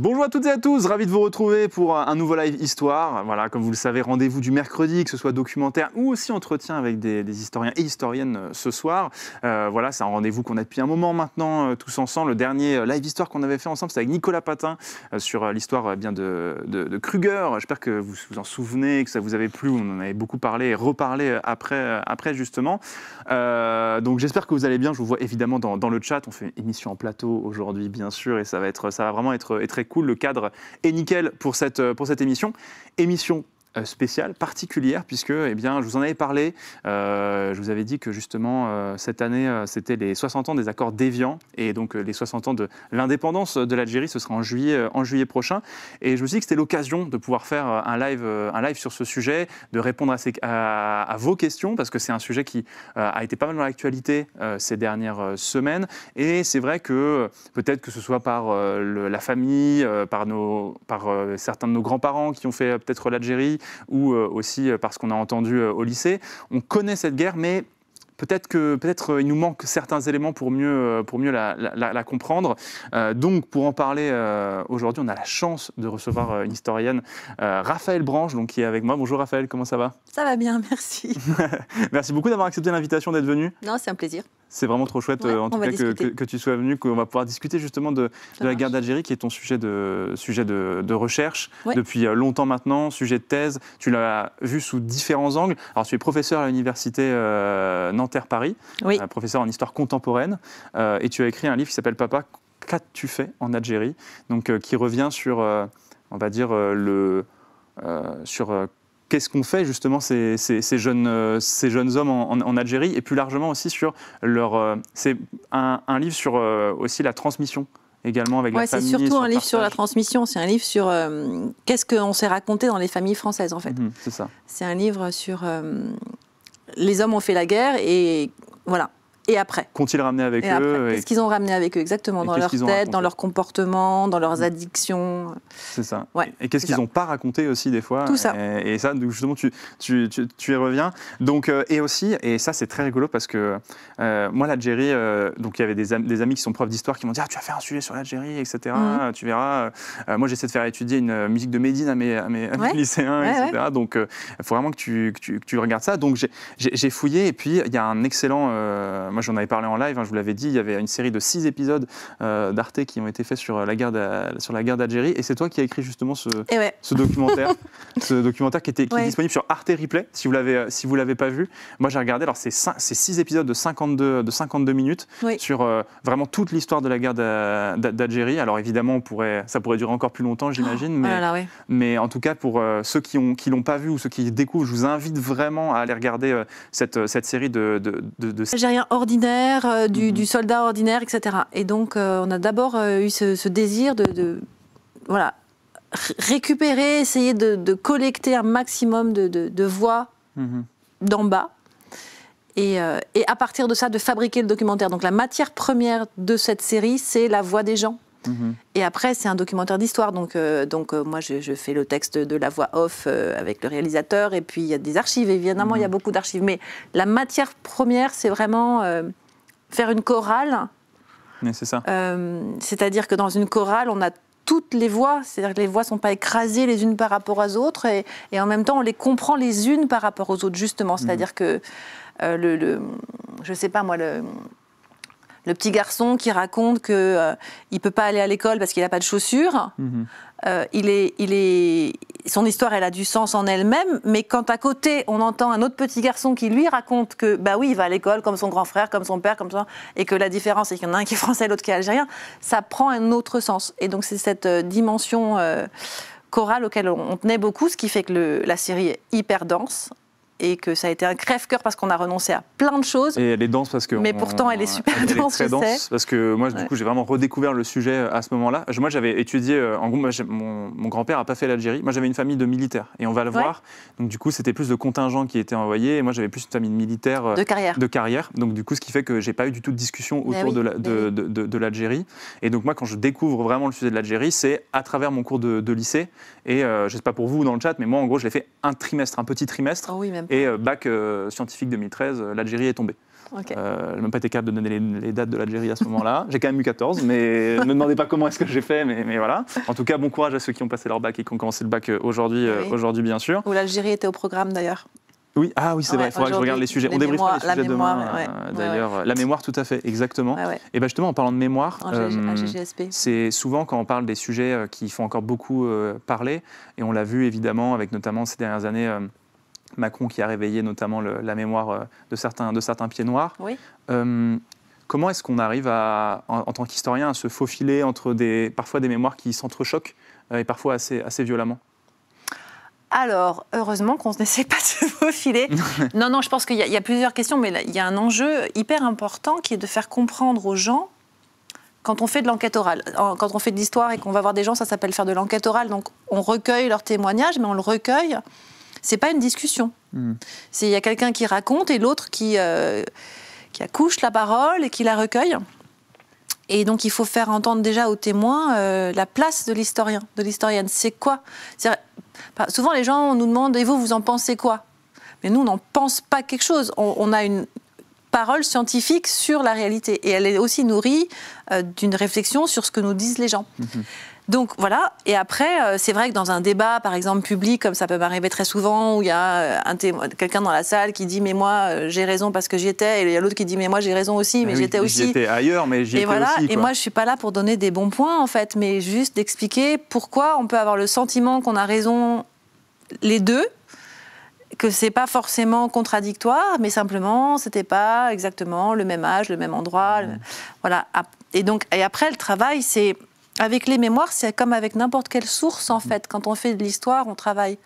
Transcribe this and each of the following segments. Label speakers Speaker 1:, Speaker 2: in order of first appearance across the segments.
Speaker 1: Bonjour à toutes et à tous, ravi de vous retrouver pour un nouveau live histoire. Voilà, comme vous le savez, rendez-vous du mercredi, que ce soit documentaire ou aussi entretien avec des, historiens et historiennes euh, ce soir. Euh, voilà, c'est un rendez-vous qu'on a depuis un moment maintenant euh, tous ensemble. Le dernier live histoire qu'on avait fait ensemble, c'était avec Nicolas Patin sur l'histoire bien de, Kruger. J'espère que vous vous en souvenez, que ça vous avait plu. On en avait beaucoup parlé et reparlé après, après justement. donc j'espère que vous allez bien. Je vous vois évidemment dans, le chat. On fait une émission en plateau aujourd'hui, bien sûr, et ça va être, ça va vraiment être, très cool, le cadre est nickel pour cette, euh, pour cette émission. Émission euh, spéciale, particulière, puisque eh bien, je vous en avais parlé, euh, je vous avais dit que justement euh, cette année c'était les 60 ans des accords déviants. et donc les 60 ans de l'indépendance de l'Algérie, ce sera en juillet, en juillet prochain. Et je me suis dit que c'était l'occasion de pouvoir faire un live, un live sur ce sujet, de répondre à, ces, à, vos questions, parce que c'est un sujet qui a été pas mal dans l'actualité ces dernières semaines. Et c'est vrai que peut-être que ce soit par la famille, par, nos, par certains de nos grands-parents qui ont fait peut-être l'Algérie, ou euh, aussi euh, parce qu'on a entendu euh, au lycée. On connaît cette guerre, mais peut-être que peut-être il nous manque certains éléments pour mieux pour mieux la, comprendre. donc pour en parler aujourd'hui, on a la chance de recevoir une historienne, Raphaël Branche, donc qui est avec moi. Bonjour Raphaël, comment ça va
Speaker 2: Ça va bien, merci.
Speaker 1: merci beaucoup d'avoir accepté l'invitation d'être venu. Non, c'est un plaisir. C'est vraiment trop chouette, euh, en tout cas, que, tu sois venu, qu'on va pouvoir discuter justement de, la guerre d'Algérie, qui est ton sujet de, sujet de, recherche depuis euh, longtemps maintenant, sujet de thèse. Tu l'as vu sous différents angles. Alors, tu es professeur à l'université euh, Nanterre-Paris, professeur en histoire contemporaine, et tu as écrit un livre qui s'appelle Papa, qu'as-tu fait en Algérie Donc, qui revient sur, on va dire, le. sur qu'est-ce qu'on fait justement ces, ces, jeunes, euh, ces jeunes hommes en, Algérie et plus largement aussi sur leur. Euh, c'est un, livre sur euh, aussi la transmission également avec les la famille. C'est surtout un livre
Speaker 2: sur la transmission, c'est un livre sur qu'est-ce qu'on s'est raconté dans les familles françaises en fait. Mhm, c'est ça. C'est un livre sur les hommes ont fait la guerre et voilà,
Speaker 1: et après. Qu'ont-ils ramené avec eux Qu'est-ce qu'ils ont
Speaker 2: ramené avec eux exactement dans leur tête, dans leur comportement, dans leurs addictions euh.
Speaker 1: C'est ça. et qu'est-ce qu'ils n'ont pas raconté aussi des fois Tout ça. Et, ça, justement, tu, tu, tu, y reviens. Donc, euh, et aussi, et ça c'est très rigolo parce que euh, moi l'Algérie, donc il y avait des, amis qui sont profs d'histoire qui m'ont dit ah, tu as faire un sujet sur l'Algérie, etc. Mmh. Tu verras. moi j'essaie de faire étudier une musique de Médine à mes, à mes, lycéens, etc. Donc il faut vraiment que tu, que, que tu, regardes ça. Donc j'ai fouillé et puis il y a un excellent j'en avais parlé en live, hein, je vous l'avais dit, il y avait une série de six épisodes euh, d'Arte qui ont été faits sur euh, la guerre sur la guerre d'Algérie, et c'est toi qui as écrit justement ce, eh ce documentaire, ce documentaire qui, était, est disponible sur Arte Replay, si vous l'avez si vous l'avez pas vu. Moi j'ai regardé, alors c'est six épisodes de 52 de 52 minutes sur euh, vraiment toute l'histoire de la guerre d'Algérie. Alors évidemment, on pourrait, ça pourrait durer encore plus longtemps, j'imagine, oh, oh mais, mais en tout cas pour ceux qui ont qui l'ont pas vu ou ceux qui découvrent, je vous invite vraiment à aller regarder cette cette série de, de, de,
Speaker 2: hors ordinaire, euh, mhm. du, soldat ordinaire, etc. Et donc, euh, on a d'abord euh, eu ce, désir de, voilà, récupérer, essayer de, collecter un maximum de, voix mhm. d'en bas. et, à partir de ça, de fabriquer le documentaire. Donc la matière première de cette série, c'est la voix des gens, Mhm. Et après, c'est un documentaire d'histoire. Donc, euh, donc euh, moi, je, fais le texte de la voix off euh, avec le réalisateur. Et puis, il y a des archives. Évidemment, il y a mhm. beaucoup d'archives. Mais la matière première, c'est vraiment faire une chorale. c'est ça. C'est-à-dire que dans une chorale, on a toutes les voix. C'est-à-dire que les voix ne sont pas écrasées les unes par rapport aux autres. Et, en même temps, on les comprend les unes par rapport aux autres, justement. Mhm. C'est-à-dire que le, le, Je sais pas, moi, le le petit garçon qui raconte qu'il euh, ne peut pas aller à l'école parce qu'il n'a pas de chaussures. Mhm. Euh, il est, il est, son histoire, elle a du sens en elle-même, mais quand à côté, on entend un autre petit garçon qui lui raconte que, bah oui, il va à l'école comme son grand frère, comme son père, comme ça, et que la différence, c'est qu'il y en a un qui est français, et l'autre qui est algérien, ça prend un autre sens. Et donc, c'est cette euh, dimension chorale auquel on, tenait beaucoup, ce qui fait que la série est hyper dense, et que ça a été un crève-cœur parce qu'on a renoncé à plein de choses.
Speaker 1: Et elle est dense parce que. Mais pourtant, elle est super elle dense. dense parce que moi, du coup, j'ai vraiment redécouvert le sujet euh, à ce moment-là. Moi, j'avais étudié. Euh, en gros, mon, mon grand-père n'a pas fait l'Algérie. Moi, j'avais une famille de militaires et on va le voir. Donc, du coup, c'était plus de contingents qui étaient envoyés et moi, j'avais plus une famille de militaires. Euh, de carrière. De carrière. Donc, du coup, ce qui fait que j'ai pas eu du tout de discussion bah autour bah de, de, de, l'Algérie. Et donc, moi, quand je découvre vraiment le sujet de l'Algérie, c'est à travers mon cours de, lycée. Et euh, je sais pas pour vous dans le chat, mais moi, en gros, je l'ai fait un trimestre, un petit trimestre. Ah oui, même et euh, bac euh, scientifique 2013, euh, l'Algérie est tombée. je n'ai même pas été capable de donner les, dates de l'Algérie à ce moment-là. j'ai quand même eu 14, mais ne me demandez pas comment est-ce que j'ai fait, mais, mais, voilà. En tout cas, bon courage à ceux qui ont passé leur bac et qui ont commencé le bac aujourd'hui, aujourd'hui bien sûr. Où
Speaker 2: l'Algérie était au programme d'ailleurs.
Speaker 1: Oui, ah oui, c'est vrai, il faudra que je regarde les sujets. On débriefera les sujets mémoire, d'ailleurs. la mémoire, tout à fait, exactement. Ah et ben justement, en parlant de mémoire, c'est souvent quand on parle des sujets qui font encore beaucoup parler, et on l'a vu évidemment avec notamment ces dernières années Macron qui a réveillé notamment la mémoire euh, de certains, de certains pieds noirs. Euh, comment est-ce qu'on arrive, à, en, tant qu'historien, à se faufiler entre des, parfois des mémoires qui s'entrechoquent euh, et parfois assez, violemment
Speaker 2: alors, heureusement qu'on n'essaie pas de se faufiler. non, non, je pense qu'il y, a plusieurs questions, mais il y a un enjeu hyper important qui est de faire comprendre aux gens quand on fait de l'enquête orale, quand on fait de l'histoire et qu'on va voir des gens, ça s'appelle faire de l'enquête orale. Donc on recueille leurs témoignages, mais on le recueille c'est pas une discussion. Hmm. C'est il y a quelqu'un qui raconte et l'autre qui, euh, qui accouche la parole et qui la recueille. Et donc il faut faire entendre déjà aux témoins euh, la place de l'historien, de l'historienne. C'est quoi Souvent les gens nous demandent et vous vous en pensez quoi Mais nous on n'en pense pas quelque chose. on, a une, parole scientifique sur la réalité. Et elle est aussi nourrie euh, d'une réflexion sur ce que nous disent les gens. Mhm. Donc voilà, et après, euh, c'est vrai que dans un débat, par exemple, public, comme ça peut m'arriver très souvent, où il y a euh, quelqu'un dans la salle qui dit, mais moi, euh, j'ai raison parce que j'y étais, et il y a l'autre qui dit, mais moi, j'ai raison aussi, mais ah j'étais aussi. J'étais ailleurs, mais j'y étais voilà, aussi. Et moi, je suis pas là pour donner des bons points, en fait, mais juste d'expliquer pourquoi on peut avoir le sentiment qu'on a raison les deux, que c'est pas forcément contradictoire, mais simplement c'était pas exactement le même âge, le même endroit, mmh. voilà. Et donc et après le travail, c'est avec les mémoires, c'est comme avec n'importe quelle source, en mm. fait. Quand on fait de l'histoire, on travaille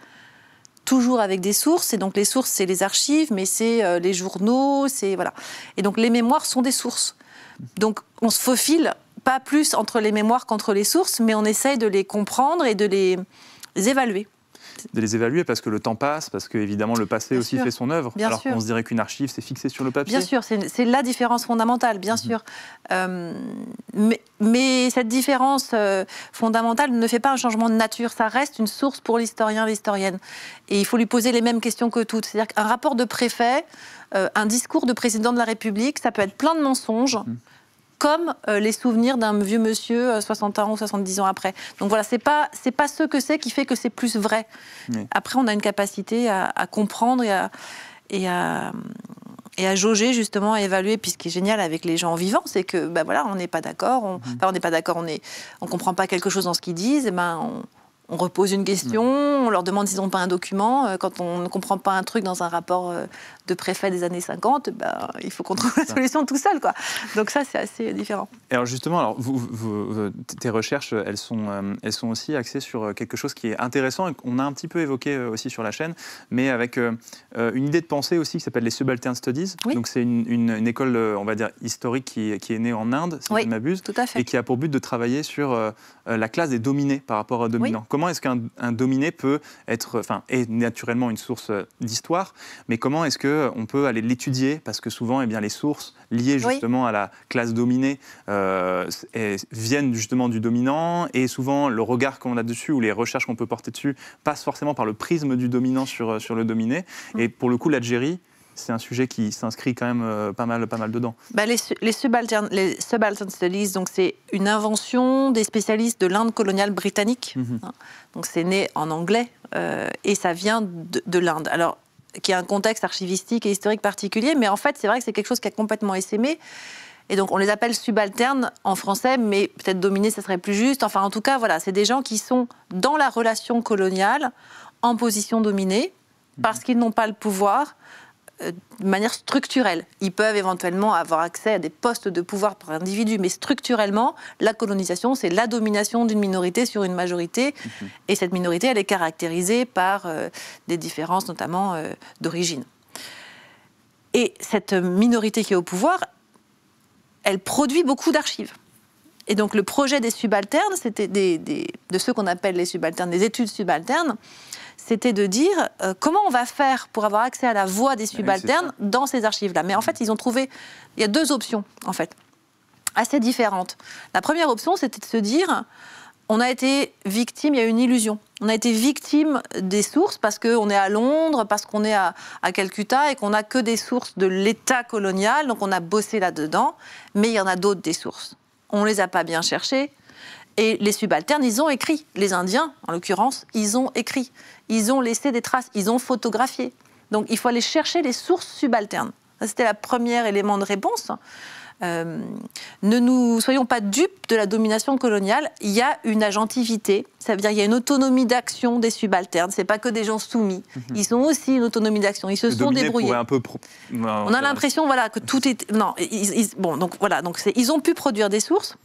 Speaker 2: toujours avec des sources. Et donc, les sources, c'est les archives, mais c'est euh, les journaux, c'est. Voilà. Et donc, les mémoires sont des sources. Donc, on se faufile pas plus entre les mémoires qu'entre les sources, mais on essaye de les comprendre et de les évaluer
Speaker 1: de les évaluer parce que le temps passe, parce que évidemment le passé aussi fait son œuvre. alors qu'on se dirait qu'une archive, c'est fixé sur le papier. Bien sûr,
Speaker 2: c'est la différence fondamentale, bien mhm. sûr. Euh, mais, cette différence euh, fondamentale ne fait pas un changement de nature. Ça reste une source pour l'historien, l'historienne. Et il faut lui poser les mêmes questions que toutes. C'est-à-dire qu'un rapport de préfet, euh, un discours de président de la République, ça peut être plein de mensonges. Mhm comme euh, les souvenirs d'un vieux monsieur 60 euh, ans ou 70 ans après. Donc voilà, c'est pas c'est pas ce que c'est qui fait que c'est plus vrai. Après, on a une capacité à, comprendre et à, et à jauger justement, à évaluer. Puis ce qui est génial avec les gens vivants, c'est que ben voilà, on n'est pas d'accord, mm-hmm. on n'est pas d'accord, on est, on comprend pas quelque chose dans ce qu'ils disent, et eh ben on, repose une question, on leur demande s'ils n'ont pas un document. Euh, quand on ne comprend pas un truc dans un rapport de préfet des années 50, ben, il faut qu'on trouve la solution tout seul. Quoi. Donc ça, c'est assez différent.
Speaker 1: Et alors justement, alors, tes recherches, elles sont, euh, elles sont aussi axées sur euh, quelque chose qui est intéressant et qu'on a un petit peu évoqué euh, aussi sur la chaîne, mais avec une idée de pensée aussi qui s'appelle les Subaltern Studies. Donc c'est une, école, on va dire, historique qui, qui est née en Inde, si je ne m'abuse, et qui a pour but de travailler sur la classe des dominés par rapport aux dominants. Comment est-ce qu'un dominé peut être, enfin, est naturellement une source d'histoire, mais comment est-ce que on peut aller l'étudier parce que souvent, eh bien, les sources liées justement à la classe dominée euh, viennent justement du dominant et souvent le regard qu'on a dessus ou les recherches qu'on peut porter dessus passent forcément par le prisme du dominant sur, euh, sur le dominé. Mm. Et pour le coup, l'Algérie, c'est un sujet qui s'inscrit quand même euh, pas mal, pas mal
Speaker 2: dedans. Bah, les, les, subaltern, les studies, c'est une invention des spécialistes de l'Inde coloniale britannique. Mm-hmm. Hein. Donc c'est né en anglais et ça vient de, de l'Inde. Alors qui a un contexte archivistique et historique particulier, mais en fait, c'est vrai que c'est quelque chose qui a complètement essaimé. Et donc, on les appelle subalternes en français, mais peut-être dominés, ça serait plus juste. Enfin, en tout cas, voilà, c'est des gens qui sont dans la relation coloniale, en position dominée, parce mhm. qu'ils n'ont pas le pouvoir, euh, de manière structurelle. Ils peuvent éventuellement avoir accès à des postes de pouvoir par individu, mais structurellement, la colonisation, c'est la domination d'une minorité sur une majorité. Mhm. Et cette minorité, elle est caractérisée par euh, des différences, notamment euh, d'origine. Et cette minorité qui est au pouvoir, elle produit beaucoup d'archives. Et donc le projet des subalternes, c'était de ceux qu'on appelle les subalternes, des études subalternes, c'était de dire euh, comment on va faire pour avoir accès à la voix des ah subalternes dans ces archives-là. Mais en fait, ils ont trouvé, il y a deux options, en fait, assez différentes. La première option, c'était de se dire, on a été victime, il y a une illusion. On a été victime des sources parce qu'on est à Londres, parce qu'on est à, à, Calcutta et qu'on n'a que des sources de l'État colonial, donc on a bossé là-dedans, mais il y en a d'autres des sources. On ne les a pas bien cherchées, et les subalternes, ils ont écrit. Les Indiens, en l'occurrence, ils ont écrit. Ils ont laissé des traces, ils ont photographié. Donc il faut aller chercher les sources subalternes. C'était le premier élément de réponse. Euh, ne nous soyons pas dupes de la domination coloniale. Il y a une agentivité, ça veut dire qu'il y a une autonomie d'action des subalternes. C'est pas que des gens soumis. Mhm. Ils ont aussi une autonomie d'action. Ils se sont débrouillés.
Speaker 1: On a l'impression,
Speaker 2: voilà, que tout est non. Bon, donc voilà, donc ils ont pu produire des sources.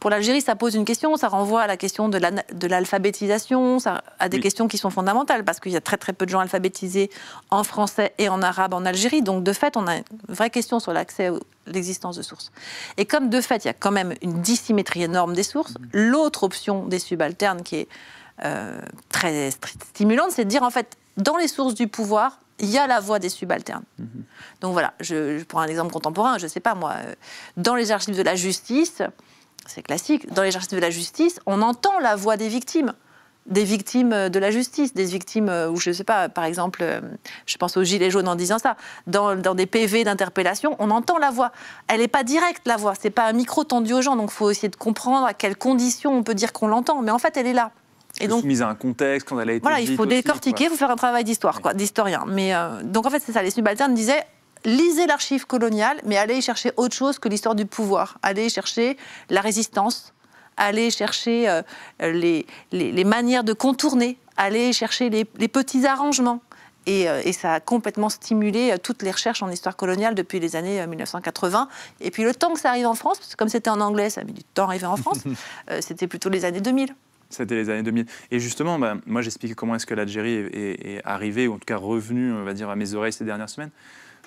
Speaker 2: Pour l'Algérie, ça pose une question, ça renvoie à la question de l'alphabétisation, Ça à des questions qui sont fondamentales, parce qu'il y a très très peu de gens alphabétisés en français et en arabe en Algérie. Donc de fait, on a une vraie question sur l'accès à l'existence de sources. Et comme de fait, il y a quand même une dissymétrie énorme des sources, l'autre option des subalternes qui est euh, très stimulante, c'est de dire en fait, dans les sources du pouvoir, il y a la voix des subalternes. Mhm. Donc voilà, je, prends un exemple contemporain, je ne sais pas moi, euh, dans les archives de la justice, c'est classique, dans les de la justice, on entend la voix des victimes des victimes de la justice, des victimes, euh, ou je ne sais pas, par exemple, euh, je pense aux Gilets jaunes en disant ça, dans, des PV d'interpellation, on entend la voix. Elle n'est pas directe, la voix, c'est pas un micro tendu aux gens, donc il faut essayer de comprendre à quelles conditions on peut dire qu'on l'entend, mais en fait, elle est là. Et donc,
Speaker 1: mise à un contexte, quand elle a été Voilà, il faut décortiquer, il faut faire
Speaker 2: un travail d'histoire, quoi, d'historien. Mais euh, donc en fait, c'est ça. Les subalternes disaient, lisez l'archive coloniale, mais allez chercher autre chose que l'histoire du pouvoir. Allez chercher la résistance, allez chercher euh, les, les, manières de contourner, allez chercher les, les petits arrangements. Et, euh, ça a complètement stimulé euh, toutes les recherches en histoire coloniale depuis les années 1980. Et puis le temps que ça arrive en France, parce que comme c'était en anglais, ça a mis du temps à arriver en France, c'était plutôt les années 2000.
Speaker 1: C'était les années 2000. Et justement, bah, moi j'explique comment est-ce que l'Algérie est, est, arrivée, ou en tout cas revenue, on va dire, à mes oreilles ces dernières semaines.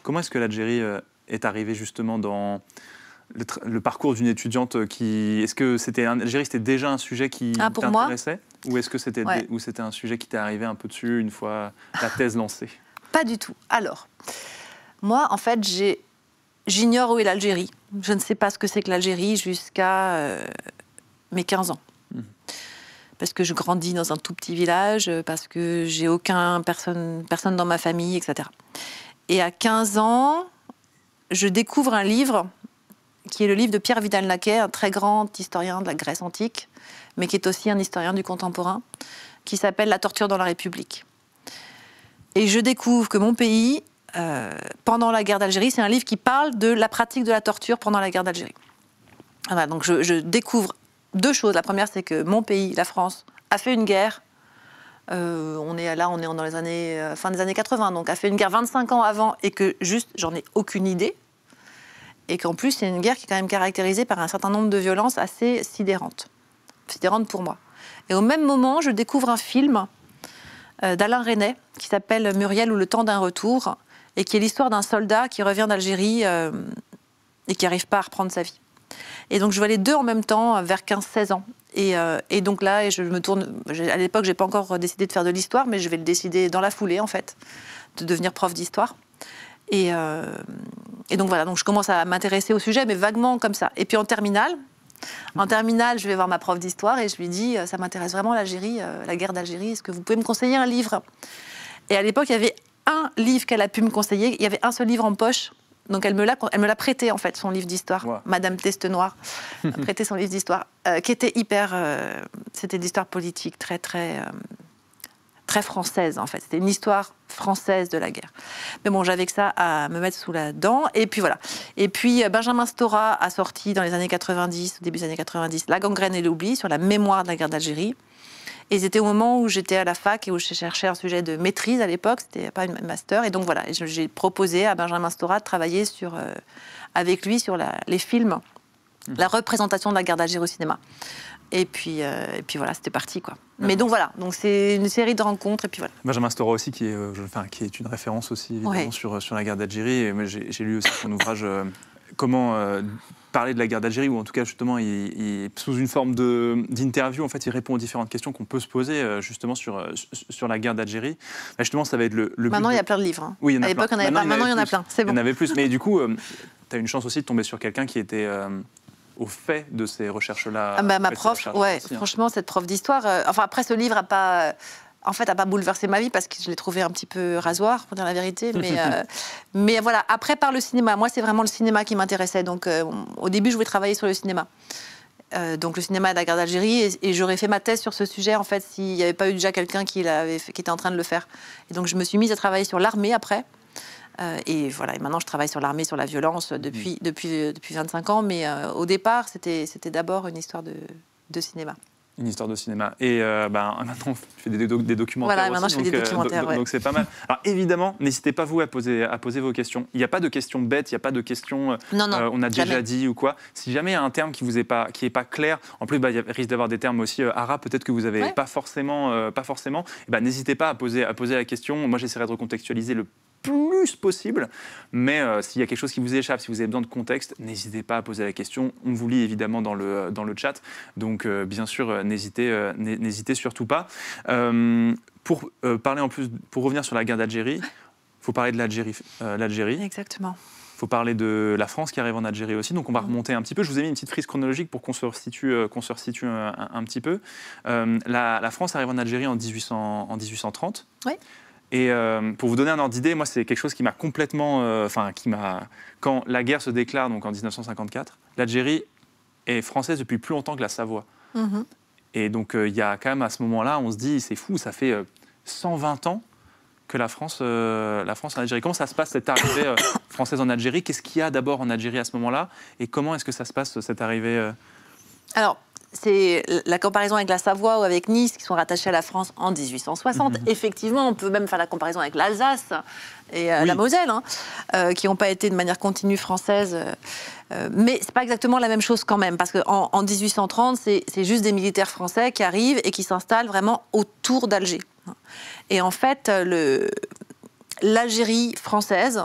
Speaker 1: Comment est-ce que l'Algérie euh, est arrivée justement dans le, parcours d'une étudiante euh, qui... Est-ce que c'était l'Algérie, c'était déjà un sujet qui ah, t'intéressait Ou est-ce que c'était un sujet qui t'est arrivé un peu dessus une fois la thèse lancée
Speaker 2: Pas du tout. Alors, moi, en fait, j'ai J'ignore où est l'Algérie. Je ne sais pas ce que c'est que l'Algérie jusqu'à euh, mes 15 ans. Mmh. Parce que je grandis dans un tout petit village, parce que j'ai aucun personne, personne dans ma famille, etc. Et à 15 ans, je découvre un livre qui est le livre de Pierre Vidal-Naquet, un très grand historien de la Grèce antique, mais qui est aussi un historien du contemporain, qui s'appelle La torture dans la République. Et je découvre que mon pays, euh, pendant la guerre d'Algérie, c'est un livre qui parle de la pratique de la torture pendant la guerre d'Algérie. donc je découvre deux choses. La première, c'est que mon pays, la France, a fait une guerre euh, on est là, on est dans les années, euh, fin des années 80, donc a fait une guerre 25 ans avant et que juste, j'en ai aucune idée. Et qu'en plus, c'est une guerre qui est quand même caractérisée par un certain nombre de violences assez sidérantes. Sidérantes pour moi. Et au même moment, je découvre un film euh, d'Alain Resnais qui s'appelle Muriel ou le temps d'un retour et qui est l'histoire d'un soldat qui revient d'Algérie et qui n'arrive pas à reprendre sa vie. Et donc je vois les deux en même temps vers 15-16 ans. Euh, et, donc là, et je me tourne. À l'époque, j'ai pas encore décidé de faire de l'histoire, mais je vais le décider dans la foulée, en fait, de devenir prof d'histoire. Et, euh, et, donc voilà, donc je commence à m'intéresser au sujet, mais vaguement comme ça. Et puis en terminale, en terminale, je vais voir ma prof d'histoire et je lui dis euh, Ça m'intéresse vraiment l'Algérie, la guerre d'Algérie, est-ce que vous pouvez me conseiller un livre Et à l'époque, il y avait un livre qu'elle a pu me conseiller, il y avait un seul livre en poche donc elle me l'a, elle me l'a prêté en fait son livre d'histoire, Madame Testenoir a prêté son livre d'histoire, euh, qui était hyper, euh, c'était c'était d'histoire politique très très euh, très française en fait. C'était une histoire française de la guerre. Mais bon, j'avais que ça à me mettre sous la dent. Et puis voilà. Et puis Benjamin Stora a sorti dans les années 90, au début des années 90, La gangrène et l'oubli sur la mémoire de la guerre d'Algérie. Et c'était au moment où j'étais à la fac et où je cherchais un sujet de maîtrise à l'époque, c'était pas une master. Et donc voilà, j'ai proposé à Benjamin Stora de travailler sur, euh, avec lui sur la, les films, mmh. la représentation de la guerre d'Algérie au cinéma. Et puis, euh, et puis voilà, c'était parti quoi. Mais donc voilà, donc c'est une série de rencontres et puis voilà.
Speaker 1: Benjamin Stora aussi qui est, euh, qui est une référence aussi évidemment, sur, sur la guerre d'Algérie. J'ai lu aussi son ouvrage comment parler de la guerre d'Algérie, ou en tout cas justement, il, sous une forme d'interview, en fait, il répond aux différentes questions qu'on peut se poser euh, justement euh, sur, sur la guerre d'Algérie. Bah, justement, ça va être le... le maintenant, il y a
Speaker 2: plein de livres. Hein. Oui, il y en a à l'époque, avait pas. Maintenant, il y en a plein.
Speaker 1: C'est bon. Il y en avait plus. Mais du coup, euh, tu as une chance aussi de tomber sur quelqu'un qui était au fait de ces recherches-là. Ah, bah, ma prof, ouais, hein. franchement,
Speaker 2: cette prof d'histoire. enfin, après, ce livre n'a pas, en fait, n'a pas bouleversé ma vie parce que je l'ai trouvé un petit peu rasoir, pour dire la vérité. Euh, mais, voilà, après, par le cinéma, moi, c'est vraiment le cinéma qui m'intéressait. Donc, euh, au début, je voulais travailler sur le cinéma. Euh, donc le cinéma de la guerre d'Algérie et, j'aurais fait ma thèse sur ce sujet en fait s'il n'y avait pas eu déjà quelqu'un qui, était en train de le faire. Et donc je me suis mise à travailler sur l'armée après. et voilà, et maintenant je travaille sur l'armée, sur la violence depuis, mm. depuis, depuis 25 ans, mais au départ, c'était d'abord une histoire de cinéma
Speaker 1: une histoire de cinéma. Et euh, ben, maintenant, je fais des, documents. Euh, des Voilà, maintenant je fais des documentaires. donc c'est pas mal. Alors évidemment, n'hésitez pas vous à poser, à poser vos questions. Il n'y a pas de questions bêtes, il n'y a pas de questions euh, non, non, on a déjà dit ou quoi. Si jamais il y a un terme qui vous est pas, qui est pas clair, en plus, bah, il risque d'avoir des termes aussi arabes, peut-être que vous n'avez pas forcément. pas forcément. Eh ben n'hésitez pas à poser, à poser la question. Moi, j'essaierai de recontextualiser le plus possible. Mais euh, s'il y a quelque chose qui vous échappe, si vous avez besoin de contexte, n'hésitez pas à poser la question. On vous lit évidemment dans le, euh, dans le chat. Donc, euh, bien sûr, n'hésitez, n'hésitez surtout pas. pour parler en plus, pour revenir sur la guerre d'Algérie, faut parler de l'Algérie. L'Algérie. Exactement faut parler de la France qui arrive en Algérie aussi. Donc on va mm. remonter un petit peu. Je vous ai mis une petite frise chronologique pour qu'on se situe qu'on se situe un, petit peu. la, France arrive en Algérie en, en 1830. Oui. Et euh, pour vous donner un ordre d'idée, moi, c'est quelque chose qui m'a complètement. Euh, enfin, qui m'a. Quand la guerre se déclare, donc en 1954, l'Algérie est française depuis plus longtemps que la Savoie. Mhm. Et donc, euh, il y a quand même à ce moment-là, on se dit, c'est fou, ça fait 120 ans que la France, la France en Algérie. Comment ça se passe cette arrivée française en Algérie Qu'est-ce qu'il y a d'abord en Algérie à ce moment-là Et comment est-ce que ça se passe cette arrivée
Speaker 2: Alors, c'est la comparaison avec la Savoie ou avec Nice, qui sont rattachés à la France en 1860. Mhm. Effectivement, on peut même faire la comparaison avec l'Alsace et euh, la Moselle, hein, euh, qui n'ont pas été de manière continue française. Mais euh, mais c'est pas exactement la même chose quand même, parce qu'en 1830, c'est juste des militaires français qui arrivent et qui s'installent vraiment autour d'Alger. Et en fait, l'Algérie française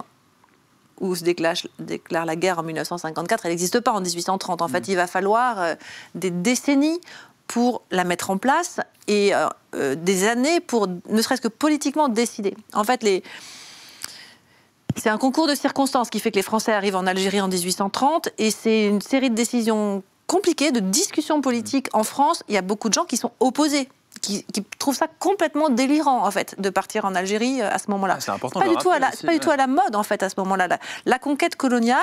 Speaker 2: où se déclare, déclare la guerre en 1954, elle n'existe pas en 1830. En fait, mm. il va falloir euh, des décennies pour la mettre en place et euh, euh, des années pour, ne serait-ce que politiquement, décider. En fait, les... C'est un concours de circonstances qui fait que les Français arrivent en Algérie en 1830 et c'est une série de décisions compliquées, de discussions politiques mm. en France. Il y a beaucoup de gens qui sont opposés qui, trouve ça complètement délirant en fait de partir en Algérie euh, à ce moment-là. c'est important. Pas, du, tout à la, pas du tout à la mode en fait à ce moment-là. La, la, conquête coloniale,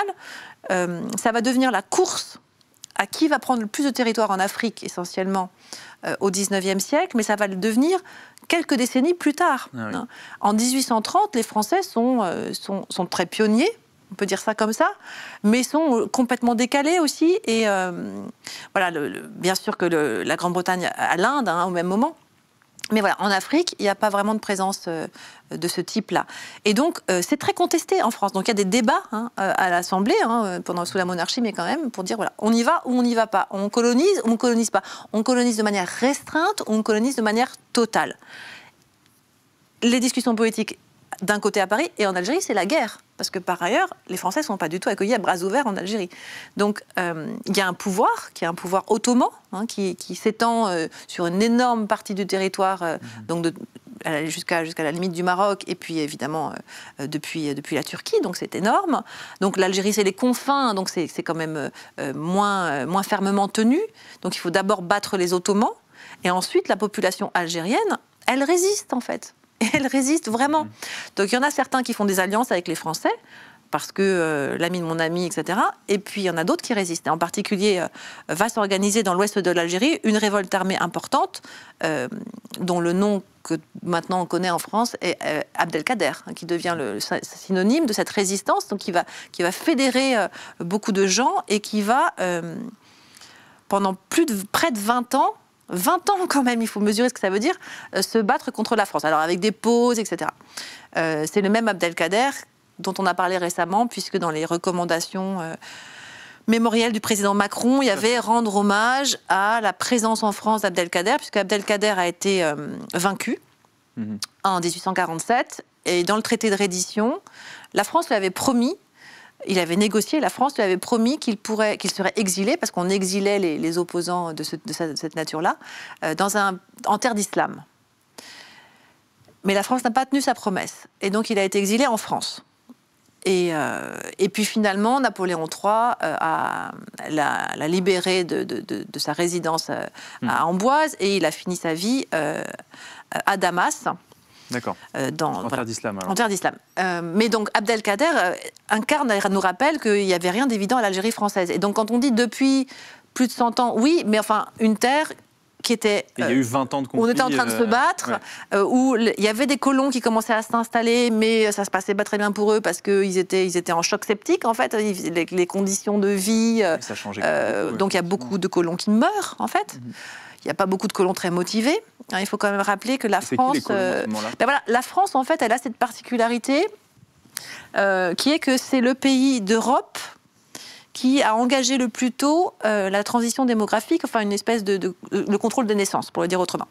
Speaker 2: euh, ça va devenir la course à qui va prendre le plus de territoire en Afrique essentiellement euh, au 19e siècle, mais ça va le devenir quelques décennies plus tard. Ah hein. En 1830, les Français sont, sont, sont très pionniers on peut dire ça comme ça, mais sont euh, complètement décalés aussi. Et euh, voilà, bien sûr que la Grande-Bretagne a l'Inde hein, au même moment. Mais voilà, en Afrique, il n'y a pas vraiment de présence euh, de ce type-là. Et donc, c'est très contesté en France. Donc, il y a des débats hein, à l'Assemblée, hein, pendant, sous la monarchie, mais quand même, pour dire, voilà, on y va ou on n'y va pas. On colonise ou on ne colonise pas. On colonise de manière restreinte ou on colonise de manière totale. Les discussions politiques d'un côté à Paris et en Algérie, c'est la guerre. Parce que par ailleurs, les Français ne sont pas du tout accueillis à bras ouverts en Algérie. Donc euh, il y a un pouvoir, qui est un pouvoir ottoman, hein, qui, s'étend euh, sur une énorme partie du territoire, euh, mhm. jusqu'à la limite du Maroc, et puis évidemment depuis, depuis la Turquie, donc c'est énorme. Donc l'Algérie, c'est les confins, donc c'est quand même moins, moins fermement tenu. Donc il faut d'abord battre les Ottomans, et ensuite la population algérienne, elle résiste en fait. Elle résiste vraiment. Mm. Donc il y en a certains qui font des alliances avec les Français parce que euh, l'ami de mon ami, etc. Et puis il y en a d'autres qui résistent. en particulier, euh, va s'organiser dans l'ouest de l'Algérie une révolte armée importante, euh, dont le nom que maintenant on connaît en France est Abdelkader, hein, qui devient le, synonyme de cette résistance, donc qui va, qui va fédérer beaucoup de gens et qui va, pendant plus de, près de 20 ans, 20 ans quand même, il faut mesurer ce que ça veut dire, euh, se battre contre la France. Alors avec des pauses, etc. Euh, c'est le même Abdelkader dont on a parlé récemment, puisque dans les recommandations euh, mémorielles du président Macron, il y avait rendre hommage à la présence en France d'Abdelkader, puisque Abdelkader a été vaincu mhm. en 1847. Et dans le traité de reddition, la France lui avait promis il avait négocié, la France lui avait promis qu'il serait exilé, parce qu'on exilait les, opposants de, cette nature-là, euh, dans un, en terre d'islam. Mais la France n'a pas tenu sa promesse, et donc il a été exilé en France. Et, euh, puis finalement, Napoléon III euh, l'a libéré de, sa résidence hmm. à Amboise, et il a fini sa vie à Damas. D'accord. Euh, en terre d'islam. En terre d'islam. mais donc Abdelkader euh, incarne, nous rappelle qu'il n'y avait rien d'évident à l'Algérie française. Et donc quand on dit depuis plus de 100 ans, oui, mais enfin une terre qui était. il y a eu
Speaker 1: 20 euh, ans de conflit. On était en train de se battre,
Speaker 2: où il y avait des colons qui commençaient à s'installer, mais ça se passait pas très bien pour eux parce qu'ils étaient, ils étaient en choc sceptique, en fait, les, conditions de vie. ça changeait. donc il y a beaucoup de colons qui meurent, en fait. Mhm. Il n'y a pas beaucoup de colons très motivés. Hein, il faut quand même rappeler que la France, euh, ben voilà, la France en fait, elle a cette particularité euh, qui est que c'est le pays d'Europe qui a engagé le plus tôt euh, la transition démographique, enfin une espèce de, le contrôle des naissances, pour le dire autrement.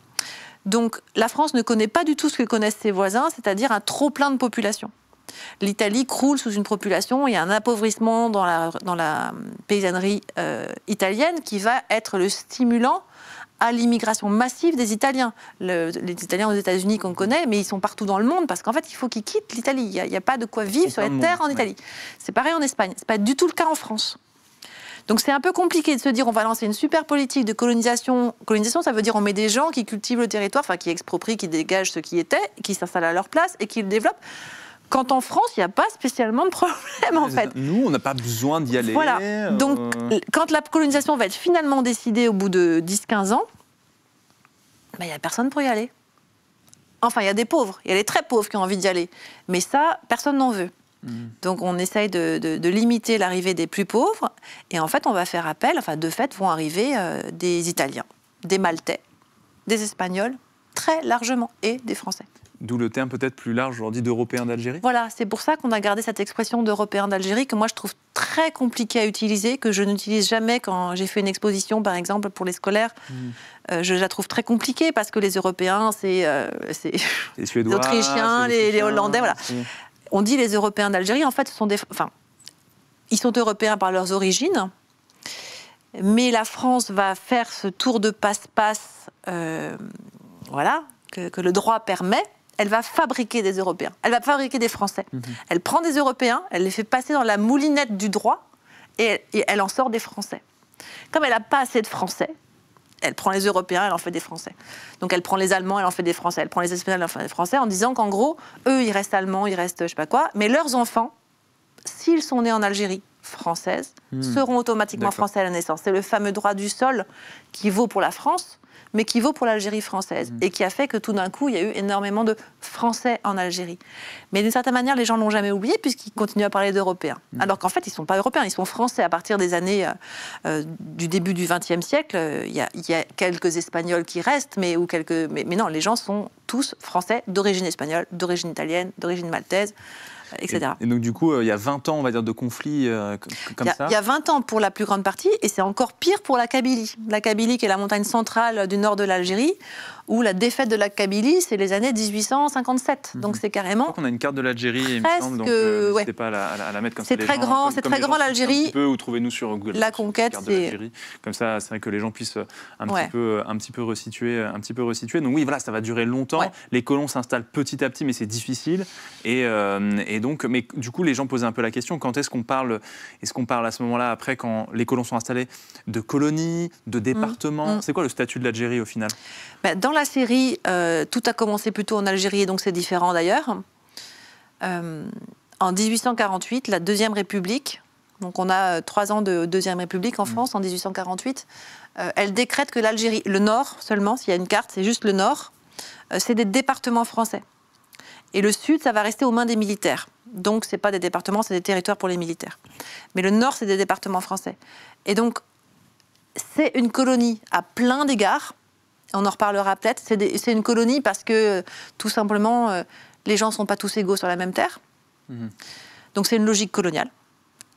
Speaker 2: Donc la France ne connaît pas du tout ce que connaissent ses voisins, c'est-à-dire un trop plein de population. L'Italie croule sous une population il y a un appauvrissement dans la, dans la paysannerie italienne qui va être le stimulant à l'immigration massive des Italiens. les Italiens aux États-Unis qu'on connaît, mais ils sont partout dans le monde parce qu'en fait, il faut qu'ils quittent l'Italie. Il n'y a, pas de quoi vivre sur la terre en Italie. C'est pareil en Espagne. Ce n'est pas du tout le cas en France. Donc c'est un peu compliqué de se dire on va lancer une super politique de colonisation. Colonisation, ça veut dire on met des gens qui cultivent le territoire, enfin qui exproprient, qui dégagent ce qui était, qui s'installent à leur place et qui le développent. Quand en France, il n'y a pas spécialement de problème, en fait. Nous, on n'a pas besoin d'y aller. Voilà. Euh, Donc, quand la colonisation va être finalement décidée au bout de 10-15 ans, bah, il n'y a personne pour y aller. Enfin, il y a des pauvres, il y a les très pauvres qui ont envie d'y aller. Mais ça, personne n'en veut. Mmh. Donc on essaye de, limiter l'arrivée des plus pauvres et en fait on va faire appel, enfin de fait vont arriver euh, des Italiens, des Maltais, des Espagnols, très largement, et des Français.
Speaker 1: D'où le terme peut-être plus large dit d'Européen d'Algérie
Speaker 2: Voilà, c'est pour ça qu'on a gardé cette expression d'Européen d'Algérie que moi je trouve très compliqué à utiliser, que je n'utilise jamais quand j'ai fait une exposition par exemple pour les scolaires. Hmm. Euh, je la trouve très compliquée parce que les Européens, c'est euh, les Suédois, les Autrichiens, les, Hollandais, voilà. On dit les Européens d'Algérie, en fait, ce sont des, enfin, ils sont Européens par leurs origines, mais la France va faire ce tour de passe-passe, euh, voilà, que le droit permet elle va fabriquer des Européens, elle va fabriquer des Français. Mhm. Elle prend des Européens, elle les fait passer dans la moulinette du droit et, elle en sort des Français. Comme elle n'a pas assez de Français, elle prend les Européens, elle en fait des Français. Donc elle prend les Allemands, elle en fait des Français. Elle prend les Espagnols, elle en fait des Français, en disant qu'en gros, eux, ils restent Allemands, ils restent je sais pas quoi, mais leurs enfants, s'ils sont nés en Algérie, française, hmm. seront automatiquement français à la naissance. C'est le fameux droit du sol qui vaut pour la France, mais qui vaut pour l'Algérie française, mm. et qui a fait que tout d'un coup, il y a eu énormément de Français en Algérie. Mais d'une certaine manière, les gens l'ont jamais oublié, puisqu'ils continuent à parler d'Européens. Mm. Alors qu'en fait, ils ne sont pas Européens, ils sont Français. À partir des années euh, euh, du début du XXe siècle, euh, il y, a quelques Espagnols qui restent, mais, ou quelques, mais non, les gens sont tous Français d'origine espagnole, d'origine italienne, d'origine maltaise.
Speaker 1: Et, donc, du coup, euh, il y a 20 ans, on va dire, de conflits euh, comme ça Il y a
Speaker 2: 20 ans pour la plus grande partie, et c'est encore pire pour la Kabylie. La Kabylie, qui est la montagne centrale du nord de l'Algérie, où la défaite de la Kabylie, c'est les années 1857. Mhm. Donc c'est carrément. Je
Speaker 1: a une carte de l'Algérie, il me semble, donc euh, pas à la, à la, mettre comme ça. C'est très grand, c'est très grand l'Algérie. Peu, ou trouvez-nous sur Google. La conquête, c'est. Comme ça, c'est vrai que les gens puissent euh, un petit peu, euh, un petit peu resituer, euh, un petit peu resituer. Donc oui, voilà, ça va durer longtemps. Les colons s'installent petit à petit, mais c'est difficile. Et, donc, mais du coup, les gens posaient un peu la question quand est-ce qu'on parle Est-ce qu'on parle à ce moment-là, après, quand les colons sont installés, de colonies, de mm. départements mm. C'est quoi le statut de l'Algérie au final
Speaker 2: bah, dans la série, euh, tout a commencé plutôt en Algérie, donc c'est différent d'ailleurs. Euh, en 1848, la Deuxième République, donc on a euh, trois ans de Deuxième République en mmh. France en 1848, elle décrète que l'Algérie, le Nord seulement, s'il y a une carte, c'est juste le Nord, c'est des départements français. Et le Sud, ça va rester aux mains des militaires. Donc ce pas des départements, c'est des territoires pour les militaires. Mais le Nord, c'est des départements français. Et donc, c'est une colonie à plein d'égards on en reparlera peut-être. C'est une colonie parce que, tout simplement, euh, les gens ne sont pas tous égaux sur la même terre. Mhm. Donc c'est une logique coloniale.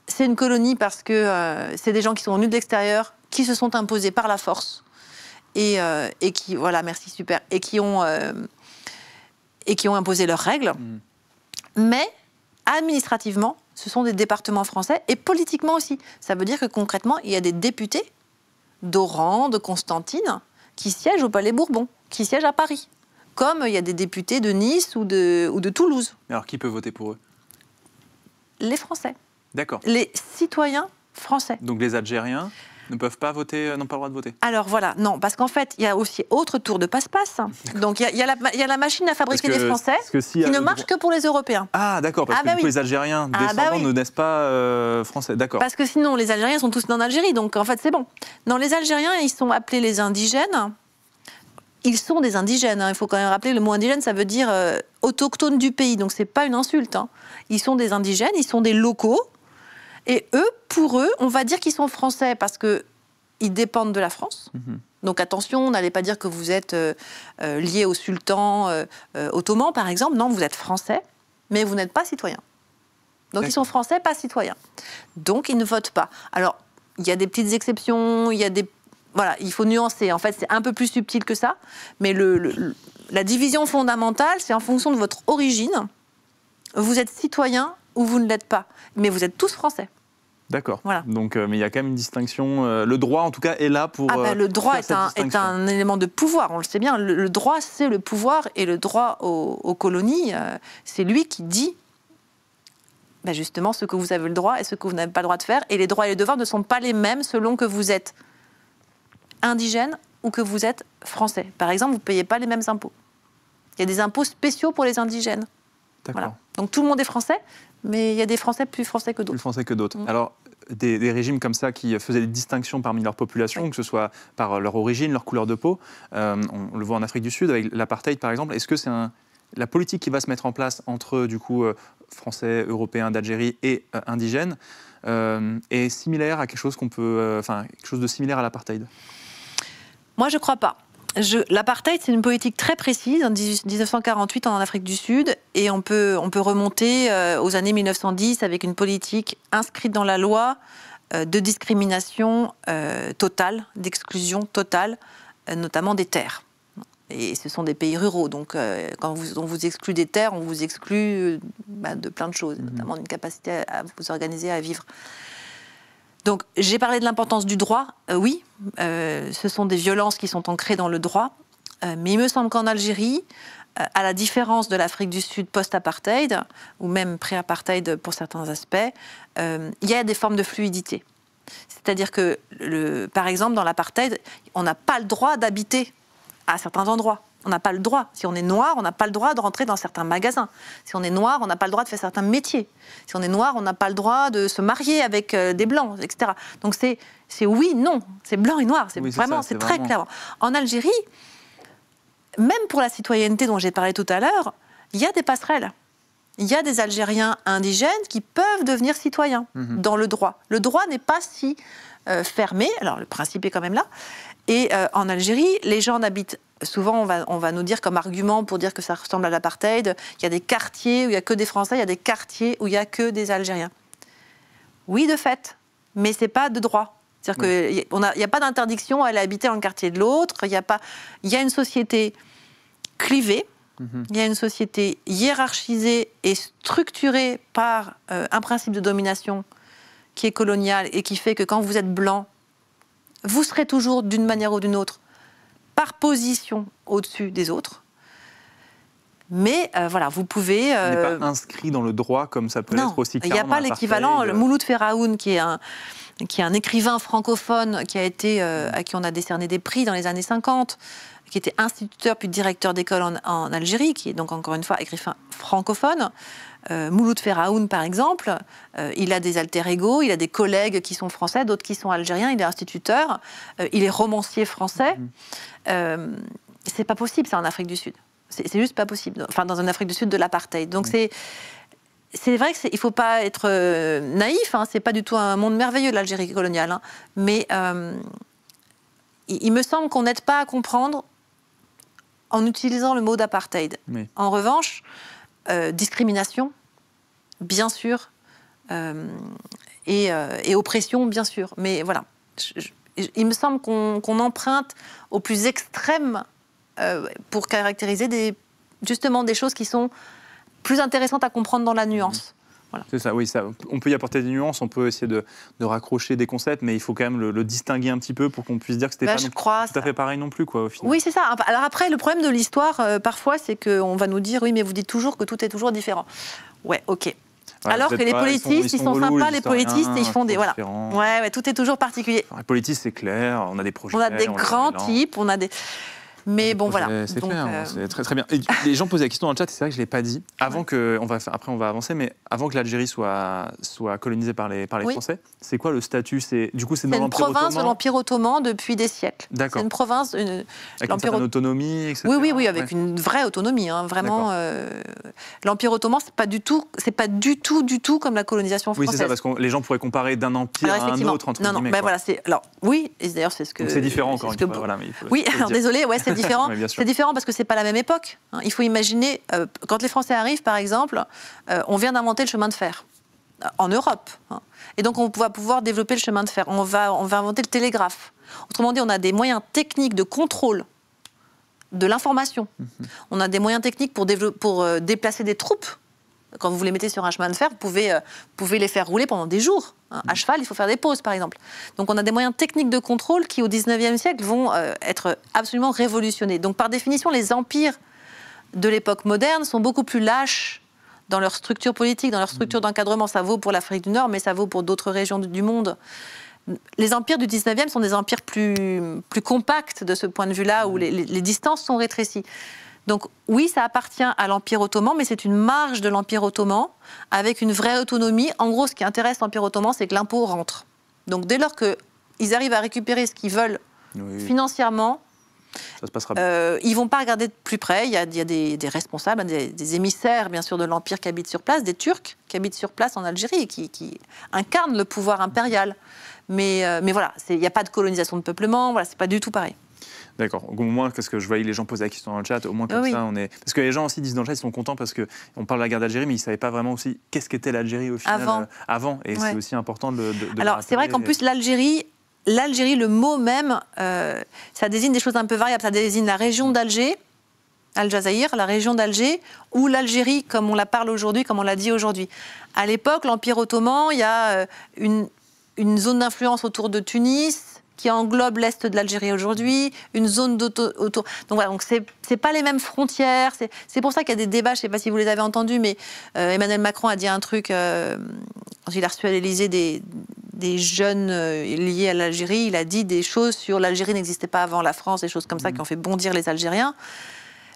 Speaker 2: C'est une colonie parce que euh, c'est des gens qui sont venus de l'extérieur, qui se sont imposés par la force et, euh, qui voilà merci super et qui ont et qui ont imposé leurs règles. Mhm. Mais administrativement, ce sont des départements français et politiquement aussi. Ça veut dire que concrètement, il y a des députés d'Oran, de Constantine, qui siègent au Palais Bourbon, qui siègent à Paris, comme euh, il y a des députés de Nice ou de, ou de Toulouse.
Speaker 1: Alors qui peut voter pour eux Les Français. D'accord.
Speaker 2: Les citoyens français.
Speaker 1: Donc les Algériens ne peuvent pas voter, euh, n'ont pas le droit de voter.
Speaker 2: Alors voilà, non, parce qu'en fait, il y a aussi autre tour de passe-passe. Donc il y, a la machine à fabriquer des euh, Français qui ne marche que pour les Européens.
Speaker 1: Ah d'accord, parce ah que bah les Algériens ah bah descendants ne naissent pas euh, français, d'accord. Parce
Speaker 2: que sinon, les Algériens sont tous en Algérie, donc en fait c'est bon. Non, les Algériens, ils sont appelés les indigènes ils sont des indigènes. Hein. Il faut quand même rappeler, le mot indigène, ça veut dire autochtone du pays. Donc, c'est pas une insulte. Hein. Ils sont des indigènes, ils sont des locaux. Et eux, pour eux, on va dire qu'ils sont français parce que ils dépendent de la France. Mhm. Donc attention, on n'allait pas dire que vous êtes euh, euh, lié au sultan euh, ottoman, par exemple. Non, vous êtes français, mais vous n'êtes pas citoyen. Donc ils sont français, pas citoyens. Donc ils ne votent pas. Alors, il y a des petites exceptions, il y a des... Voilà, il faut nuancer. En fait, c'est un peu plus subtil que ça. Mais le, la division fondamentale, c'est en fonction de votre origine. Vous êtes citoyen ou vous ne l'êtes pas. Mais vous êtes tous français.
Speaker 1: D'accord. Voilà. Donc, euh, mais il y a quand même une distinction. Euh, le droit, en tout cas, est là pour. Ah bah, euh, le droit est
Speaker 2: un, élément de pouvoir. On le sait bien. Le, droit, c'est le pouvoir et le droit aux, colonies, c'est lui qui dit. Bah, justement, ce que vous avez le droit et ce que vous n'avez pas le droit de faire. Et les droits et les devoirs ne sont pas les mêmes selon que vous êtes indigène ou que vous êtes français. Par exemple, vous ne payez pas les mêmes impôts. Il y a des impôts spéciaux pour les indigènes. D'accord. Donc tout le monde est français, mais il y a des Français plus français que d'autres. Plus français
Speaker 1: que d'autres. Mm. Alors, des, régimes comme ça qui faisaient des distinctions parmi leur population, que ce soit par leur origine, leur couleur de peau, euh, on le voit en Afrique du Sud avec l'apartheid par exemple, est-ce que c'est la politique qui va se mettre en place entre du coup euh, Français, Européens d'Algérie et euh, indigènes est similaire
Speaker 2: à quelque chose qu'on peut, enfin quelque chose de similaire à l'apartheid Moi, je crois pas. L'apartheid, c'est une politique très précise, en 1948 en Afrique du Sud, et on peut, on peut remonter euh, aux années 1910 avec une politique inscrite dans la loi euh, de discrimination euh, totale, d'exclusion totale, notamment des terres. Et ce sont des pays ruraux, donc quand on vous exclut des terres, on vous exclut bah, de plein de choses, mmh notamment d'une capacité à vous organiser, à vivre. Donc j'ai parlé de l'importance du droit, euh, oui, euh, ce sont des violences qui sont ancrées dans le droit, euh, mais il me semble qu'en Algérie, à la différence de l'Afrique du Sud post-apartheid, ou même pré-apartheid pour certains aspects, il y a des formes de fluidité. C'est-à-dire que, par exemple, dans l'apartheid, on n'a pas le droit d'habiter à certains endroits. On n'a pas le droit. Si on est noir, on n'a pas le droit de rentrer dans certains magasins. Si on est noir, on n'a pas le droit de faire certains métiers. Si on est noir, on n'a pas le droit de se marier avec euh, des blancs, etc. Donc c'est oui, non. C'est blanc et noir. C'est vraiment, c'est très clair. En Algérie, même pour la citoyenneté dont j'ai parlé tout à l'heure, il y a des passerelles. Il y a des Algériens indigènes qui peuvent devenir citoyens mhm. dans le droit. Le droit n'est pas si euh, fermé, alors le principe est quand même là, et euh, en Algérie, les gens habitent. souvent on va, nous dire comme argument pour dire que ça ressemble à l'apartheid, il y a des quartiers où il n'y a que des Français, il y a des quartiers où il n'y a que des Algériens. Oui, de fait, mais ce n'est pas de droit. C'est-à-dire qu'il n'y a, pas d'interdiction à aller habiter en quartier de l'autre, il y, a pas, y a une société clivée, mhm. il y a une société hiérarchisée et structurée par euh, un principe de domination qui est colonial et qui fait que quand vous êtes blanc, vous serez toujours d'une manière ou d'une autre par position au-dessus des autres. Mais euh, voilà, vous pouvez. n'est pas euh,
Speaker 1: inscrit dans le droit comme ça peut être aussi. Il n'y a pas l'équivalent. Euh,
Speaker 2: Mouloud Feraoun, qui est un qui est un écrivain francophone qui a été à qui on a décerné des prix dans les années 50, qui était instituteur puis directeur d'école en, en, Algérie, qui est donc encore une fois écrivain francophone. Euh, Mouloud Ferraoun, par exemple, euh, il a des alter ego, il a des collègues qui sont français, d'autres qui sont algériens, il est instituteur, euh, il est romancier français. Mhm. c'est pas possible, ça, en Afrique du Sud. C'est juste pas possible. Enfin, dans une Afrique du Sud de l'apartheid. Donc, mhm. c'est c'est vrai qu'il ne faut pas être naïf, hein. c'est pas du tout un monde merveilleux l'Algérie coloniale, hein. mais il, me semble qu'on n'aide pas à comprendre en utilisant le mot d'apartheid. En revanche, euh, discrimination, bien sûr, euh, euh, et, oppression, bien sûr. Mais voilà, il me semble qu'on emprunte au plus extrême pour caractériser justement des choses qui sont plus intéressantes à comprendre dans la nuance.
Speaker 1: C'est ça, oui. Ça, on peut y apporter des nuances, on peut essayer de, raccrocher des concepts, mais il faut quand même le, distinguer un petit peu pour qu'on puisse dire que c'était bah, pas tout à fait pareil non plus, quoi, au final.
Speaker 2: Oui, c'est ça. Alors après, le problème de l'histoire, euh, parfois, c'est qu'on va nous dire, oui, mais vous dites toujours que tout est toujours différent. Ouais, ok.
Speaker 1: Alors que les politistes, ils sont, sympas, les, politistes, ils font des. Voilà.
Speaker 2: Ouais, tout est toujours particulier.
Speaker 1: les politistes, c'est clair, on a des projets. On a des grands types,
Speaker 2: on a des. Ah, mais bon, voilà. C'est clair, hein, euh, c'est
Speaker 1: très très bien. les gens posaient la question dans le chat, c'est vrai que je ne l'ai pas dit. Avant que, on va, après, on va avancer, mais avant que l'Algérie soit, soit colonisée par les, par les Français, c'est quoi le statut C'est du coup, c'est une province de l'Empire
Speaker 2: ottoman depuis des siècles. D'accord. C'est une province, une,
Speaker 1: avec une autonomie, etc. Oui,
Speaker 2: oui, oui, avec une vraie autonomie, hein, vraiment. Euh, L'Empire ottoman, c'est pas du tout, c'est pas du tout, du tout comme la colonisation française. Oui, c'est ça, parce
Speaker 1: que les gens pourraient comparer d'un empire ah, à un autre entre non, non, ben voilà,
Speaker 2: c'est alors oui, et d'ailleurs c'est ce que. C'est différent encore une oui, alors désolé, ouais, c'est c'est différent. parce que c'est pas la même époque. Hein. Il faut imaginer, euh, quand les Français arrivent, par exemple, euh, on vient d'inventer le chemin de fer euh, en Europe. Hein. Et donc on va pouvoir développer le chemin de fer. On va, on va inventer le télégraphe. Autrement dit, on a des moyens techniques de contrôle de l'information. Mhm. On a des moyens techniques pour déplacer des troupes quand vous les mettez sur un chemin de fer, vous pouvez, euh, pouvez les faire rouler pendant des jours. Hein, à cheval, il faut faire des pauses, par exemple. Donc on a des moyens techniques de contrôle qui, au 19e siècle, vont euh, être absolument révolutionnés. Donc par définition, les empires de l'époque moderne sont beaucoup plus lâches dans leur structure politique, dans leur structure mmh. d'encadrement. Ça vaut pour l'Afrique du Nord, mais ça vaut pour d'autres régions du monde. Les empires du 19e sont des empires plus, plus compacts de ce point de vue-là, où mmh. les, les distances sont rétrécies. Donc oui, ça appartient à l'Empire ottoman, mais c'est une marge de l'Empire ottoman avec une vraie autonomie. En gros, ce qui intéresse l'Empire ottoman, c'est que l'impôt rentre. Donc dès lors qu'ils arrivent à récupérer ce qu'ils veulent financièrement, euh, ils ne vont pas regarder de plus près. Il y a, des, responsables, des, émissaires, bien sûr, de l'Empire qui habitent sur place, des Turcs qui habitent sur place en Algérie et qui, incarnent le pouvoir impérial. Mais, euh, mais voilà, il n'y a pas de colonisation de peuplement, voilà, c'est pas du tout pareil.
Speaker 1: D'accord. Au moins, parce que je voyais les gens poser la question dans le chat, au moins comme ah ça, on est. Parce que les gens aussi disent dans le chat, ils sont contents parce qu'on parle de la guerre d'Algérie, mais ils ne savaient pas vraiment aussi qu'est-ce qu'était l'Algérie au final. Avant. Euh, avant. Et c'est aussi important de, Alors, c'est vrai qu'en euh, plus,
Speaker 2: l'Algérie, l'Algérie, le mot même, euh, ça désigne des choses un peu variables. Ça désigne la région mm. d'Alger, al jazair la région d'Alger, ou l'Algérie, comme on la parle aujourd'hui, comme on l'a dit aujourd'hui. À l'époque, l'Empire ottoman, il y a une, une zone d'influence autour de Tunis, qui englobe l'est de l'Algérie aujourd'hui, une zone d'auto. Donc voilà, donc c'est pas les mêmes frontières. C'est pour ça qu'il y a des débats. Je sais pas si vous les avez entendus, mais euh, Emmanuel Macron a dit un truc euh, quand il a reçu à l'Élysée des, des jeunes euh, liés à l'Algérie. Il a dit des choses sur l'Algérie n'existait pas avant la France, des choses comme ça qui mmh. ont fait bondir les Algériens.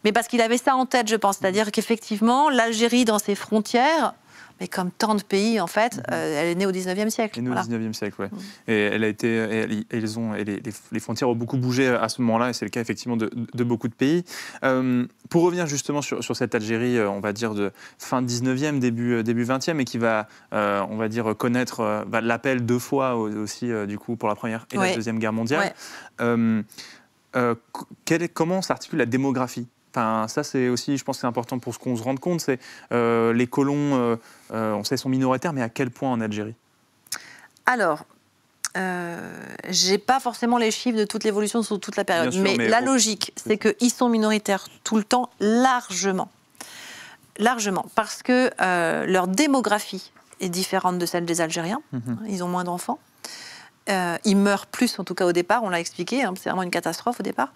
Speaker 2: Mais parce qu'il avait ça en tête, je pense. C'est-à-dire qu'effectivement, l'Algérie, dans ses frontières, mais comme tant de pays, en fait, mhm. euh, elle est née au 19e siècle. Elle est née au 19e siècle, oui. Mhm.
Speaker 1: Et elle a été, ont, les, frontières ont beaucoup bougé à ce moment-là, et c'est le cas effectivement de, beaucoup de pays. Euh, pour revenir justement sur, cette Algérie, euh, on va dire de fin 19e, début, début 20e, et qui va, on va dire, connaître l'appel deux fois aussi, du coup, pour la Première et la Deuxième Guerre mondiale. comment s'articule la démographie Enfin, ça, c'est aussi, je pense, c'est important pour ce qu'on se rende compte, c'est euh, les colons, euh, euh, on sait, sont minoritaires, mais à quel point en Algérie
Speaker 2: Alors, euh, j'ai pas forcément les chiffres de toute l'évolution sur toute la période, mais, la logique, c'est qu'ils sont minoritaires tout le temps, largement, largement, parce que leur démographie est différente de celle des Algériens. Mhm. Ils ont moins d'enfants. Ils euh, il meurt plus, en tout cas au départ, on l'a expliqué, hein, c'est vraiment une catastrophe au départ.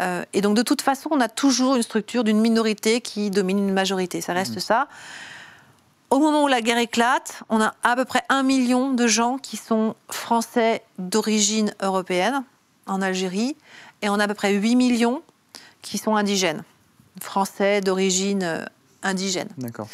Speaker 2: Euh, et donc de toute façon, on a toujours une structure d'une minorité qui domine une majorité, ça reste mmh. ça. Au moment où la guerre éclate, on a à peu près un million de gens qui sont français d'origine européenne en Algérie, et on a à peu près 8 millions qui sont indigènes, français d'origine euh, indigène. D'accord.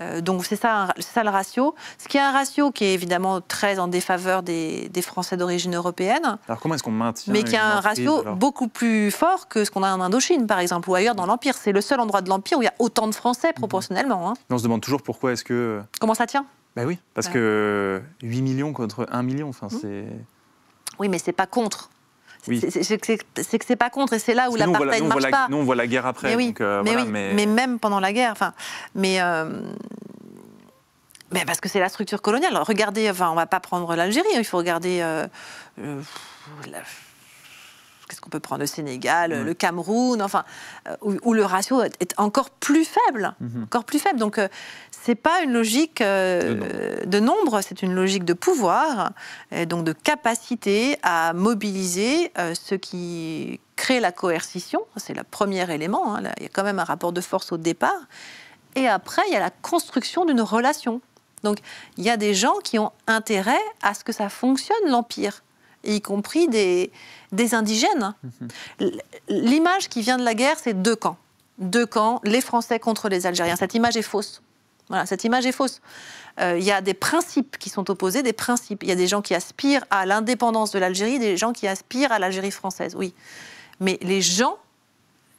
Speaker 2: Euh, donc c'est ça, le ratio. Ce qui est un ratio qui est évidemment très en défaveur des, Français d'origine européenne.
Speaker 1: Alors comment est-ce qu'on maintient Mais qui est un ratio
Speaker 2: beaucoup plus fort que ce qu'on a en Indochine, par exemple, ou ailleurs dans l'Empire. C'est le seul endroit de l'Empire où il y a autant de Français mhm. proportionnellement. Hein.
Speaker 1: On se demande toujours pourquoi est-ce que... Comment ça tient Ben oui, parce que 8 millions contre 1 million, enfin mhm. c'est...
Speaker 2: Oui, mais c'est pas contre. C'est que c'est pas contre et c'est là où la partie ne pas. Nous, on voit la
Speaker 1: guerre après. Mais, euh, mais,
Speaker 2: même pendant la guerre. Enfin, mais. Euh, mais parce que c'est la structure coloniale. Regardez, enfin, on va pas prendre l'Algérie, hein, il faut regarder euh, qu'est-ce qu'on peut prendre Le Sénégal, le Cameroun, enfin, euh, où, le ratio est encore plus faible, mhm. encore plus faible. Donc, euh, c'est pas une logique euh, de nombre, c'est une logique de pouvoir, et donc de capacité à mobiliser ce qui crée la coercition. C'est le premier élément. Hein. il y a quand même un rapport de force au départ. Et après, il y a la construction d'une relation. Donc, il y a des gens qui ont intérêt à ce que ça fonctionne, l'Empire y compris des, indigènes. Mhm. L'image qui vient de la guerre, c'est deux camps. Deux camps, les Français contre les Algériens. Cette image est fausse. Voilà, cette image est fausse. Il euh, y a des principes qui sont opposés, des principes. Il y a des gens qui aspirent à l'indépendance de l'Algérie, des gens qui aspirent à l'Algérie française, oui. Mais les gens,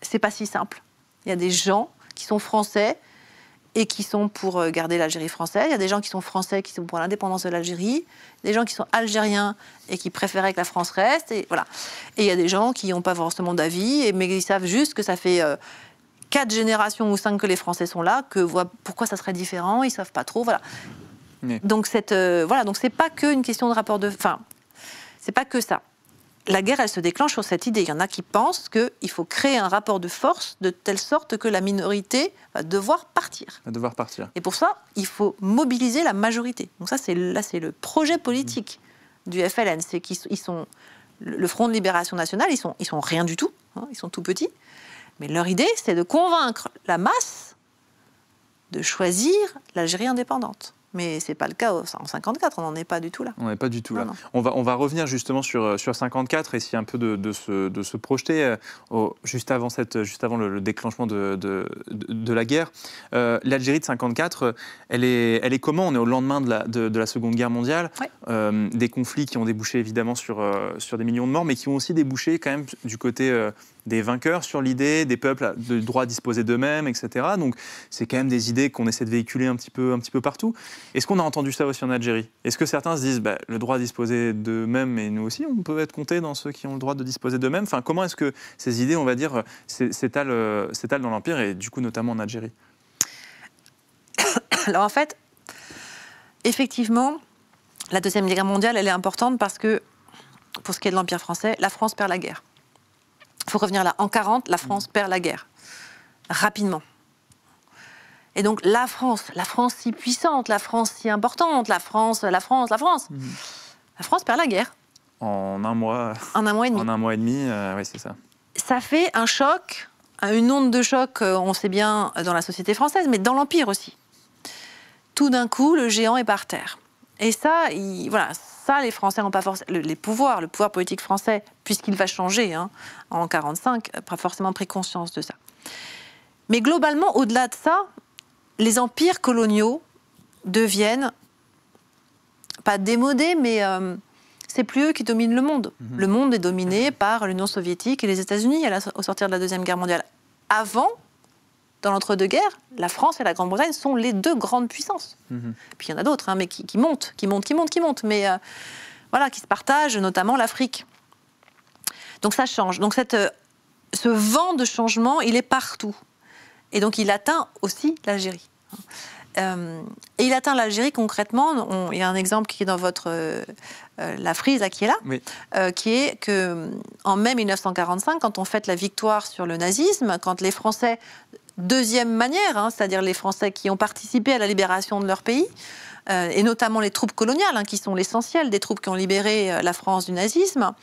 Speaker 2: c'est pas si simple. Il y a des gens qui sont français, et qui sont pour euh, garder l'Algérie française. Il y a des gens qui sont français qui sont pour l'indépendance de l'Algérie, des gens qui sont algériens et qui préféraient que la France reste. Et voilà. Et il y a des gens qui n'ont pas forcément d'avis, mais ils savent juste que ça fait 4 euh, quatre générations ou cinq que les Français sont là, que voient pourquoi ça serait différent, ils savent pas trop. Voilà. Donc cette euh, voilà, donc c'est pas que une question de rapport de, enfin, c'est pas que ça la guerre, elle se déclenche sur cette idée. Il y en a qui pensent qu'il faut créer un rapport de force de telle sorte que la minorité va devoir partir. Va devoir partir. Et pour ça, il faut mobiliser la majorité. Donc ça, c'est là, c'est le projet politique du FLN. C'est qu'ils sont le Front de Libération Nationale, ils sont, ils sont rien du tout. Hein, ils sont tout petits. Mais leur idée, c'est de convaincre la masse de choisir l'Algérie indépendante. Mais ce n'est pas le cas en 54, on n'en est pas du tout là.
Speaker 1: On n'est pas du tout là. On, va, on va revenir justement sur, euh, sur 54, essayer un peu de, de, se, de se, projeter euh, juste avant, cette, juste avant le, déclenchement de, de, de, la guerre. Euh, L'Algérie de 54, elle est, elle est comment On est au lendemain de la, de, la Seconde Guerre mondiale. des conflits qui ont débouché évidemment sur, sur des millions de morts, mais qui ont aussi débouché quand même du côté des vainqueurs sur l'idée des peuples de droit à disposer d'eux-mêmes, etc. Donc c'est quand même des idées qu'on essaie de véhiculer un petit peu, un petit peu partout. Est-ce qu'on a entendu ça aussi en Algérie Est-ce que certains se disent bah, le droit à disposer d'eux-mêmes et nous aussi, on peut être compté dans ceux qui ont le droit de disposer d'eux-mêmes enfin, Comment est-ce que ces idées, on va dire, euh, s'étalent dans l'Empire et du coup notamment en Algérie
Speaker 2: Alors en fait, effectivement, la Deuxième Guerre mondiale, elle est importante parce que, pour ce qui est de l'Empire français, la France perd la guerre. Il faut revenir là. En 1940, la France mmh. perd la guerre. Rapidement. Et donc la France, la France si puissante, la France si importante, la France, la France, la France, mm. la France perd la guerre. En un mois. En un mois et demi. En un mois et demi, euh, oui, c'est ça. Ça fait un choc, euh, une onde de choc, euh, on sait bien, dans la société française, mais dans l'Empire aussi. Tout d'un coup, le géant est par terre. Et ça, voilà, ça, les Français n'ont pas forcément. les pouvoirs, le pouvoir politique français, puisqu'il va changer hein, en 1945, pas forcément pris conscience de ça. Mais globalement, au-delà de ça, les empires coloniaux deviennent, pas démodés, mais euh, c'est plus eux qui dominent le monde. Mhm. Le monde est dominé par l'Union soviétique et les États-Unis au sortir de la Deuxième Guerre mondiale. Avant, dans l'entre-deux-guerres, la France et la Grande-Bretagne sont les deux grandes puissances. Mhm. Puis il y en a d'autres, hein, mais qui, qui, montent, qui montent, qui montent, qui montent, mais euh, voilà, qui se partagent, notamment l'Afrique. Donc ça change. Donc cette, euh, ce vent de changement, il est partout. Et donc il atteint aussi l'Algérie. Euh, et il atteint l'Algérie concrètement. il y a un exemple qui est dans votre euh, euh, la frise à qui est là, qui est que en mai 1945, quand on fête la victoire sur le nazisme, quand les Français deuxième manière, hein, c'est-à-dire les Français qui ont participé à la libération de leur pays, et notamment les troupes coloniales, hein, qui sont l'essentiel des troupes qui ont libéré la France du nazisme.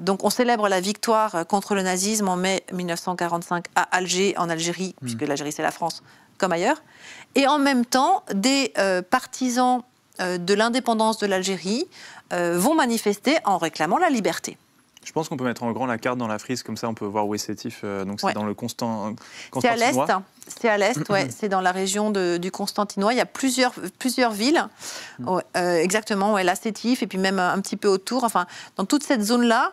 Speaker 2: donc on célèbre la victoire contre le nazisme en mai 1945 à Alger, en Algérie, hmm. puisque l'Algérie c'est la France, comme ailleurs, et en même temps, des euh, partisans euh, de l'indépendance de l'Algérie euh, vont manifester en réclamant la liberté.
Speaker 1: Je pense qu'on peut mettre en grand la carte dans la frise, comme ça on peut voir où est Sétif. donc c'est dans le Constant.
Speaker 2: C'est à l'est. Hein. C'est à l'est, ouais. c'est dans la région du Constantinois. Il y a plusieurs, plusieurs villes, exactement, mm. où exactement, ouais, la Sétif, et puis même un petit peu autour. Enfin, dans toute cette zone-là,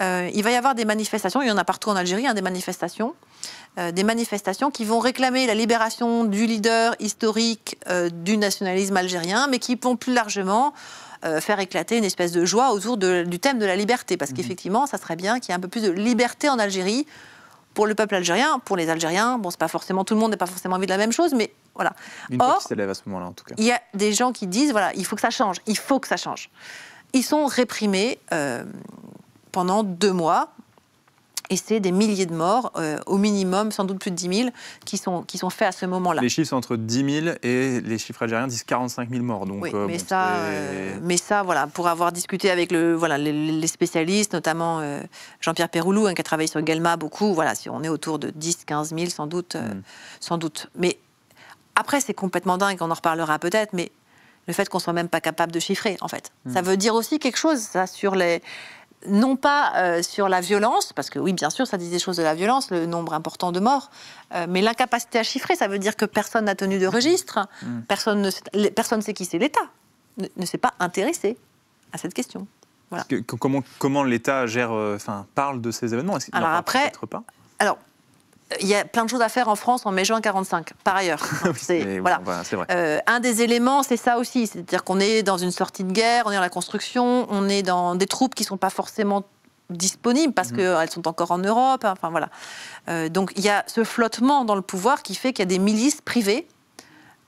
Speaker 2: euh, il va y avoir des manifestations, il y en a partout en Algérie, hein, des manifestations, euh, des manifestations qui vont réclamer la libération du leader historique euh, du nationalisme algérien, mais qui vont plus largement faire éclater une espèce de joie autour du thème de la liberté, parce mhm. qu'effectivement, ça serait bien qu'il y ait un peu plus de liberté en Algérie pour le peuple algérien, pour les Algériens. Bon, c'est pas forcément tout le monde n'est pas forcément envie de la même chose, mais voilà. Or,
Speaker 1: Il
Speaker 2: y a des gens qui disent voilà, il faut que ça change, il faut que ça change. Ils sont réprimés pendant deux mois. Et c'est des milliers de morts, euh, au minimum, sans doute plus de 10 000, qui sont, qui sont faits à ce moment-là. Les
Speaker 1: chiffres sont entre 10 000 et les chiffres algériens disent 45 000 morts. Donc, oui, euh, mais, ça, euh,
Speaker 2: mais ça, voilà, pour avoir discuté avec le, voilà, les, spécialistes, notamment Jean-Pierre Perroulou, hein, qui a travaillé sur Gelma beaucoup, voilà, si on est autour de 10 15 000, sans doute. Mm. sans doute. Mais après, c'est complètement dingue, on en reparlera peut-être, mais le fait qu'on soit même pas capable de chiffrer, en fait. Mm. Ça veut dire aussi quelque chose, ça, sur les non pas euh, sur la violence, parce que oui, bien sûr, ça dit des choses de la violence, le nombre important de morts, euh, mais l'incapacité à chiffrer, ça veut dire que personne n'a tenu de registre, hmm. personne ne sait, personne sait qui c'est l'État, ne, s'est pas intéressé à cette question. Voilà.
Speaker 1: comment, l'État gère, euh, enfin, parle de ces événements Alors après, pas
Speaker 2: alors il y a plein de choses à faire en France en mai-juin 45, par ailleurs. C'est euh, un des éléments, c'est ça aussi, c'est-à-dire qu'on est dans une sortie de guerre, on est dans la construction, on est dans des troupes qui ne sont pas forcément disponibles parce mmh. qu'elles euh, sont encore en Europe. Hein, enfin voilà. Euh, donc il y a ce flottement dans le pouvoir qui fait qu'il y a des milices privées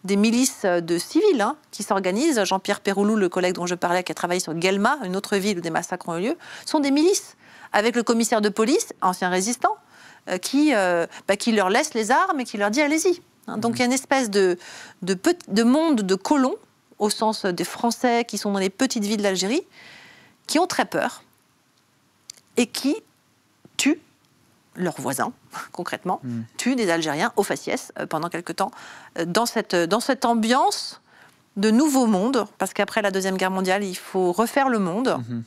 Speaker 2: des milices de civils hein, qui s'organisent. Jean-Pierre Peroulou, le collègue dont je parlais, qui a travaillé sur Guelma, une autre ville où des massacres ont eu lieu, sont des milices. Avec le commissaire de police, ancien résistant, euh, qui, euh, bah, qui leur laisse les armes et qui leur dit allez-y. Hein, donc mhm. il y a une espèce de, de, monde de colons, au sens des Français qui sont dans les petites villes d'Algérie, qui ont très peur et qui tuent leurs voisins, concrètement, mhm. tuent des Algériens au faciès euh, pendant quelque temps, dans cette, dans cette ambiance de nouveau monde, parce qu'après la Deuxième Guerre mondiale, il faut refaire le monde. Mhm.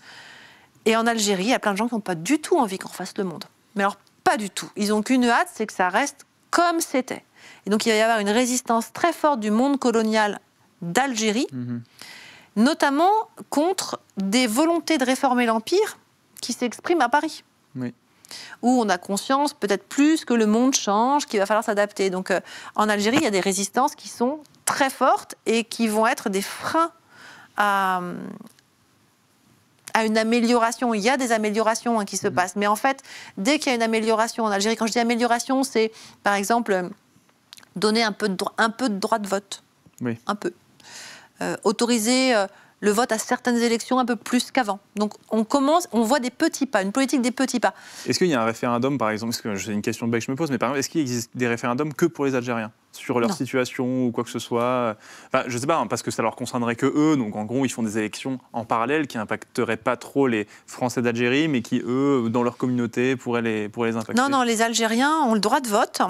Speaker 2: Et en Algérie, il y a plein de gens qui n'ont pas du tout envie qu'on fasse le monde. Mais alors pas du tout. Ils n'ont qu'une hâte, c'est que ça reste comme c'était. Et donc il va y avoir une résistance très forte du monde colonial d'Algérie, mm-hmm. notamment contre des volontés de réformer l'Empire qui s'expriment à Paris. Où on a conscience peut-être plus que le monde change, qu'il va falloir s'adapter. Donc euh, en Algérie, il y a des résistances qui sont très fortes et qui vont être des freins à, à une amélioration. Il y a des améliorations hein, qui se mhm. passent. Mais en fait, dès qu'il y a une amélioration en Algérie, quand je dis amélioration, c'est par exemple donner un peu de, un peu de droit de vote. Oui. Un peu. Euh, autoriser euh, le vote à certaines élections un peu plus qu'avant. Donc on commence, on voit des petits pas, une politique des petits pas.
Speaker 1: Est-ce qu'il y a un référendum, par exemple, c'est que une question que je me pose, mais par exemple, est-ce qu'il existe des référendums que pour les Algériens sur leur situation ou quoi que ce soit Je ne sais pas, hein, parce que ça leur concernerait que eux. Donc en gros, ils font des élections en parallèle qui n'impacteraient pas trop les Français d'Algérie, mais qui, eux, dans leur communauté, pourraient les, pourraient les impacter. Non, non, les Algériens
Speaker 2: ont le droit de vote.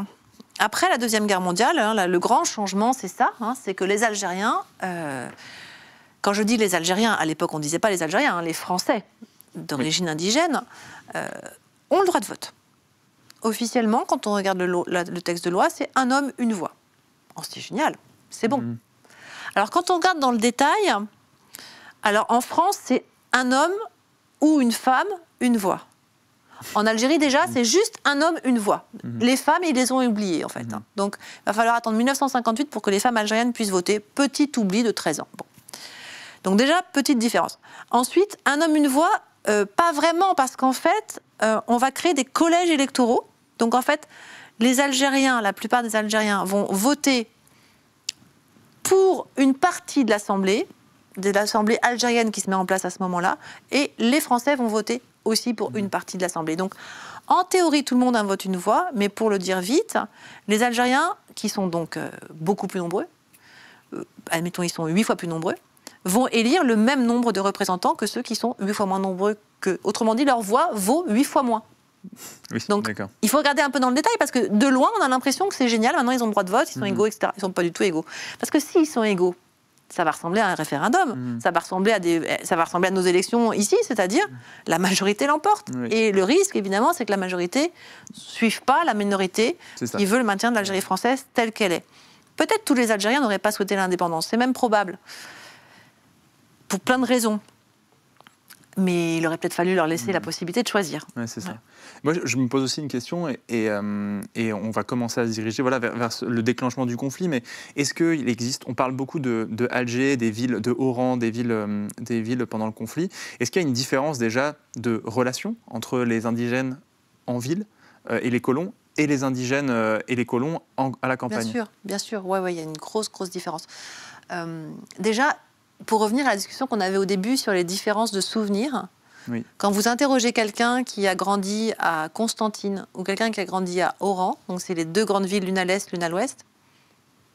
Speaker 2: Après la Deuxième Guerre mondiale, hein, le grand changement, c'est ça, hein, c'est que les Algériens, euh, quand je dis les Algériens, à l'époque on ne disait pas les Algériens, les Français d'origine indigène, euh, ont le droit de vote officiellement, quand on regarde le, texte de loi, c'est un homme, une voix. Oh, c'est génial, c'est bon. Mhm. Alors quand on regarde dans le détail, alors en France, c'est un homme ou une femme, une voix. En Algérie, déjà, mhm. c'est juste un homme, une voix. Mhm. Les femmes, ils les ont oubliées, en fait. Donc, il va falloir attendre 1958 pour que les femmes algériennes puissent voter. Petit oubli de 13 ans. Donc, déjà, petite différence. Ensuite, un homme, une voix, euh, pas vraiment, parce qu'en fait, euh, on va créer des collèges électoraux donc en fait, les Algériens, la plupart des Algériens vont voter pour une partie de l'Assemblée, de l'Assemblée algérienne qui se met en place à ce moment-là, et les Français vont voter aussi pour une partie de l'Assemblée. Donc en théorie, tout le monde vote une voix, mais pour le dire vite, les Algériens, qui sont donc euh, beaucoup plus nombreux, euh, admettons ils sont huit fois plus nombreux, vont élire le même nombre de représentants que ceux qui sont huit fois moins nombreux que. Autrement dit, leur voix vaut huit fois moins. Donc, il faut regarder un peu dans le détail parce que de loin, on a l'impression que c'est génial. Maintenant, ils ont le droit de vote, ils sont mhm. égaux, etc. Ils sont pas du tout égaux. Parce que s'ils sont égaux, ça va ressembler à un référendum, mhm. ça, va ressembler à des, ça va ressembler à nos élections ici, c'est-à-dire mhm. la majorité l'emporte. Et le risque, évidemment, c'est que la majorité ne suive pas la minorité qui veut le maintien de l'Algérie française telle qu'elle est. Peut-être tous les Algériens n'auraient pas souhaité l'indépendance, c'est même probable, pour plein de raisons mais il aurait peut-être fallu leur laisser la mm. possibilité de choisir. Ouais, c'est ça.
Speaker 1: Moi, je me pose aussi une question, et, euh, et, on va commencer à se diriger voilà, vers, le déclenchement du conflit, mais est-ce qu'il existe, on parle beaucoup de, Alger, des villes de haut rang, des villes, euh, des villes pendant le conflit, est-ce qu'il y a une différence déjà de relation entre les indigènes en ville euh, et les colons et les indigènes et les colons à la campagne Bien sûr,
Speaker 2: bien sûr, ouais, ouais, il y a une grosse, grosse différence. déjà, pour revenir à la discussion qu'on avait au début sur les différences de souvenirs, quand vous interrogez quelqu'un qui a grandi à Constantine ou quelqu'un qui a grandi à Oran, donc c'est les deux grandes villes, l'une à l'est, l'une à l'ouest,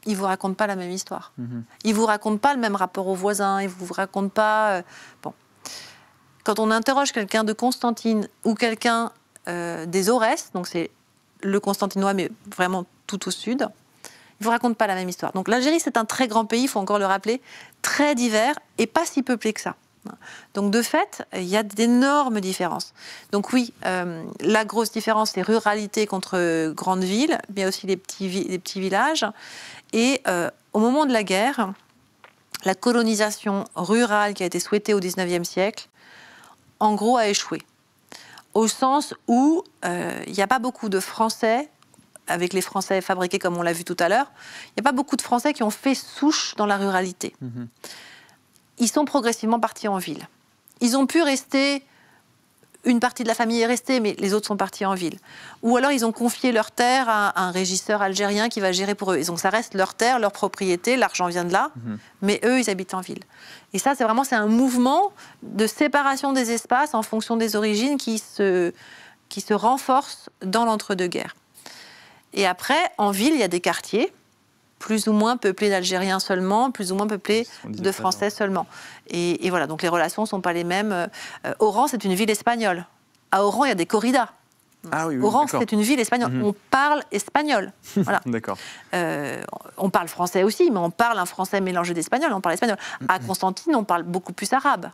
Speaker 2: ils vous raconte pas la même histoire. Mhm. Il vous raconte pas le même rapport aux voisins. Ils vous raconte pas. Euh, bon, quand on interroge quelqu'un de Constantine ou quelqu'un euh, des Orestes, donc c'est le Constantinois, mais vraiment tout au sud, vous raconte pas la même histoire. Donc l'Algérie, c'est un très grand pays, il faut encore le rappeler, très divers et pas si peuplé que ça. Donc de fait, il y a d'énormes différences. Donc oui, euh, la grosse différence, c'est ruralité contre grande ville, mais aussi les petits, villages. Et euh, au moment de la guerre, la colonisation rurale qui a été souhaitée au 19e siècle, en gros, a échoué. Au sens où euh, il n'y a pas beaucoup de Français avec les Français fabriqués comme on l'a vu tout à l'heure, il n'y a pas beaucoup de Français qui ont fait souche dans la ruralité. Mhm. Ils sont progressivement partis en ville. Ils ont pu rester, une partie de la famille est restée, mais les autres sont partis en ville. Ou alors ils ont confié leurs terres à un régisseur algérien qui va gérer pour eux. donc ça reste leur terre, leur propriété, l'argent vient de là, mhm. mais eux, ils habitent en ville. Et ça, c'est vraiment c'est un mouvement de séparation des espaces en fonction des origines qui se, qui se renforce dans l'entre-deux-guerres. Et après, en ville, il y a des quartiers plus ou moins peuplés d'Algériens seulement, plus ou moins peuplés de Français seulement. Et, voilà, donc les relations ne sont pas les mêmes. Euh, Oran, c'est une ville espagnole. À Oran, il y a des corridas. Ah Oran, c'est une ville espagnole. Mhm. On parle espagnol. Voilà. D'accord. Euh, on parle français aussi, mais on parle un français mélangé d'espagnol. On parle espagnol. À mhm. Constantine, on parle beaucoup plus arabe.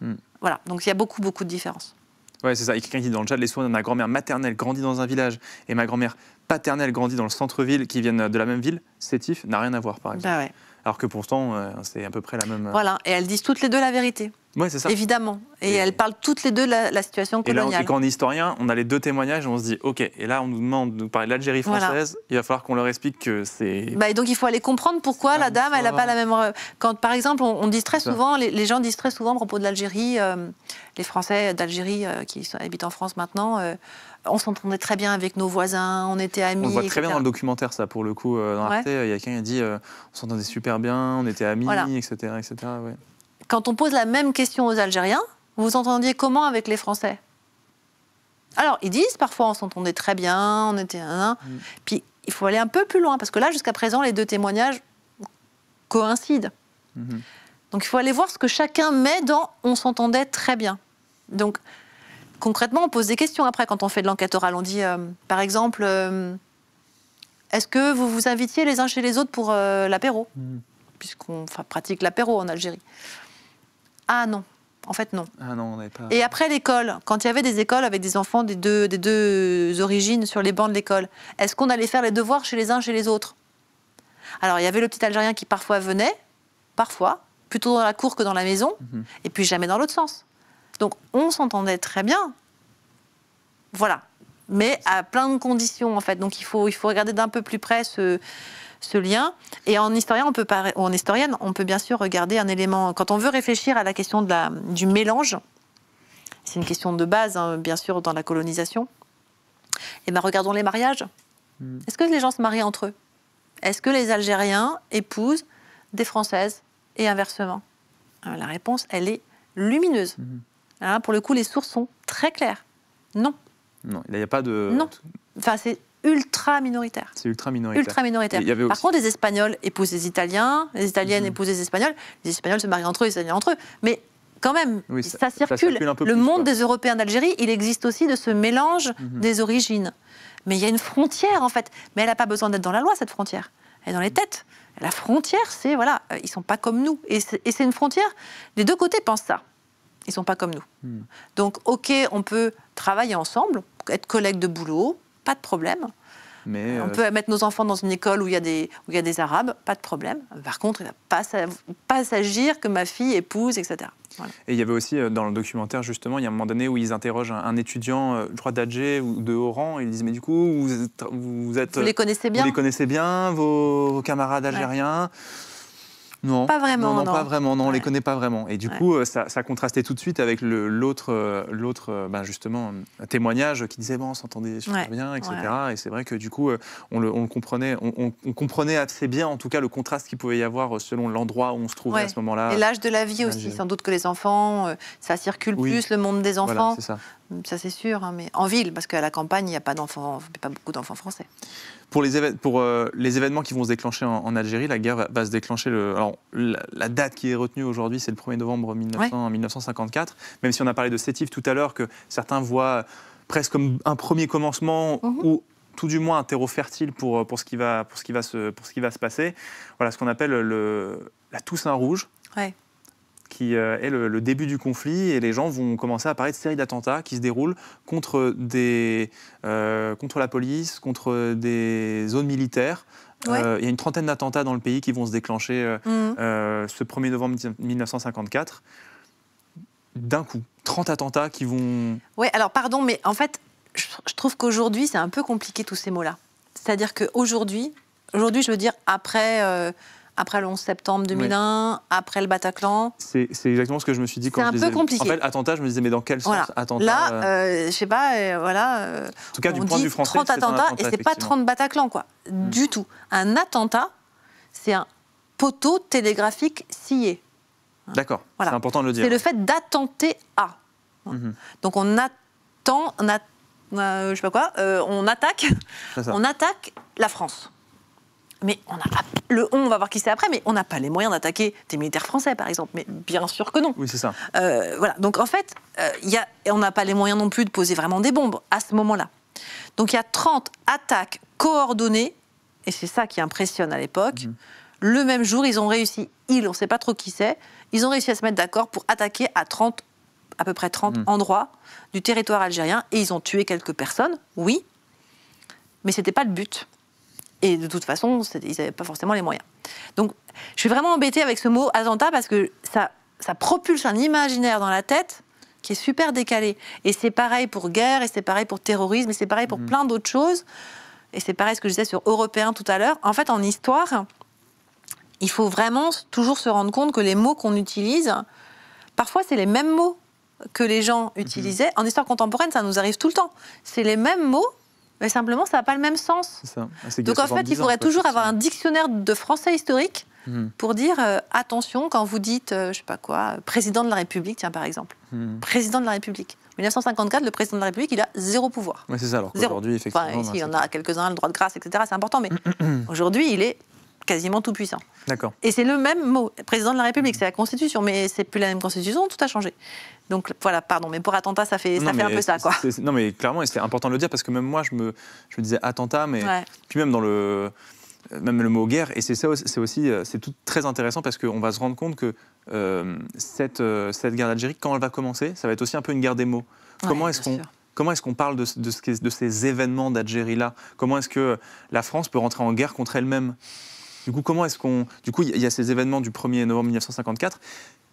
Speaker 2: Hmm. Voilà. Donc il y a beaucoup, beaucoup de différences.
Speaker 1: Oui, c'est ça. a quelqu'un dit dans le chat, les soins de ma grand-mère maternelle grandit dans un village et ma grand-mère paternelle grandit dans le centre-ville, qui viennent de la même ville, Sétif n'a rien à voir, par exemple. Bah Alors que pourtant, euh, c'est à peu près la même. Euh,
Speaker 2: voilà, et elles disent toutes les deux la vérité. Oui, c'est ça. Évidemment. Et, elles parlent toutes les deux de la, situation coloniale. Et, là, on,
Speaker 1: on historien, on a les deux témoignages on se dit, OK, et là, on nous demande de nous parler de l'Algérie française, il va falloir qu'on leur explique que c'est. Bah, et
Speaker 2: donc, il faut aller comprendre pourquoi ah, la dame, elle n'a pas la même. Quand, par exemple, on, dit très souvent, les, gens disent très souvent à propos de l'Algérie, euh, les Français d'Algérie qui habitent en France maintenant, on s'entendait très bien avec nos voisins, on était amis. On voit très bien dans le
Speaker 1: documentaire, ça, pour le coup. Euh, dans Arte, il y a quelqu'un qui dit euh, on s'entendait super bien, on était amis, etc. etc.
Speaker 2: Quand on pose la même question aux Algériens, vous vous entendiez comment avec les Français Alors, ils disent parfois on s'entendait très bien, on était. Mm. Puis il faut aller un peu plus loin, parce que là, jusqu'à présent, les deux témoignages coïncident. Mm-hmm. Donc il faut aller voir ce que chacun met dans on s'entendait très bien. Donc concrètement, on pose des questions après quand on fait de l'enquête orale. On dit, euh, par exemple, euh, est-ce que vous vous invitiez les uns chez les autres pour euh, l'apéro hmm. Puisqu'on pratique l'apéro en Algérie. Ah non, en fait non. Ah non on pas... Et après l'école, quand il y avait des écoles avec des enfants des deux, origines sur les bancs de l'école, est-ce qu'on allait faire les devoirs chez les uns chez les autres Alors il y avait le petit Algérien qui parfois venait, parfois, plutôt dans la cour que dans la maison, mhm. et puis jamais dans l'autre sens. Donc on s'entendait très bien. Voilà. Mais à plein de conditions, en fait. Donc il faut, regarder d'un peu plus près ce, lien. Et en, historien, on peut historienne, on peut bien sûr regarder un élément. Quand on veut réfléchir à la question du mélange, c'est une question de base, hein, bien sûr, dans la colonisation. Et eh bien, regardons les mariages. Hmm. Est-ce que les gens se marient entre eux Est-ce que les Algériens épousent des Françaises et inversement ah, La réponse, elle est lumineuse. Hmm. Hein, pour le coup, les sources sont très claires. Non.
Speaker 1: Non, il n'y a pas de. Non.
Speaker 2: Enfin, c'est ultra minoritaire.
Speaker 1: C'est ultra minoritaire. Ultra minoritaire. Par contre, les
Speaker 2: Espagnols épousent les Italiens, les Italiennes mhm. épousent les Espagnols, les Espagnols se marient entre eux, les Italiens entre eux. Mais quand même, ça, circule. le monde des Européens d'Algérie, il existe aussi de ce mélange mhm. des origines. Mais il y a une frontière, en fait. Mais elle n'a pas besoin d'être dans la loi, cette frontière. Elle est dans les mhm. têtes. La frontière, c'est, voilà, euh, ils ne sont pas comme nous. Et c'est une frontière, les deux côtés pensent ça. Ils sont pas comme nous. Hmm. Donc, ok, on peut travailler ensemble, être collègues de boulot, pas de problème.
Speaker 1: Mais on euh, peut
Speaker 2: mettre nos enfants dans une école où il y a des, où il des Arabes, pas de problème. Par contre, il ne va pas s'agir que ma fille épouse, etc.
Speaker 1: Et il y avait aussi euh, dans le documentaire, justement, il y a un moment donné où ils interrogent un, étudiant, droit euh, crois ou de Oran, et ils disent Mais du coup, vous, les connaissez bien Vous les connaissez bien, vos, camarades algériens non. Pas vraiment. Non, pas vraiment. Non, on les connaît pas vraiment. Et du coup, euh, ça, contrastait tout de suite avec l'autre, euh, l'autre, euh, ben justement, témoignage qui disait bon, on s'entendait super bien, etc. Et c'est vrai que du coup, on comprenait, on, comprenait assez bien, en tout cas, le contraste qu'il pouvait y avoir selon l'endroit où on se trouvait à ce moment-là. Et l'âge de la vie aussi. Sans
Speaker 2: doute que les enfants, ça circule plus, le monde des enfants. ça ça c'est sûr, hein, mais en ville, parce qu'à la campagne, il n'y a pas d'enfants, pas beaucoup d'enfants français.
Speaker 1: Pour, les, pour euh, les événements qui vont se déclencher en, Algérie, la guerre va, se déclencher. Le, alors, la, date qui est retenue aujourd'hui, c'est le 1er novembre 1954, même si on a parlé de Sétif tout à l'heure, que certains voient presque comme un premier commencement mhm. ou tout du moins un terreau fertile pour, euh, pour, ce, qui va, pour, ce, qui va se, pour ce qui va se passer. Voilà ce qu'on appelle le, la Toussaint Rouge qui euh, est le, début du conflit et les gens vont commencer à parler de séries d'attentats qui se déroulent contre, des, euh, contre la police, contre des zones militaires. Euh, il y a une trentaine d'attentats dans le pays qui vont se déclencher mmh. ce 1er novembre 1954. D'un coup, 30 attentats qui vont...
Speaker 2: Oui, alors pardon, mais en fait, je, trouve qu'aujourd'hui, c'est un peu compliqué tous ces mots-là. C'est-à-dire qu'aujourd'hui, aujourd'hui, je veux dire, après après le 11 septembre 2001, après le Bataclan.
Speaker 1: C'est exactement ce que je me suis dit quand je un peu compliqué. En fait, attentat, je me disais, mais dans quel sens attentat Là, euh, euh
Speaker 2: je sais pas, euh, voilà. Euh, en tout cas, du point de vue français, 30 attentats, attentat, et c'est pas 30 Bataclans, quoi. Hmm. Du tout. Un attentat, c'est un poteau télégraphique scié.
Speaker 1: D'accord, c'est important de le dire. C'est le
Speaker 2: fait d'attenter à. Mhm. Donc on attend, on, ne je sais pas quoi, on attaque, on attaque la France mais on a le on, va voir qui c'est après, mais on n'a pas les moyens d'attaquer des militaires français, par exemple. Mais bien sûr que non. Oui, c'est ça. Euh, voilà. Donc en fait, il euh, y on n'a pas les moyens non plus de poser vraiment des bombes à ce moment-là. Donc il y a 30 attaques coordonnées, et c'est ça qui impressionne à l'époque. Mmh. Le même jour, ils ont réussi, ils, on ne sait pas trop qui c'est, ils ont réussi à se mettre d'accord pour attaquer à 30, à peu près 30 mmh. endroits du territoire algérien, et ils ont tué quelques personnes, oui, mais ce n'était pas le but. Et de toute façon, ils n'avaient pas forcément les moyens. Donc, je suis vraiment embêtée avec ce mot Azanta parce que ça, ça propulse un imaginaire dans la tête qui est super décalé. Et c'est pareil pour guerre, et c'est pareil pour terrorisme, et c'est pareil pour mhm. plein d'autres choses. Et c'est pareil ce que je disais sur européen tout à l'heure. En fait, en histoire, il faut vraiment toujours se rendre compte que les mots qu'on utilise, parfois, c'est les mêmes mots que les gens mhm. utilisaient. En histoire contemporaine, ça nous arrive tout le temps. C'est les mêmes mots mais simplement, ça n'a pas le même sens. Ah, Donc en fait, il faudrait toujours avoir un dictionnaire de français historique hmm. pour dire euh, attention quand vous dites, euh, je sais pas quoi, euh, président de la République, tiens par exemple. Hmm. Président de la République. 1954, le président de la République, il a zéro pouvoir.
Speaker 1: c'est ça, alors qu'aujourd'hui, effectivement. Bah, il y en a
Speaker 2: quelques-uns, le droit de grâce, etc. C'est important, mais aujourd'hui, il est quasiment tout puissant. D'accord. Et c'est le même mot, président de la République, c'est la Constitution, mais c'est plus la même Constitution, tout a changé. Donc voilà, pardon, mais pour attentat, ça fait, ça fait un peu ça, quoi.
Speaker 1: Non, mais clairement, et c'était important de le dire parce que même moi, je me, disais attentat, mais puis même dans le, même le mot guerre, et c'est ça, c'est aussi, c'est tout très intéressant parce qu'on va se rendre compte que euh, cette, euh, cette guerre d'Algérie, quand elle va commencer, ça va être aussi un peu une guerre des mots. Comment est-ce qu'on Comment est-ce qu'on parle de, de, de, ces événements d'Algérie-là Comment est-ce que la France peut rentrer en guerre contre elle-même du coup, comment est-ce qu'on. Du coup, il y a ces événements du 1er novembre 1954.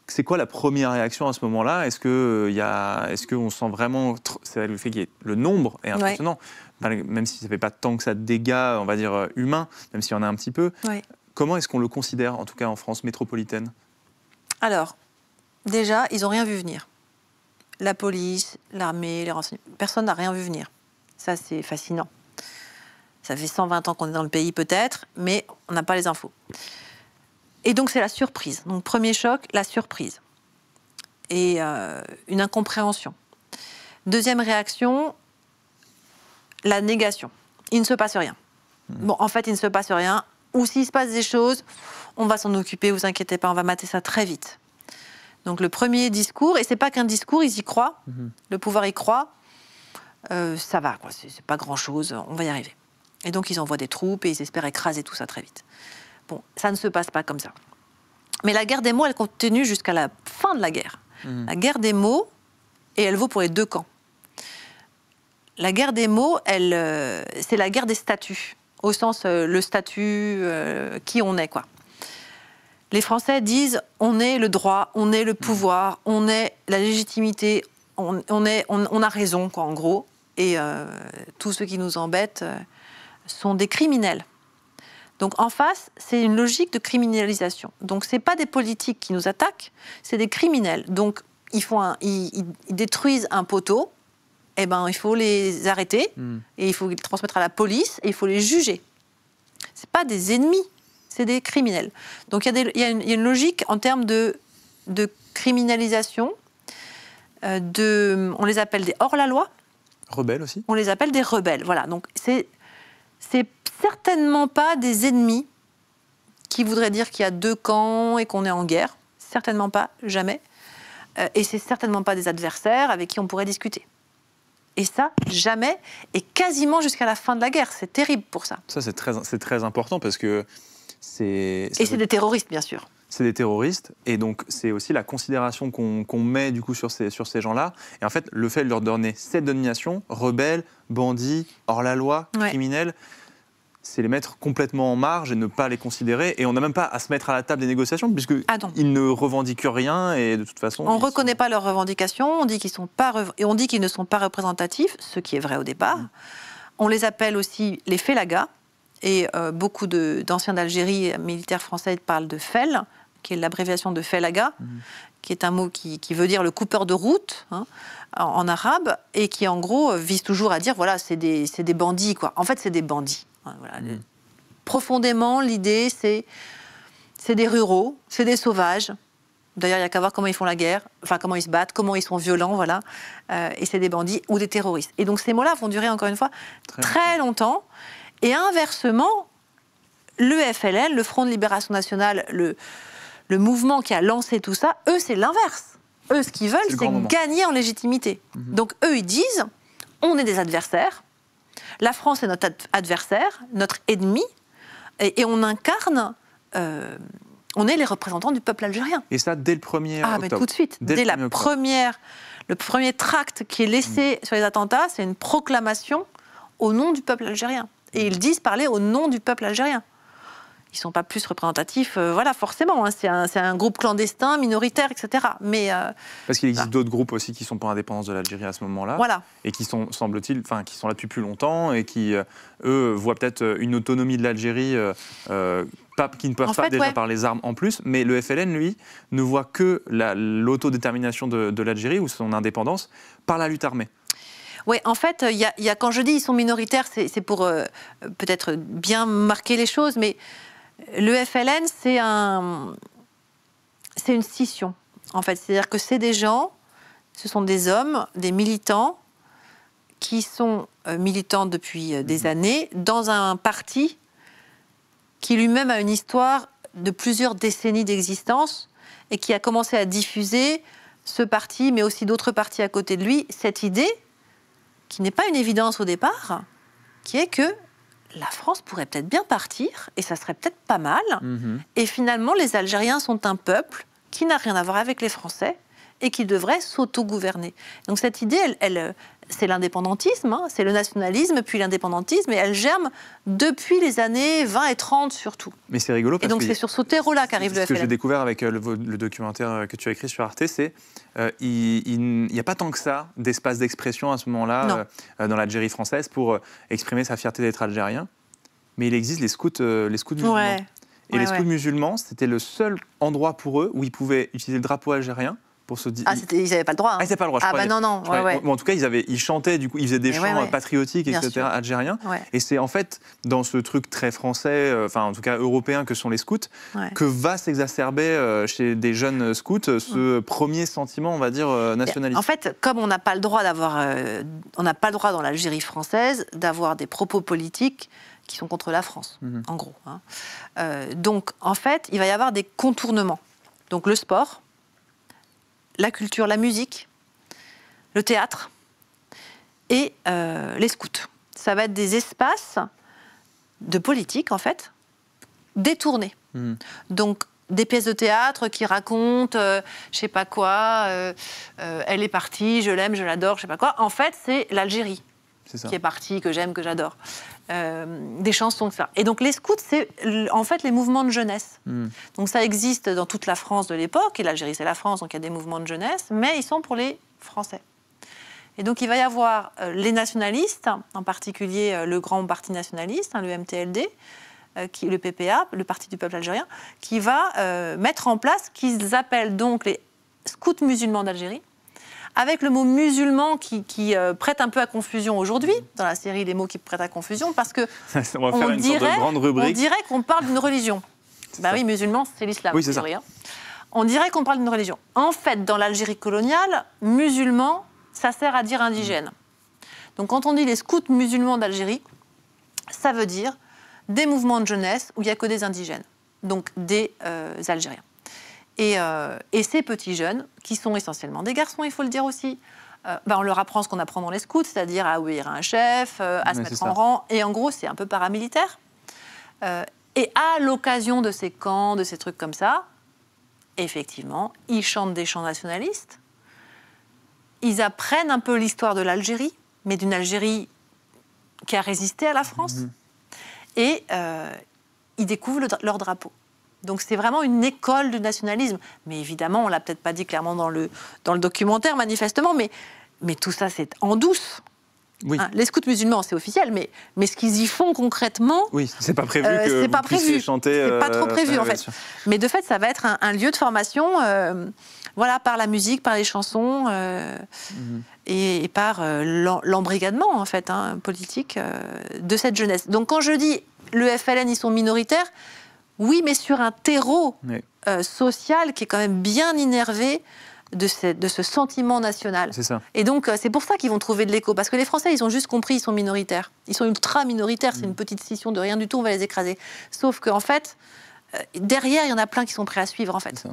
Speaker 1: C'est quoi la première réaction à ce moment-là Est-ce que il a, est-ce qu'on sent vraiment c'est le fait le nombre est impressionnant, même si ça fait pas tant que ça de dégâts, on va dire euh, humains, même s'il y en a un petit peu. Comment est-ce qu'on le considère, en tout cas en France métropolitaine
Speaker 2: Alors, déjà, ils n'ont rien vu venir. La police, l'armée, les renseignements, personne n'a rien vu venir. Ça, c'est fascinant. Ça fait 120 ans qu'on est dans le pays peut-être, mais on n'a pas les infos. Et donc c'est la surprise. Donc premier choc, la surprise. Et euh, une incompréhension. Deuxième réaction, la négation. Il ne se passe rien. Hmm. Bon, en fait, il ne se passe rien. Ou s'il se passe des choses, on va s'en occuper, vous inquiétez pas, on va mater ça très vite. Donc le premier discours, et c'est pas qu'un discours, ils y croient, hmm. le pouvoir y croit, euh, ça va, quoi, c'est pas grand-chose, on va y arriver. Et donc ils envoient des troupes et ils espèrent écraser tout ça très vite. Bon, ça ne se passe pas comme ça. Mais la guerre des mots, elle continue jusqu'à la fin de la guerre. Hmm. La guerre des mots, et elle vaut pour les deux camps. La guerre des mots, elle, euh, c'est la guerre des statuts, au sens euh, le statut, euh, qui on est, quoi. Les Français disent on est le droit, on est le hmm. pouvoir, on est la légitimité, on, est, on, on a raison, quoi, en gros. Et tous ceux qui nous embêtent, sont des criminels. Donc en face, c'est une logique de criminalisation. Donc ce pas des politiques qui nous attaquent, c'est des criminels. Donc ils, font ils, détruisent un poteau, et eh ben il faut les arrêter, hmm. et il faut les transmettre à la police, et il faut les juger. Ce pas des ennemis, c'est des criminels. Donc il y, y, a une logique en termes de, de criminalisation. Euh, de, on les appelle des hors-la-loi. Rebelles aussi On les appelle des rebelles, voilà. Donc c'est c'est certainement pas des ennemis qui voudraient dire qu'il y a deux camps et qu'on est en guerre. Certainement pas, jamais. Euh, et c'est certainement pas des adversaires avec qui on pourrait discuter. Et ça, jamais, et quasiment jusqu'à la fin de la guerre. C'est terrible pour ça.
Speaker 1: Ça, c'est très, très important parce que c'est... Et c'est des
Speaker 2: terroristes, bien sûr
Speaker 1: c'est des terroristes. Et donc, c'est aussi la considération qu'on met du coup sur ces, sur ces gens-là. Et en fait, le fait de leur donner cette domination, rebelles, bandits, hors-la-loi, criminel, criminels, c'est les mettre complètement en marge et ne pas les considérer. Et on n'a même pas à se mettre à la table des négociations, puisque ah, ils ne revendiquent rien et de toute façon. On
Speaker 2: ne reconnaît pas leurs revendications, on dit qu'ils et on dit qu'ils ne sont pas représentatifs, ce qui est vrai au départ. Mm. On les appelle aussi les félagas. Et euh, beaucoup d'anciens d'Algérie, militaires français, parlent de FEL, qui est l'abréviation de Felaga, mhm. qui est un mot qui, veut dire le coupeur de route hein, en, arabe, et qui en gros euh, vise toujours à dire voilà, c'est des, des, bandits, quoi. En fait, c'est des bandits. Hein, mhm. Profondément, l'idée, c'est c'est des ruraux, c'est des sauvages. D'ailleurs, il n'y a qu'à voir comment ils font la guerre, enfin comment ils se battent, comment ils sont violents, voilà. Euh, et c'est des bandits ou des terroristes. Et donc ces mots-là vont durer encore une fois très, longtemps. longtemps. Et inversement, le FLN, le Front de Libération Nationale, le, le mouvement qui a lancé tout ça, eux, c'est l'inverse. Eux, ce qu'ils veulent, c'est gagner en légitimité. Mhm. Donc, eux, ils disent, on est des adversaires, la France est notre adversaire, notre ennemi, et, on incarne... Euh, on est les représentants du peuple algérien.
Speaker 1: Et ça, dès le premier Ah, mais tout de suite. Dès, la
Speaker 2: première, le premier tract qui est laissé mhm. sur les attentats, c'est une proclamation au nom du peuple algérien. Et mhm. ils disent parler au nom du peuple algérien ils sont pas plus représentatifs. Euh, voilà, forcément, hein. c'est un, groupe clandestin, minoritaire, etc. Mais euh,
Speaker 1: parce qu'il existe d'autres groupes aussi qui sont pour l'indépendance de l'Algérie à ce moment-là, voilà. et qui sont, semble-t-il, enfin, qui sont là depuis plus longtemps et qui euh, eux voient peut-être une autonomie de l'Algérie. Pas, qui ne peuvent pas déjà par les armes en plus, mais le FLN, lui, ne voit que l'autodétermination de, l'Algérie ou son indépendance par la lutte armée.
Speaker 2: Oui, en fait, y y a, quand je dis ils sont minoritaires, c'est pour peut-être bien marquer les choses, mais le FLN, c'est c'est une scission, en fait. C'est-à-dire que c'est des gens, ce sont des hommes, des militants, qui sont euh, militants depuis euh, des mhm. années, dans un parti qui lui-même a une histoire de plusieurs décennies d'existence et qui a commencé à diffuser ce parti, mais aussi d'autres partis à côté de lui, cette idée qui n'est pas une évidence au départ, qui est que la France pourrait peut-être bien partir et ça serait peut-être pas mal. Mhm. Et finalement, les Algériens sont un peuple qui n'a rien à voir avec les Français et qui devrait s'autogouverner. Donc cette idée, elle, c'est l'indépendantisme, hein, c'est le nationalisme, puis l'indépendantisme, et elle germe depuis les années 20 et 30 surtout.
Speaker 1: Mais c'est rigolo parce et donc c'est sur
Speaker 2: ce terreau-là qu'arrive le FLN. Ce que j'ai
Speaker 1: découvert avec euh, le, documentaire euh, que tu as écrit sur Arte, c'est qu'il euh, il n'y a pas tant que ça d'espace d'expression à ce moment-là dans l'Algérie française pour exprimer sa fierté d'être algérien, mais il existe les scouts, les scouts musulmans. Et les scouts musulmans, c'était le seul endroit pour eux où ils pouvaient utiliser le drapeau algérien se Ah,
Speaker 2: ils n'avaient pas le droit. Ah, ils n'avaient hein. pas le droit. ah, ben non, non.
Speaker 1: en tout cas, ils, ils chantaient, du coup, ils faisaient des chants euh, patriotiques, etc., algériens. Et c'est en fait dans ce truc très français, euh, enfin, en tout cas européen, que sont les scouts, que va s'exacerber euh, chez des jeunes scouts ce premier sentiment, on va dire, nationaliste. En
Speaker 2: fait, comme on n'a pas le droit d'avoir. on n'a pas le droit dans l'Algérie française d'avoir des propos politiques qui sont contre la France, mm-hmm. en gros. Hein. donc, en fait, il va y avoir des contournements. Donc, le sport la culture, la musique, le théâtre et euh, les scouts. Ça va être des espaces de politique, en fait, détournés. Hmm. Donc, des pièces de théâtre qui racontent, je euh, je sais pas quoi, euh, elle est partie, je l'aime, je l'adore, je sais pas quoi. En fait, c'est l'Algérie qui est partie, que j'aime, que j'adore. Euh, des chansons, ça Et donc les scouts, c'est en fait les mouvements de jeunesse. Hmm. Donc ça existe dans toute la France de l'époque, et l'Algérie c'est la France, donc il y a des mouvements de jeunesse, mais ils sont pour les Français. Et donc il va y avoir euh, les nationalistes, en particulier euh, le grand parti nationaliste, hein, le MTLD, qui, le PPA, le Parti du peuple algérien, qui va mettre en place qu'ils appellent donc les scouts musulmans d'Algérie, avec le mot musulman qui, euh, prête un peu à confusion aujourd'hui, dans la série des mots qui prêtent à confusion, parce que
Speaker 1: on, dirait, de grande rubrique.
Speaker 2: on qu'on parle d'une religion. Ben oui, musulman, c'est l'islam, c'est hein. On dirait qu'on parle d'une religion. En fait, dans l'Algérie coloniale, musulman, ça sert à dire indigène. Mm. Donc quand on dit les scouts musulmans d'Algérie, ça veut dire des mouvements de jeunesse où il n'y a que des indigènes, donc des euh, Algériens. Euh, et, ces petits jeunes, qui sont essentiellement des garçons, il faut le dire aussi, euh, ben, on leur apprend ce qu'on apprend dans les scouts, c'est-à-dire à obéir un chef, euh, à se mettre en rang. Et en gros, c'est un peu paramilitaire. et à l'occasion de ces camps, de ces trucs comme ça, effectivement, ils chantent des chants nationalistes. Ils apprennent un peu l'histoire de l'Algérie, mais d'une Algérie qui a résisté à la France. Mmh. Et ils découvrent leur drapeau. Donc c'est vraiment une école du nationalisme. Mais évidemment, on l'a peut-être pas dit clairement dans le, dans le documentaire, manifestement, mais, mais tout ça, c'est en douce. Hein, les scouts musulmans, c'est officiel, mais, mais ce qu'ils y font concrètement.
Speaker 1: Oui, c'est pas prévu euh, que pas prévu. chanter. C'est pas trop euh, prévu, en euh, fait.
Speaker 2: Mais de fait, ça va être un, lieu de formation, euh, voilà, par la musique, par les chansons, mm-hmm. et, par l'embrigadement, en fait, hein, politique de cette jeunesse. Donc quand je dis le FLN, ils sont minoritaires, oui, mais sur un terreau euh, social qui est quand même bien énervé de ce, sentiment national. Ça. Et donc, euh, c'est pour ça qu'ils vont trouver de l'écho. Parce que les Français, ils ont juste compris, ils sont minoritaires. Ils sont ultra minoritaires, c'est mm. une petite scission de rien du tout, on va les écraser. Sauf qu'en fait, euh, derrière, il y en a plein qui sont prêts à suivre, en fait.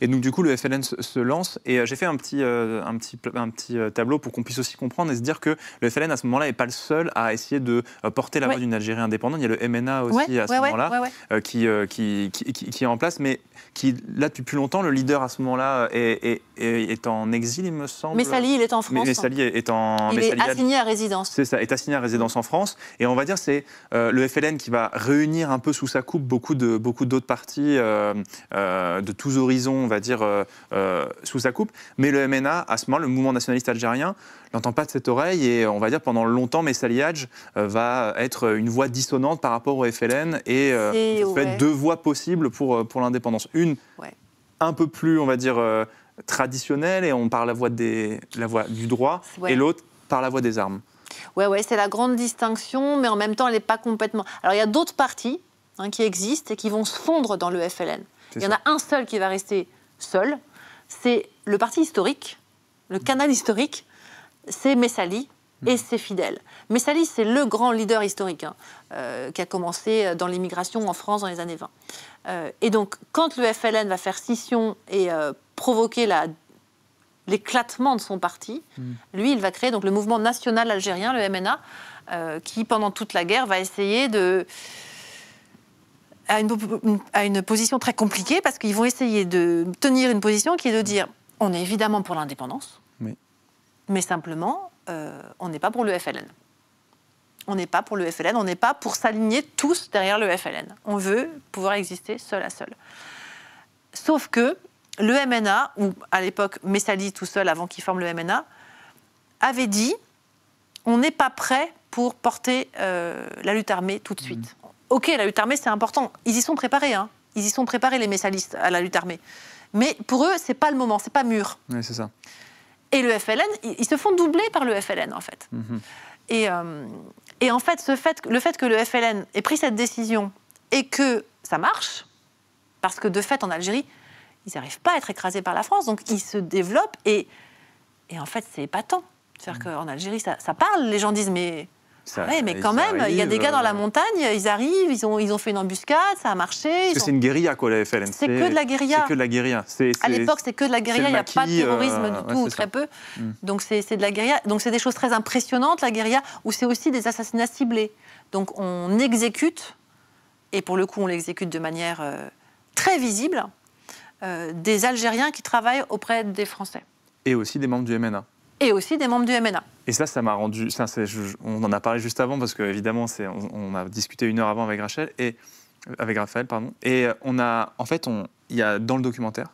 Speaker 1: Et donc, du coup, le FLN se, lance. Et euh, j'ai fait un petit, euh, un petit, un petit euh, tableau pour qu'on puisse aussi comprendre et se dire que le FLN, à ce moment-là, n'est pas le seul à essayer de porter la voix d'une Algérie indépendante. Il y a le MNA aussi à ce moment-là qui, qui, est en place, mais qui, là, depuis plus longtemps, le leader à ce moment-là est, est, en exil, il me semble. Mais Sali il est en France. Hein. Mais, Sali est en. Il est assigné à résidence. C'est ça, est assigné à résidence en France. Et on va dire, c'est le FLN qui va réunir un peu sous sa coupe beaucoup d'autres beaucoup partis de tous horizons on va dire, euh, euh, sous sa coupe. Mais le MNA, à ce moment, le mouvement nationaliste algérien, n'entend pas de cette oreille et on va dire pendant longtemps Messaliage euh, va être une voix dissonante par rapport au FLN et, peut ouais. deux voix possibles pour, pour l'indépendance. Une un peu plus, on va dire, traditionnelle et on parle la voix, des, la voix du droit et l'autre par la voix des armes.
Speaker 2: Oui, ouais, c'est la grande distinction, mais en même temps, elle n'est pas complètement. Alors, il y a d'autres partis hein, qui existent et qui vont se fondre dans le FLN. Il y en a un seul qui va rester seul, c'est le parti historique, le canal historique, c'est Messali et hmm. ses fidèles. Messali, c'est le grand leader historique hein, euh, qui a commencé dans l'immigration en France dans les années 20. Euh, et donc, quand le FLN va faire scission et euh, provoquer l'éclatement de son parti. Hmm. Lui, il va créer donc le mouvement national algérien, le MNA, qui pendant toute la guerre va essayer de à une, position très compliquée parce qu'ils vont essayer de tenir une position qui est de dire on est évidemment pour l'indépendance, mais simplement, euh, on n'est pas pour le FLN. On n'est pas pour le FLN, on n'est pas pour s'aligner tous derrière le FLN. On veut pouvoir exister seul à seul. Sauf que le MNA, ou à l'époque Messali tout seul avant qu'il forme le MNA, avait dit on n'est pas prêt pour porter euh, la lutte armée tout de suite. Mmh ok, la lutte armée, c'est important. Ils y sont préparés. Hein. Ils y sont préparés, les messalistes, à la lutte armée. Mais pour eux, c'est pas le moment, c'est pas mûr. Oui, c'est ça. Et le FLN, ils, se font doubler par le FLN, en fait. Mhm. et, euh, et, en fait, ce fait, le fait que le FLN ait pris cette décision et que ça marche, parce que de fait, en Algérie, ils n'arrivent pas à être écrasés par la France, donc ils se développent et, et en fait, c'est épatant. C'est-à-dire mhm. qu'en Algérie, ça parle, les gens disent, mais – Oui, ouais, mais quand même, il y a des gars dans la euh. montagne, ils arrivent, ils ont, ils ont fait une embuscade, ça a marché. Parce que c'est une
Speaker 1: guérilla, quoi, la FLN. C'est que de la guérilla. C'est que de la guérilla. À l'époque,
Speaker 2: c'est que de la guérilla, il n'y a pas de euh, terrorisme du tout, ou très peu. Mm. Donc c'est de la guérilla. Donc c'est des choses très impressionnantes, la guérilla, où c'est aussi des assassinats ciblés. Donc on exécute, et pour le coup, on l'exécute de manière euh, très visible, des Algériens qui travaillent auprès des Français.
Speaker 1: Et aussi des membres du MNA
Speaker 2: et aussi des membres du MNA.
Speaker 1: Et ça, ça m'a rendu. Ça, on en a parlé juste avant parce qu'évidemment, on, on a discuté une heure avant avec Rachel et avec Raphaël, pardon. Et on a, en fait, il y a dans le documentaire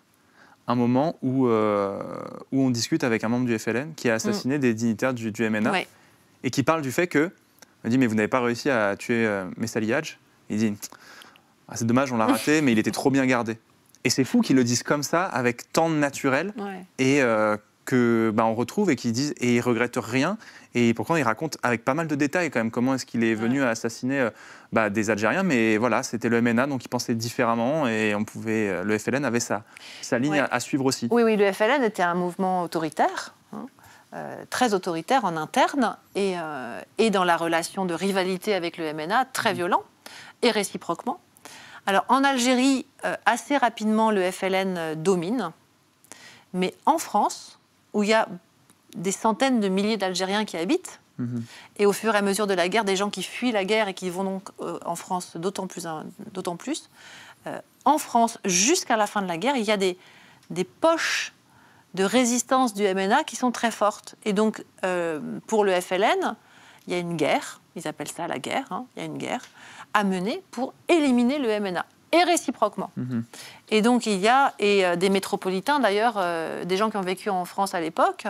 Speaker 1: un moment où euh, où on discute avec un membre du FLN qui a assassiné mm. des dignitaires du, MNA et qui parle du fait que on dit mais vous n'avez pas réussi à tuer euh, Messali Hadj. Il dit ah, c'est dommage, on l'a raté, mais il était trop bien gardé. Et c'est fou qu'ils le disent comme ça, avec tant de naturel et euh, que bah, on retrouve et qui disent et ils regrettent rien et pourtant ils racontent avec pas mal de détails quand même comment est-ce qu'il est venu à assassiner euh, bah, des Algériens mais voilà c'était le MNA donc ils pensaient différemment et on pouvait euh, le FLN avait sa sa ligne à, suivre aussi
Speaker 2: oui oui le FLN était un mouvement autoritaire hein, euh, très autoritaire en interne et, et dans la relation de rivalité avec le MNA très mmh. violent et réciproquement alors en Algérie assez rapidement le FLN domine mais en France où il y a des centaines de milliers d'Algériens qui habitent. Mhm. Et au fur et à mesure de la guerre, des gens qui fuient la guerre et qui vont donc euh, en France d'autant plus. Hein, plus euh, en France, jusqu'à la fin de la guerre, il y a des, des poches de résistance du MNA qui sont très fortes. Et donc, euh, pour le FLN, il y a une guerre, ils appellent ça la guerre, hein, il y a une guerre, à mener pour éliminer le MNA et réciproquement. Mhm. Et donc il y a et euh, des métropolitains d'ailleurs, euh, des gens qui ont vécu en France à l'époque,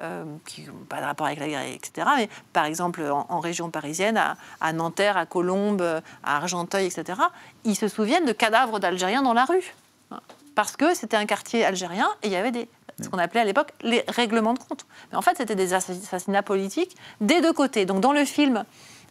Speaker 2: euh, qui n'ont pas de rapport avec la guerre, etc. Mais par exemple en, région parisienne, à, Nanterre, à Colombes, à Argenteuil, etc. Ils se souviennent de cadavres d'Algériens dans la rue parce que c'était un quartier algérien et il y avait des ce qu'on appelait à l'époque les règlements de compte. Mais en fait, c'était des assassinats politiques des deux côtés. Donc dans le film,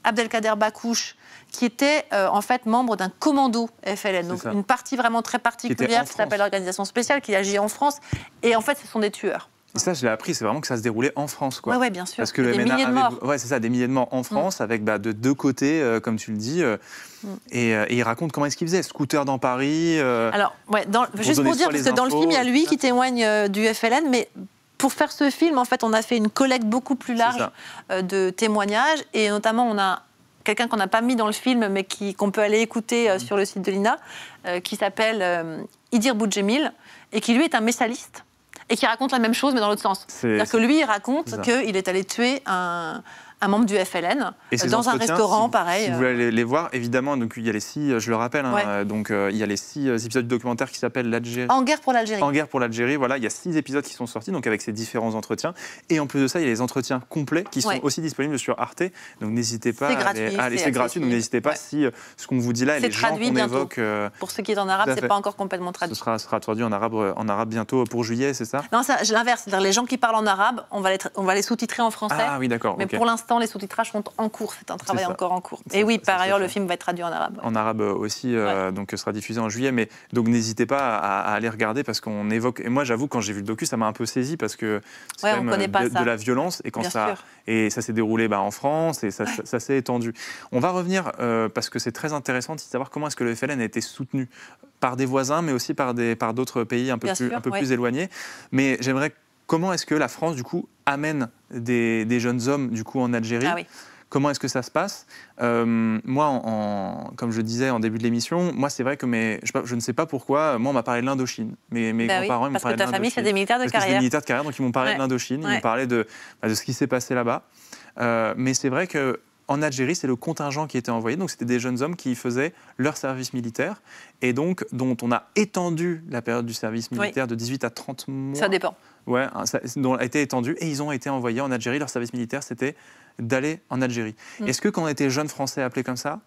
Speaker 2: Abdelkader Bakouche, qui était euh, en fait membre d'un commando FLN, donc une partie vraiment très particulière qui, s'appelle l'organisation spéciale, qui agit en France, et en fait ce sont des tueurs.
Speaker 1: Et ça, je l'ai appris, c'est vraiment que ça se déroulait en France. Oui, bien sûr. Parce que des milliers de morts. Avait... c'est ça, des milliers de morts en mm. France, avec bah, de deux côtés, euh, comme tu le dis. Euh, mm. et, il raconte comment est-ce qu'il faisait, scooter dans Paris. Alors,
Speaker 2: ouais, dans... juste pour dire, parce que dans le film, il y a lui qui témoigne du FLN, mais pour faire ce film, en fait, on a fait une collecte beaucoup plus large euh, de témoignages et notamment on a quelqu'un qu'on n'a pas mis dans le film mais qui qu'on peut aller écouter euh, mm. sur le site de l'INA, euh, qui s'appelle Idir Boudjemil et qui lui est un messaliste et qui raconte la même chose mais dans l'autre sens. C'est-à-dire que lui il raconte qu'il est allé tuer un un membre du FLN et dans un restaurant, pareil. Si vous euh. voulez
Speaker 1: aller les voir, évidemment, donc il y a les six, je le rappelle, hein, donc euh, il y a les six euh, épisodes du documentaire qui s'appelle l'Algérie. En guerre
Speaker 2: pour l'Algérie. En guerre
Speaker 1: pour l'Algérie, voilà, il y a six épisodes qui sont sortis, donc avec ces différents entretiens. Et en plus de ça, il y a les entretiens complets qui sont aussi disponibles sur Arte. Donc n'hésitez pas. C'est gratuit. c'est gratuit, donc n'hésitez pas si ce qu'on vous dit là, est les traduit gens évoque.
Speaker 2: pour ce qui est en arabe, c'est pas encore complètement traduit.
Speaker 1: Ce sera, sera traduit en arabe, en arabe bientôt pour juillet, c'est ça
Speaker 2: Non, c'est l'inverse. Les gens qui parlent en arabe, on va les, on va les sous-titrer en français. Ah oui, d'accord. Mais pour l'instant les sous-titrages sont en cours. C'est un travail encore en cours. Et oui, par ailleurs, le film va être traduit en arabe.
Speaker 1: En arabe aussi, euh, donc donc euh, sera diffusé en juillet. Mais donc n'hésitez pas à, aller regarder parce qu'on évoque. Et moi, j'avoue, quand j'ai vu le docu, ça m'a un peu saisi parce que c'est quand euh, de, la violence et quand ça et ça s'est déroulé bah, en France et ça, s'est étendu. On va revenir parce que c'est très intéressant de savoir comment est-ce que le FLN a été soutenu par des voisins, mais aussi par des par d'autres pays un peu plus un peu plus éloignés. Mais j'aimerais Comment est-ce que la France, du coup, amène des, jeunes hommes, du coup, en Algérie ah Comment est-ce que ça se passe euh, Moi, comme je disais en début de l'émission, moi, c'est vrai que je, ne sais pas pourquoi, moi, on m'a parlé de l'Indochine. Mes, mes bah parents m'ont parlé de l'Indochine. Parce que ta de ils m'ont parlé de l'Indochine, parlé bah, de, ce qui s'est passé là-bas. Euh, mais c'est vrai que en Algérie, c'est le contingent qui était envoyé. Donc, c'était des jeunes hommes qui faisaient leur service militaire et donc dont on a étendu la période du service militaire de 18 à 30 mois. Ça dépend ouais, ça, dont a été étendue, et ils ont été envoyés en Algérie. Leur service militaire, c'était d'aller en Algérie. Mm. Est-ce que quand on était jeune Français appelés comme ça,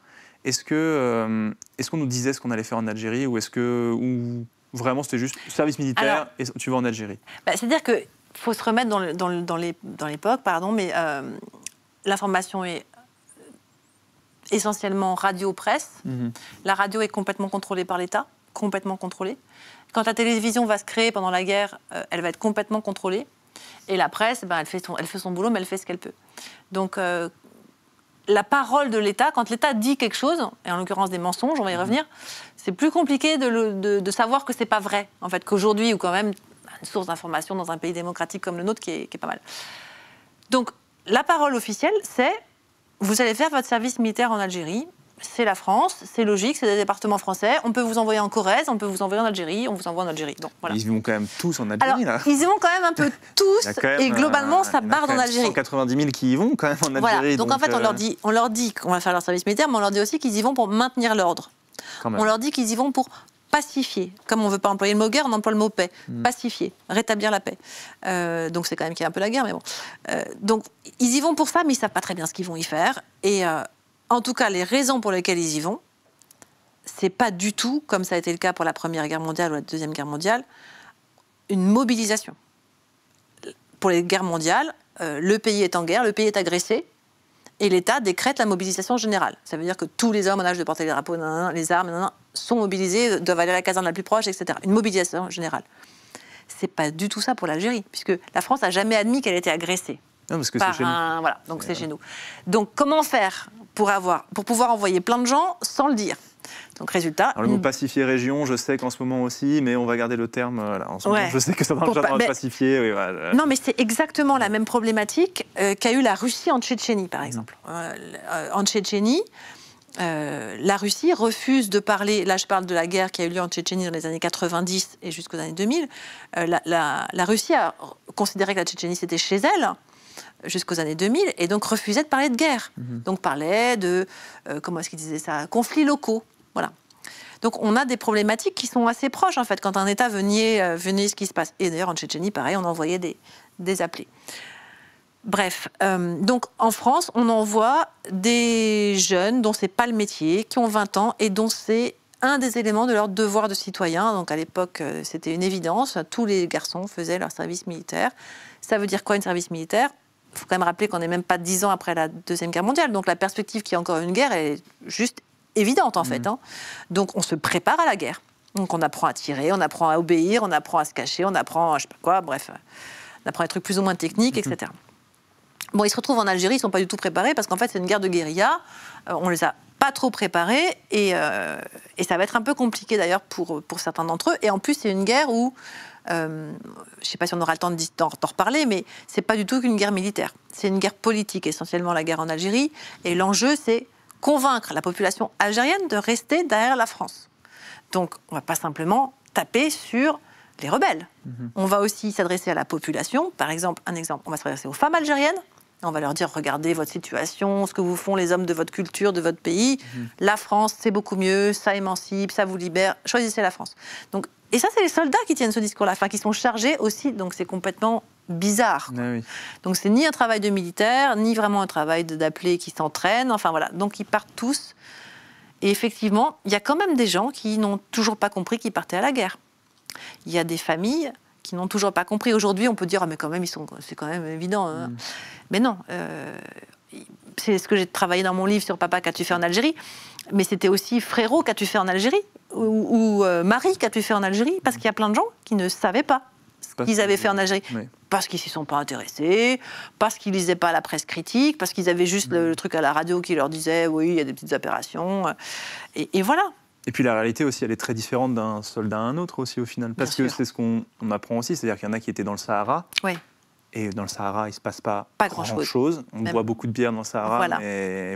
Speaker 1: est-ce que euh, est-ce qu'on nous disait ce qu'on allait faire en Algérie, ou est-ce que ou vraiment c'était juste service militaire et tu vas en Algérie
Speaker 2: bah, C'est-à-dire que faut se remettre dans, dans, dans l'époque, pardon, mais euh, l'information est euh, essentiellement radio-presse. Mm-hmm. La radio est complètement contrôlée par l'État complètement contrôlée. Quand la télévision va se créer pendant la guerre, euh, elle va être complètement contrôlée. Et la presse, ben, elle, fait son, boulot, mais elle fait ce qu'elle peut. Donc, euh, la parole de l'État, quand l'État dit quelque chose, et en l'occurrence des mensonges, on va y mhm. revenir, c'est plus compliqué de, savoir que c'est pas vrai, en fait, qu'aujourd'hui, ou quand même une source d'information dans un pays démocratique comme le nôtre qui est pas mal. Donc, la parole officielle, c'est vous allez faire votre service militaire en Algérie, c'est la France, c'est logique, c'est des départements français. On peut vous envoyer en Corrèze, on peut vous envoyer en Algérie, on vous envoie en Algérie. Donc, voilà.
Speaker 1: Ils vont quand même tous en Algérie, Ils y vont
Speaker 2: quand même un peu tous, et globalement, ça part en Algérie.
Speaker 1: 190 000 qui y vont quand même en Algérie. Donc, en fait, euh,
Speaker 2: on leur dit qu'on va faire leur service militaire, mais on leur dit aussi qu'ils y vont pour maintenir l'ordre. On leur dit qu'ils y vont pour pacifier. Comme on ne veut pas employer le mot guerre, on emploie le mot paix. Hmm. Pacifier, rétablir la paix. Euh, donc c'est quand même qu'il y a un peu la guerre, mais bon. Euh, donc ils y vont pour ça, mais ils savent pas très bien ce qu'ils vont y faire. Et, en tout cas, les raisons pour lesquelles ils y vont, c'est pas du tout, comme ça a été le cas pour la Première Guerre mondiale ou la Deuxième Guerre mondiale, une mobilisation. Pour les guerres mondiales, euh, le pays est en guerre, le pays est agressé, et l'État décrète la mobilisation générale. Ça veut dire que tous les hommes en âge de porter les drapeaux, les armes, sont mobilisés, doivent aller à la caserne la plus proche, etc. Une mobilisation générale. C'est pas du tout ça pour l'Algérie, puisque la France n'a jamais admis qu'elle était agressée. Non, que c'est Voilà, donc c'est chez nous. Donc comment faire pour, avoir, pour pouvoir envoyer plein de gens sans le dire
Speaker 1: donc résultat. le mot pacifier région, je sais qu'en ce moment aussi, mais on va garder le terme euh, En ce moment, je sais que ça marche pas pacifier. Non,
Speaker 2: mais c'est exactement la même problématique euh, qu'a eu la Russie en Tchétchénie, par exemple. Euh, en Tchétchénie, la Russie refuse de parler, là je parle de la guerre qui a eu lieu en Tchétchénie dans les années 90 et jusqu'aux années 2000, la, la, Russie a considéré que la Tchétchénie c'était chez elle, jusqu'aux années 2000 et donc refusait de parler de guerre. Mhm. Donc parlait de, euh, comment est-ce qu'il disait ça, conflits locaux. Voilà. Donc on a des problématiques qui sont assez proches en fait quand un État venait, euh, venait ce qui se passe. Et d'ailleurs en Tchétchénie, pareil, on envoyait des, des appelés. Bref, euh, donc en France, on envoie des jeunes dont c'est pas le métier, qui ont 20 ans et dont c'est un des éléments de leur devoir de citoyen. Donc à l'époque, c'était une évidence. Tous les garçons faisaient leur service militaire. Ça veut dire quoi un service militaire faut quand même rappeler qu'on n'est même pas dix ans après la Deuxième Guerre mondiale. Donc la perspective qu'il y a encore une guerre est juste évidente, en fait. Mm. Hein. Donc on se prépare à la guerre. Donc on apprend à tirer, on apprend à obéir, on apprend à se cacher, on apprend à je sais pas quoi, bref, on apprend des trucs plus ou moins techniques, mm-hmm. etc. Bon, ils se retrouvent en Algérie, ils ne sont pas du tout préparés parce qu'en fait c'est une guerre de guérilla. On euh, on les a pas trop préparés et, euh, et, ça va être un peu compliqué d'ailleurs pour, pour certains d'entre eux. Et en plus c'est une guerre où euh, je ne sais pas si on aura le temps d'en reparler, mais c'est pas du tout qu'une guerre militaire. C'est une guerre politique, essentiellement la guerre en Algérie. Et l'enjeu, c'est convaincre la population algérienne de rester derrière la France. Donc, on ne va pas simplement taper sur les rebelles. Mm-hmm. On va aussi s'adresser à la population. Par exemple, un exemple, on va s'adresser aux femmes algériennes, on va leur dire, regardez votre situation, ce que vous font les hommes de votre culture, de votre pays. Mhm. La France, c'est beaucoup mieux, ça émancipe, ça vous libère. Choisissez la France. Donc, et ça, c'est les soldats qui tiennent ce discours-là, enfin, qui sont chargés aussi. Donc, c'est complètement bizarre. Ah Donc, c'est ni un travail de militaire, ni vraiment un travail d'appeler qui s'entraîne. Enfin, voilà. Donc, ils partent tous. Et effectivement, il y a quand même des gens qui n'ont toujours pas compris qu'ils partaient à la guerre. Il y a des familles qui n'ont toujours pas compris. Aujourd'hui, on peut dire, ah, mais quand même, ils sont, c'est quand même évident. Hein. Mm. Mais non. Euh, c'est ce que j'ai travaillé dans mon livre sur Papa, qu'as-tu fait en Algérie Mais c'était aussi Frérot, qu'as-tu fait en Algérie Ou, euh, Marie, qu'as-tu fait en Algérie Parce qu'il y a plein de gens qui ne savaient pas ce qu'ils avaient fait en Algérie. Parce qu'ils s'y sont pas intéressés, parce qu'ils lisaient pas la presse critique, parce qu'ils avaient juste le, mm. truc à la radio qui leur disait oui, il y a des petites opérations. Euh, et, et voilà.
Speaker 1: Et puis la réalité aussi, elle est très différente d'un soldat à un autre aussi au final, parce que c'est ce qu'on apprend aussi, c'est-à-dire qu'il y en a qui étaient dans le Sahara. Et dans le Sahara, il ne se passe pas, pas grand-chose. On boit beaucoup de bière dans le Sahara, voilà.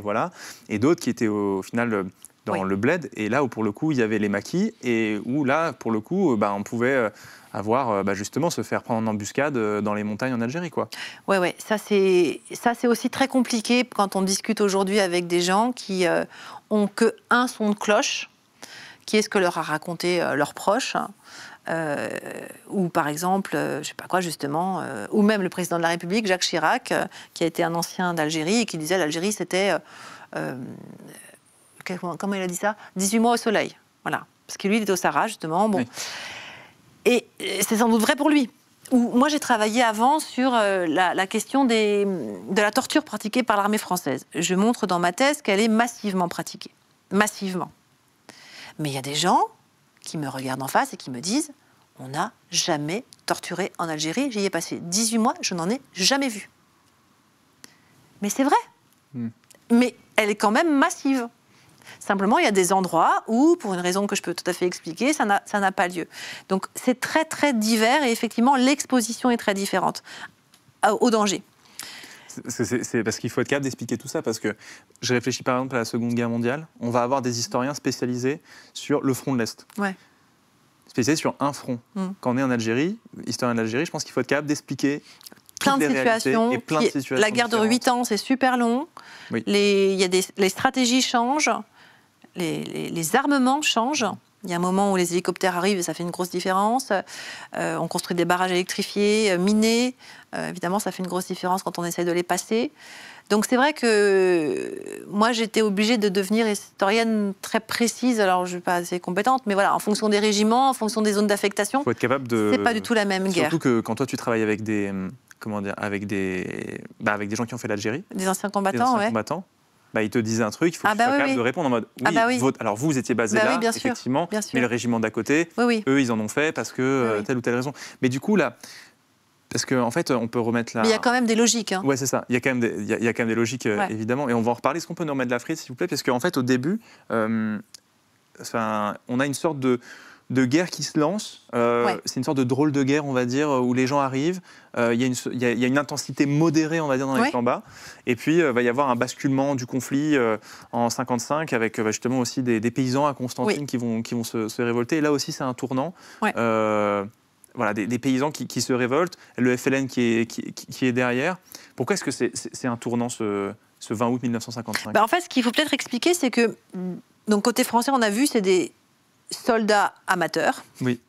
Speaker 1: voilà. Et d'autres qui étaient au, final euh, dans le bled, et là où pour le coup, il y avait les maquis, et où là, pour le coup, euh, bah, on pouvait euh, avoir bah, justement se faire prendre en embuscade dans les montagnes en Algérie. Quoi.
Speaker 2: Ouais, ouais, ça c'est aussi très compliqué quand on discute aujourd'hui avec des gens qui n'ont ont que un son de cloche qui est ce que leur a raconté euh, leurs proches. Euh, ou par exemple, je euh, je sais pas quoi justement, ou même le président de la République, Jacques Chirac, qui a été un ancien d'Algérie et qui disait l'Algérie c'était, comment il a dit ça, 18 mois au soleil, voilà, parce que lui il était au Sahara justement, bon, et, c'est sans doute vrai pour lui. Ou moi j'ai travaillé avant sur la, la, question des, de la torture pratiquée par l'armée française. Je montre dans ma thèse qu'elle est massivement pratiquée, massivement. Mais il y a des gens qui me regardent en face et qui me disent on n'a jamais torturé en Algérie, j'y ai passé 18 mois, je n'en ai jamais vu. Mais c'est vrai. Hmm. Mais elle est quand même massive. Simplement, il y a des endroits où, pour une raison que je peux tout à fait expliquer, ça n'a pas lieu. Donc c'est très très divers et effectivement l'exposition est très différente euh, au danger.
Speaker 1: C'est parce qu'il faut être capable d'expliquer tout ça, parce que je réfléchis par exemple à la Seconde Guerre mondiale, on va avoir des historiens spécialisés sur le front de l'Est. Ouais. Spécialisés sur un front. Mm. Quand on est en Algérie, historien d'Algérie je pense qu'il faut être capable d'expliquer plein de situations. la guerre de 8
Speaker 2: ans, c'est super long. Les, stratégies changent, les armements changent. Il y a un moment où les hélicoptères arrivent et ça fait une grosse différence. Euh, on construit des barrages électrifiés, euh, minés. Euh, évidemment, ça fait une grosse différence quand on essaye de les passer. Donc c'est vrai que moi, j'étais obligée de devenir historienne très précise. Alors, je ne suis pas assez compétente, mais voilà, en fonction des régiments, en fonction des zones d'affectation, faut
Speaker 1: être capable de. C'est pas du tout la même guerre. Surtout que quand toi, tu travailles avec des hum, comment dire, avec des, bah, avec des gens qui ont fait l'Algérie. Des anciens combattants, des anciens combattants bah, ils te disent un truc, il faut ah quand même bah de répondre en mode oui, ah oui. Bah alors vous, vous étiez basé bah là, effectivement, mais le régiment d'à côté, eux, ils en ont fait parce que euh, telle ou telle raison. Mais du coup, là, parce qu'en en fait, on peut remettre la. Mais il y a
Speaker 2: quand même des logiques. Hein.
Speaker 1: Ouais, c'est ça. Il y a quand même des, il y a, quand même des logiques, euh, évidemment. Et on va en reparler. Est-ce qu'on peut nous remettre la frite, s'il vous plaît Parce qu'en fait, au début, euh, on a une sorte de de guerre qui se lance. Euh, c'est une sorte de drôle de guerre, on va dire, euh, où les gens arrivent. Euh, il y, a, une intensité modérée, on va dire, dans les combats. Et puis, il va y avoir un basculement du conflit en 55 avec justement aussi des, paysans à Constantine qui vont, se, révolter. Et là aussi, c'est un tournant. voilà, des, paysans qui, se révoltent, le FLN qui est, derrière. Pourquoi est-ce que c'est un tournant ce, 20 août 1955 bah,
Speaker 2: En fait, ce qu'il faut peut-être expliquer, c'est que, mm, donc côté français, on a vu, c'est des soldats amateurs oui.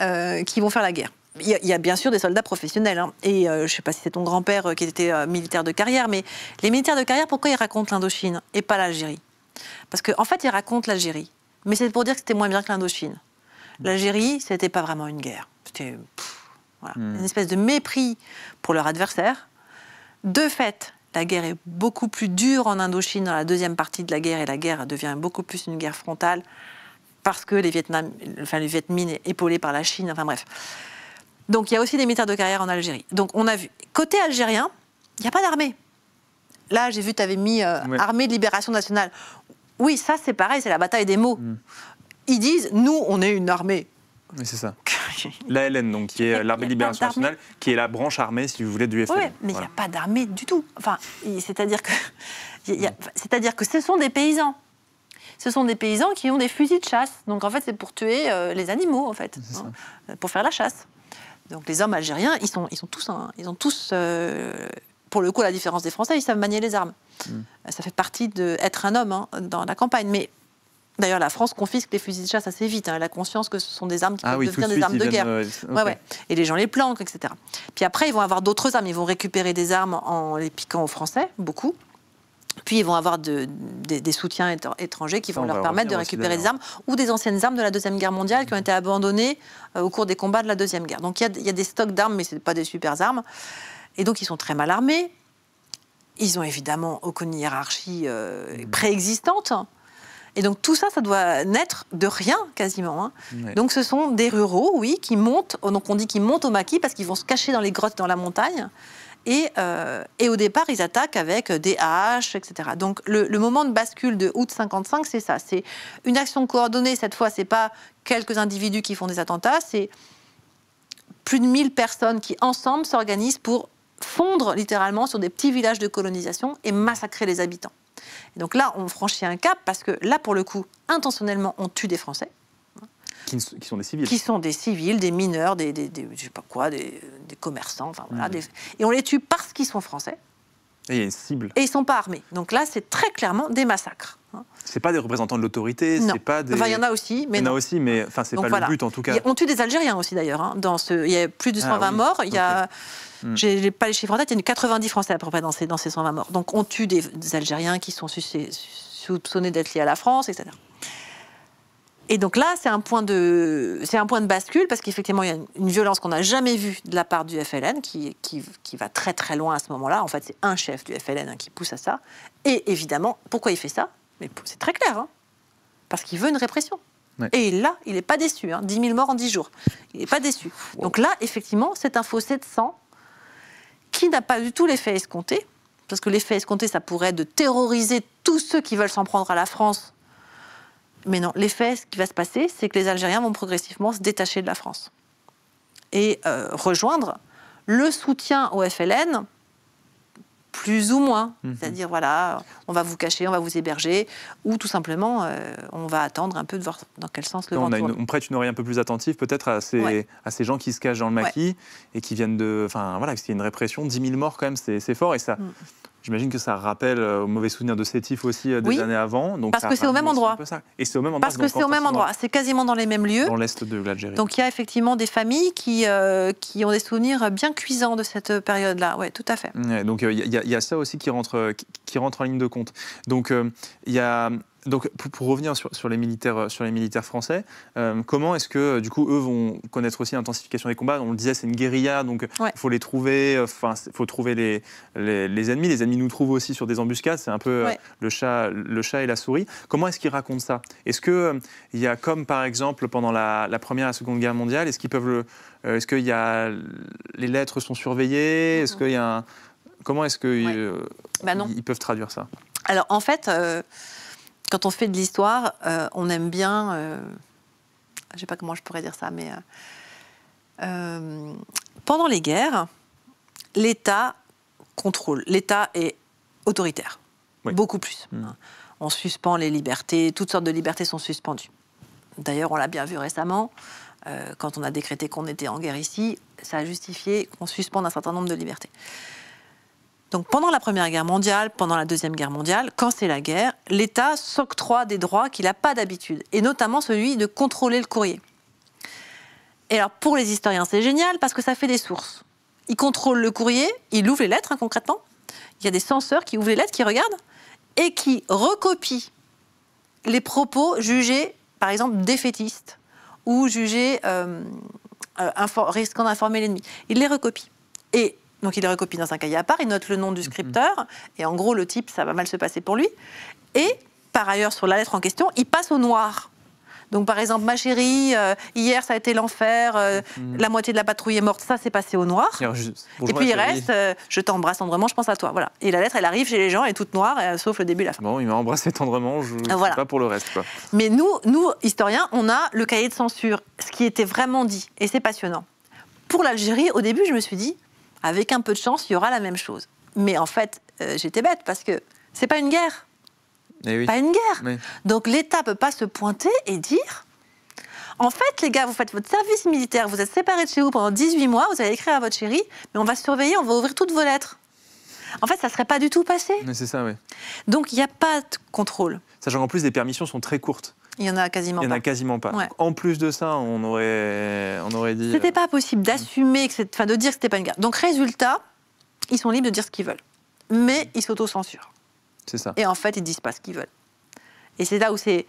Speaker 2: Euh, qui vont faire la guerre. Il y, a, bien sûr des soldats professionnels. Hein. Et euh, je ne sais pas si c'est ton grand-père euh, qui était militaire de carrière, mais les militaires de carrière, pourquoi ils racontent l'Indochine et pas l'Algérie Parce qu'en en fait, ils racontent l'Algérie. Mais c'est pour dire que c'était moins bien que l'Indochine. L'Algérie, ce n'était pas vraiment une guerre. C'était hmm. une espèce de mépris pour leur adversaire. De fait, la guerre est beaucoup plus dure en Indochine dans la deuxième partie de la guerre et la guerre devient beaucoup plus une guerre frontale parce que les Vietnam, enfin les Viet épaulés par la Chine, enfin bref. Donc il y a aussi des métiers de carrière en Algérie. Donc on a vu. Côté algérien, il n'y a pas d'armée. Là, j'ai vu, tu avais mis euh, armée de libération nationale. Oui, ça c'est pareil, c'est la bataille des mots. Hmm. Ils disent, nous, on est une armée. Mais c'est ça.
Speaker 1: la LN, donc, qui est l'armée de libération nationale, qui est la branche armée, si vous voulez, du FN. Oui, mais il y n'y a
Speaker 2: pas d'armée du tout. Enfin, c'est-à-dire que, c'est-à-dire que ce sont des paysans ce sont des paysans qui ont des fusils de chasse. Donc en fait, c'est pour tuer euh, les animaux, en fait, hein, pour faire la chasse. Donc les hommes algériens, ils sont, ils sont tous, ils ont tous, euh, pour le coup, la différence des Français, ils savent manier les armes. Hmm. Ça fait partie d'être un homme hein, dans la campagne, mais D'ailleurs, la France confisque les fusils de chasse assez vite. Hein. Elle a conscience que ce sont des armes qui ah peuvent devenir des armes de guerre. Euh, et les gens les planquent, etc. Puis après, ils vont avoir d'autres armes. Ils vont récupérer des armes en les piquant aux Français, beaucoup. Puis ils vont avoir des soutiens étrangers qui vont leur permettre de récupérer des armes ou des anciennes armes de la Deuxième Guerre mondiale qui ont été abandonnées euh, au cours des combats de la Deuxième Guerre. Donc il y a, des stocks d'armes, mais ce pas des super armes. Et donc ils sont très mal armés. Ils ont évidemment aucune hiérarchie euh, mmh. préexistante. Et donc tout ça, ça doit naître de rien quasiment. Hein. Donc ce sont des ruraux, oui, qui montent. Donc on dit qu'ils montent au maquis parce qu'ils vont se cacher dans les grottes dans la montagne. Euh, et, au départ, ils attaquent avec des haches, etc. Donc le, moment de bascule de août 55, c'est ça. C'est une action coordonnée, cette fois, ce c'est pas quelques individus qui font des attentats, c'est plus de 1000 personnes qui, ensemble, s'organisent pour fondre littéralement sur des petits villages de colonisation et massacrer les habitants. donc là, on franchit un cap parce que là, pour le coup, intentionnellement, on tue des Français.
Speaker 1: Qui, sont des civils. Qui
Speaker 2: sont des civils, des mineurs, des, je sais pas quoi, des, commerçants, enfin mmh. et on les tue parce qu'ils sont français.
Speaker 1: Et il y a une cible.
Speaker 2: Et ils sont pas armés. Donc là, c'est très clairement des massacres. Hein.
Speaker 1: C'est pas des représentants de
Speaker 2: l'autorité, c'est pas des. Enfin, il y en a aussi, mais. Il a
Speaker 1: aussi, mais enfin, c'est pas le but en tout cas. On
Speaker 2: tue des Algériens aussi d'ailleurs. Hein, dans ce, il y a plus de 120 ah morts. Il n'ai y a, mmh. j'ai pas les chiffres en tête. Il y a 90 Français à peu près dans ces, 120 morts. Donc on tue des, des Algériens qui sont soupçonnés d'être liés à la France, etc. Et donc là, c'est un point de, c'est un point de bascule parce qu'effectivement, il y a une violence qu'on n'a jamais vue de la part du FLN qui, qui, va très très loin à ce moment-là. En fait, c'est un chef du FLN hein, qui pousse à ça. Et évidemment, pourquoi il fait ça Mais c'est très clair, hein. parce qu'il veut une répression. Et là, il n'est pas déçu. 10 hein. 000 morts en 10 jours. Il n'est pas déçu. Donc là, effectivement, c'est un fossé de sang qui n'a pas du tout l'effet escompté. Parce que l'effet escompté, ça pourrait être de terroriser tous ceux qui veulent s'en prendre à la France mais non, l'effet, ce qui va se passer, c'est que les Algériens vont progressivement se détacher de la France et euh, rejoindre le soutien au FLN, plus ou moins. Mhm. C'est-à-dire, voilà, on va vous cacher, on va vous héberger, ou tout simplement, euh, on va attendre un peu de voir dans quel sens le vent on, on
Speaker 1: prête une oreille un peu plus attentive peut-être à, ces, gens qui se cachent dans le maquis et qui viennent de... Enfin, voilà, parce qu'il y a une répression, 10 000 morts quand même, c'est fort, et ça... Mm. J'imagine que ça rappelle euh, aux mauvais souvenirs de Sétif aussi euh, des années avant. Donc parce que c'est au même endroit. Et c'est au même endroit. Parce que c'est au même endroit. C'est
Speaker 2: quasiment dans les mêmes lieux. Dans
Speaker 1: l'est de l'Algérie. Donc
Speaker 2: il y a effectivement des familles qui, euh, qui ont des souvenirs bien cuisants de cette période-là. Oui, tout à fait.
Speaker 1: donc il y, a ça aussi qui rentre, qui, rentre en ligne de compte. Donc il y a donc, pour, revenir sur, les militaires, euh, sur les militaires français, euh, comment est-ce que, euh, du coup, eux vont connaître aussi l'intensification des combats On le disait, c'est une guérilla, donc il faut les trouver, enfin, faut trouver les, les, ennemis. Les ennemis nous trouvent aussi sur des embuscades, c'est un peu le, chat, le chat et la souris. Comment est-ce qu'ils racontent ça Est-ce qu'il il y a, comme par exemple pendant la, Première et la Seconde Guerre mondiale, est-ce qu'ils peuvent le. est-ce que y a, les lettres sont surveillées mhm. Est-ce qu'il y a un, Comment est-ce qu'ils bah peuvent traduire ça
Speaker 2: Alors, en fait quand on fait de l'histoire, euh, on aime bien, euh, je ne sais pas comment je pourrais dire ça, mais euh, pendant les guerres, l'État contrôle, l'État est autoritaire, beaucoup plus. Hmm. Hein. On suspend les libertés, toutes sortes de libertés sont suspendues. D'ailleurs, on l'a bien vu récemment, quand on a décrété qu'on était en guerre ici, ça a justifié qu'on suspende un certain nombre de libertés. Donc pendant la Première Guerre mondiale, pendant la Deuxième Guerre mondiale, quand c'est la guerre, l'État s'octroie des droits qu'il n'a pas d'habitude, et notamment celui de contrôler le courrier. Et alors pour les historiens, c'est génial parce que ça fait des sources. Il contrôle le courrier, il ouvre les lettres hein, concrètement. Il y a des censeurs qui ouvrent les lettres, qui regardent et qui recopient les propos jugés, par exemple, défaitistes ou jugés euh, euh, risquant d'informer l'ennemi. Il les recopie Et donc il le recopie dans un cahier à part, il note le nom du mhm. scripteur, et en gros, le type, ça va mal se passer pour lui. Et par ailleurs, sur la lettre en question, il passe au noir. Donc par exemple, ma chérie, euh, hier ça a été l'enfer, euh, mhm. la moitié de la patrouille est morte, ça c'est passé au noir. et puis il reste, euh, je t'embrasse tendrement, je pense à toi. Voilà. Et la lettre, elle arrive chez les gens, elle est toute noire, sauf le début là. la Bon, il m'a embrassé tendrement, je ne pas pour le reste. Mais nous, nous, historiens, on a le cahier de censure, ce qui était vraiment dit, et c'est passionnant. Pour l'Algérie, au début, je me suis dit, avec un peu de chance, il y aura la même chose. Mais en fait, euh, j'étais bête parce que c'est pas une guerre. Eh pas une guerre. Donc l'État peut pas se pointer et dire en fait, les gars, vous faites votre service militaire, vous êtes séparés de chez vous pendant 18 mois, vous allez écrire à votre chérie, mais on va surveiller, on va ouvrir toutes vos lettres. En fait, ça ne serait pas du tout passé. ça, Donc, il n'y a pas de contrôle.
Speaker 1: Sachant qu'en plus, les permissions sont très courtes.
Speaker 2: Il n'y en a quasiment pas. en a
Speaker 1: quasiment pas. En plus de ça, on aurait, on aurait dit. C'était euh,
Speaker 2: pas possible d'assumer, enfin de dire que c'était pas une guerre. Donc résultat, ils sont libres de dire ce qu'ils veulent, mais ils s'auto s'autocensurent. C'est ça. Et en fait, ils disent pas ce qu'ils veulent. Et c'est là où c'est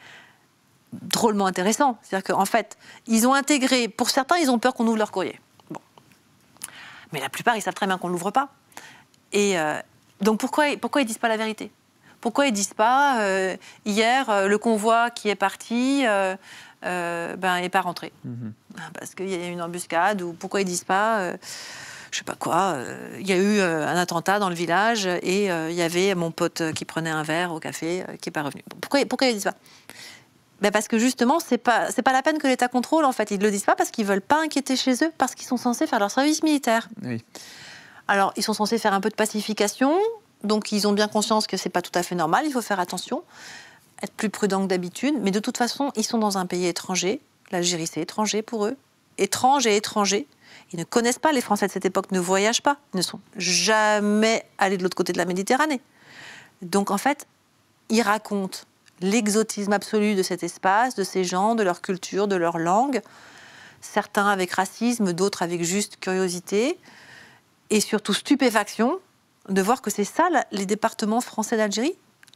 Speaker 2: drôlement intéressant, c'est-à-dire qu'en fait, ils ont intégré. Pour certains, ils ont peur qu'on ouvre leur courrier. Bon, mais la plupart, ils savent très bien qu'on ne l'ouvre pas. Et euh, donc pourquoi, pourquoi ils disent pas la vérité pourquoi ils disent pas euh, hier euh, le convoi qui est parti euh, euh ben, est pas rentré mhm. parce qu'il y a eu une embuscade ou pourquoi ils disent pas je sais pas quoi, il y a eu un attentat dans le village et il y avait mon pote qui prenait un verre au café qui est pas revenu. Pourquoi, pourquoi ils disent pas ben parce que justement, c'est pas c'est pas la peine que l'État contrôle en fait. Ils le disent pas parce qu'ils veulent pas inquiéter chez eux, parce qu'ils sont censés faire leur service militaire. Alors, ils sont censés faire un peu de pacification, donc ils ont bien conscience que ce n'est pas tout à fait normal, il faut faire attention, être plus prudent que d'habitude. Mais de toute façon, ils sont dans un pays étranger. L'Algérie, c'est étranger pour eux. Étrange et étranger. Ils ne connaissent pas les Français de cette époque, ne voyagent pas, ne sont jamais allés de l'autre côté de la Méditerranée. Donc en fait, ils racontent l'exotisme absolu de cet espace, de ces gens, de leur culture, de leur langue. Certains avec racisme, d'autres avec juste curiosité et surtout stupéfaction de voir que c'est ça les départements français d'Algérie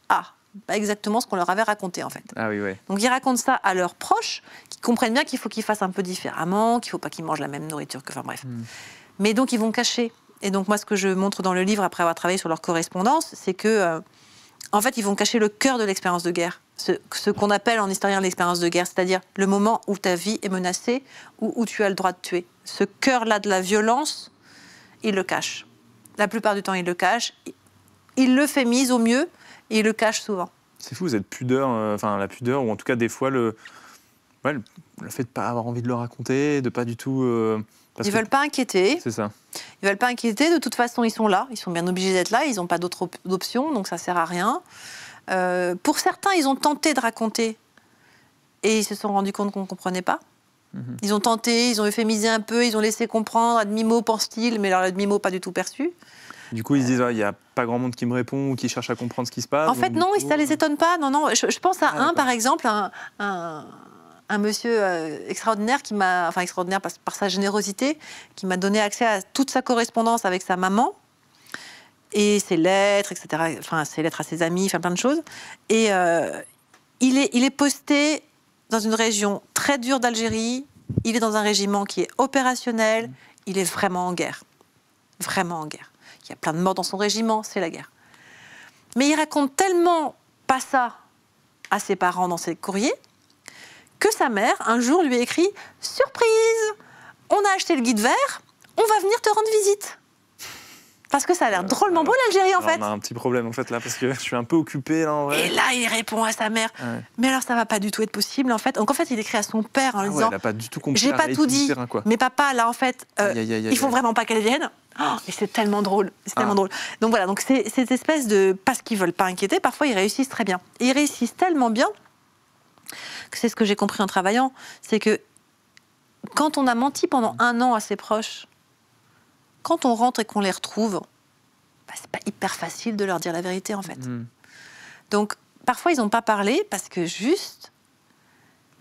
Speaker 2: Ah, pas exactement ce qu'on leur avait raconté en fait. Ah oui, Donc ils racontent ça à leurs proches, qui comprennent bien qu'il faut qu'ils fassent un peu différemment, qu'il ne faut pas qu'ils mangent la même nourriture que. Enfin bref. Hmm. Mais donc ils vont cacher. Et donc moi ce que je montre dans le livre après avoir travaillé sur leur correspondance, c'est que euh, en fait ils vont cacher le cœur de l'expérience de guerre. Ce, qu'on appelle en historien l'expérience de guerre, c'est-à-dire le moment où ta vie est menacée ou où tu as le droit de tuer. Ce cœur-là de la violence, ils le cachent. La plupart du temps, il le cache. Il le fait mise au mieux et il le cache souvent.
Speaker 1: C'est fou, vous êtes pudeur, euh, enfin la pudeur, ou en tout cas des fois le, ouais, le, fait de pas avoir envie de le raconter, de pas du tout. Euh,
Speaker 2: ils ne veulent pas inquiéter. C'est ça. Ils veulent pas inquiéter. De toute façon, ils sont là. Ils sont bien obligés d'être là. Ils n'ont pas d'autre option, donc ça ne sert à rien. Euh, pour certains, ils ont tenté de raconter et ils se sont rendus compte qu'on ne comprenait pas. Mhm. Ils ont tenté, ils ont miser un peu, ils ont laissé comprendre, à demi-mot, ils mais leur demi-mot, pas du tout perçu.
Speaker 1: Du coup, ils se disent, il n'y a pas grand monde qui me répond ou qui cherche à comprendre ce qui se passe. En fait, non, ça ne les
Speaker 2: étonne pas. Non, non, je, pense à ah, un, par exemple, un, monsieur euh, extraordinaire qui m'a, enfin extraordinaire par, sa générosité, qui m'a donné accès à toute sa correspondance avec sa maman et ses lettres, etc. Enfin, ses lettres à ses amis, enfin plein de choses. Et euh, il, est, il est posté dans une région très dure d'Algérie, il est dans un régiment qui est opérationnel, il est vraiment en guerre. Vraiment en guerre. Il y a plein de morts dans son régiment, c'est la guerre. Mais il raconte tellement pas ça à ses parents dans ses courriers que sa mère, un jour, lui écrit Surprise On a acheté le guide vert, on va venir te rendre visite. Parce que ça a l'air euh, drôlement beau l'Algérie en fait. On
Speaker 1: a un petit problème en fait là parce que je suis un peu occupé là Et là
Speaker 2: il répond à sa mère. Mais alors ça va pas du tout être possible en fait. Donc en fait il écrit à son père en ah lui disant. pas du tout J'ai pas tout dit. mais papa là en fait euh, il ils font vraiment pas qu'elle vienne. et oh, c'est tellement drôle, c'est tellement ah. drôle. Donc voilà donc c'est cette espèce de parce qu'ils veulent pas inquiéter parfois ils réussissent très bien. ils réussissent tellement bien que c'est ce que j'ai compris en travaillant c'est que quand on a menti pendant un an à ses proches quand on rentre et qu'on les retrouve, bah, c'est pas hyper facile de leur dire la vérité en fait. Hmm. Donc parfois ils n'ont pas parlé parce que juste,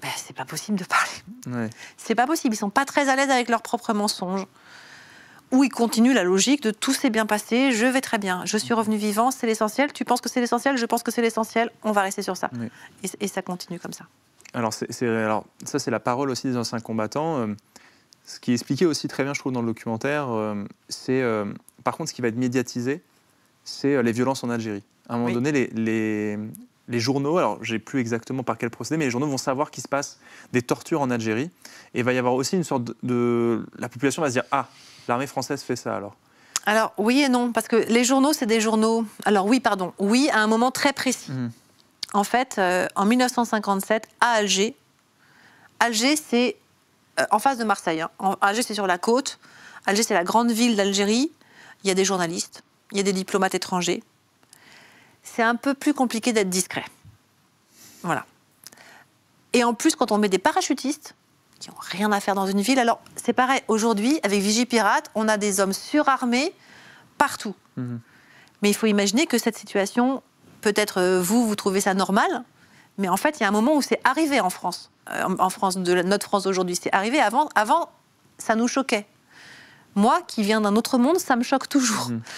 Speaker 2: bah, c'est pas possible de parler. C'est pas possible. Ils sont pas très à l'aise avec leurs propres mensonges. Ou ils continuent la logique de tout s'est bien passé, je vais très bien, je suis hmm. revenu vivant, c'est l'essentiel. Tu penses que c'est l'essentiel, je pense que c'est l'essentiel. On va rester sur ça. Et, ça continue comme ça.
Speaker 1: Alors, alors ça c'est la parole aussi des anciens combattants. Euh, ce qui est expliqué aussi très bien, je trouve, dans le documentaire, euh, c'est euh, par contre ce qui va être médiatisé, c'est euh, les violences en Algérie. À un moment donné, les, les, journaux, alors j'ai plus exactement par quel procédé, mais les journaux vont savoir qu'il se passe des tortures en Algérie. Et il va y avoir aussi une sorte de, la population va se dire ah l'armée française fait ça alors.
Speaker 2: Alors oui et non parce que les journaux c'est des journaux. Alors oui pardon oui à un moment très précis. Mmh. En fait, en 1957 à Alger, Alger c'est euh, en face de Marseille. Hein. Alger, c'est sur la côte. Alger, c'est la grande ville d'Algérie. Il y a des journalistes, il y a des diplomates étrangers. C'est un peu plus compliqué d'être discret. Voilà. Et en plus, quand on met des parachutistes qui n'ont rien à faire dans une ville, alors c'est pareil, aujourd'hui, avec Vigipirate, on a des hommes surarmés partout. Mhm. Mais il faut imaginer que cette situation, peut-être euh, vous, vous trouvez ça normal, mais en fait, il y a un moment où c'est arrivé en France, euh, en France, de notre France aujourd'hui, c'est arrivé. Avant, avant, ça nous choquait. Moi, qui viens d'un autre monde, ça me choque toujours. Mhm.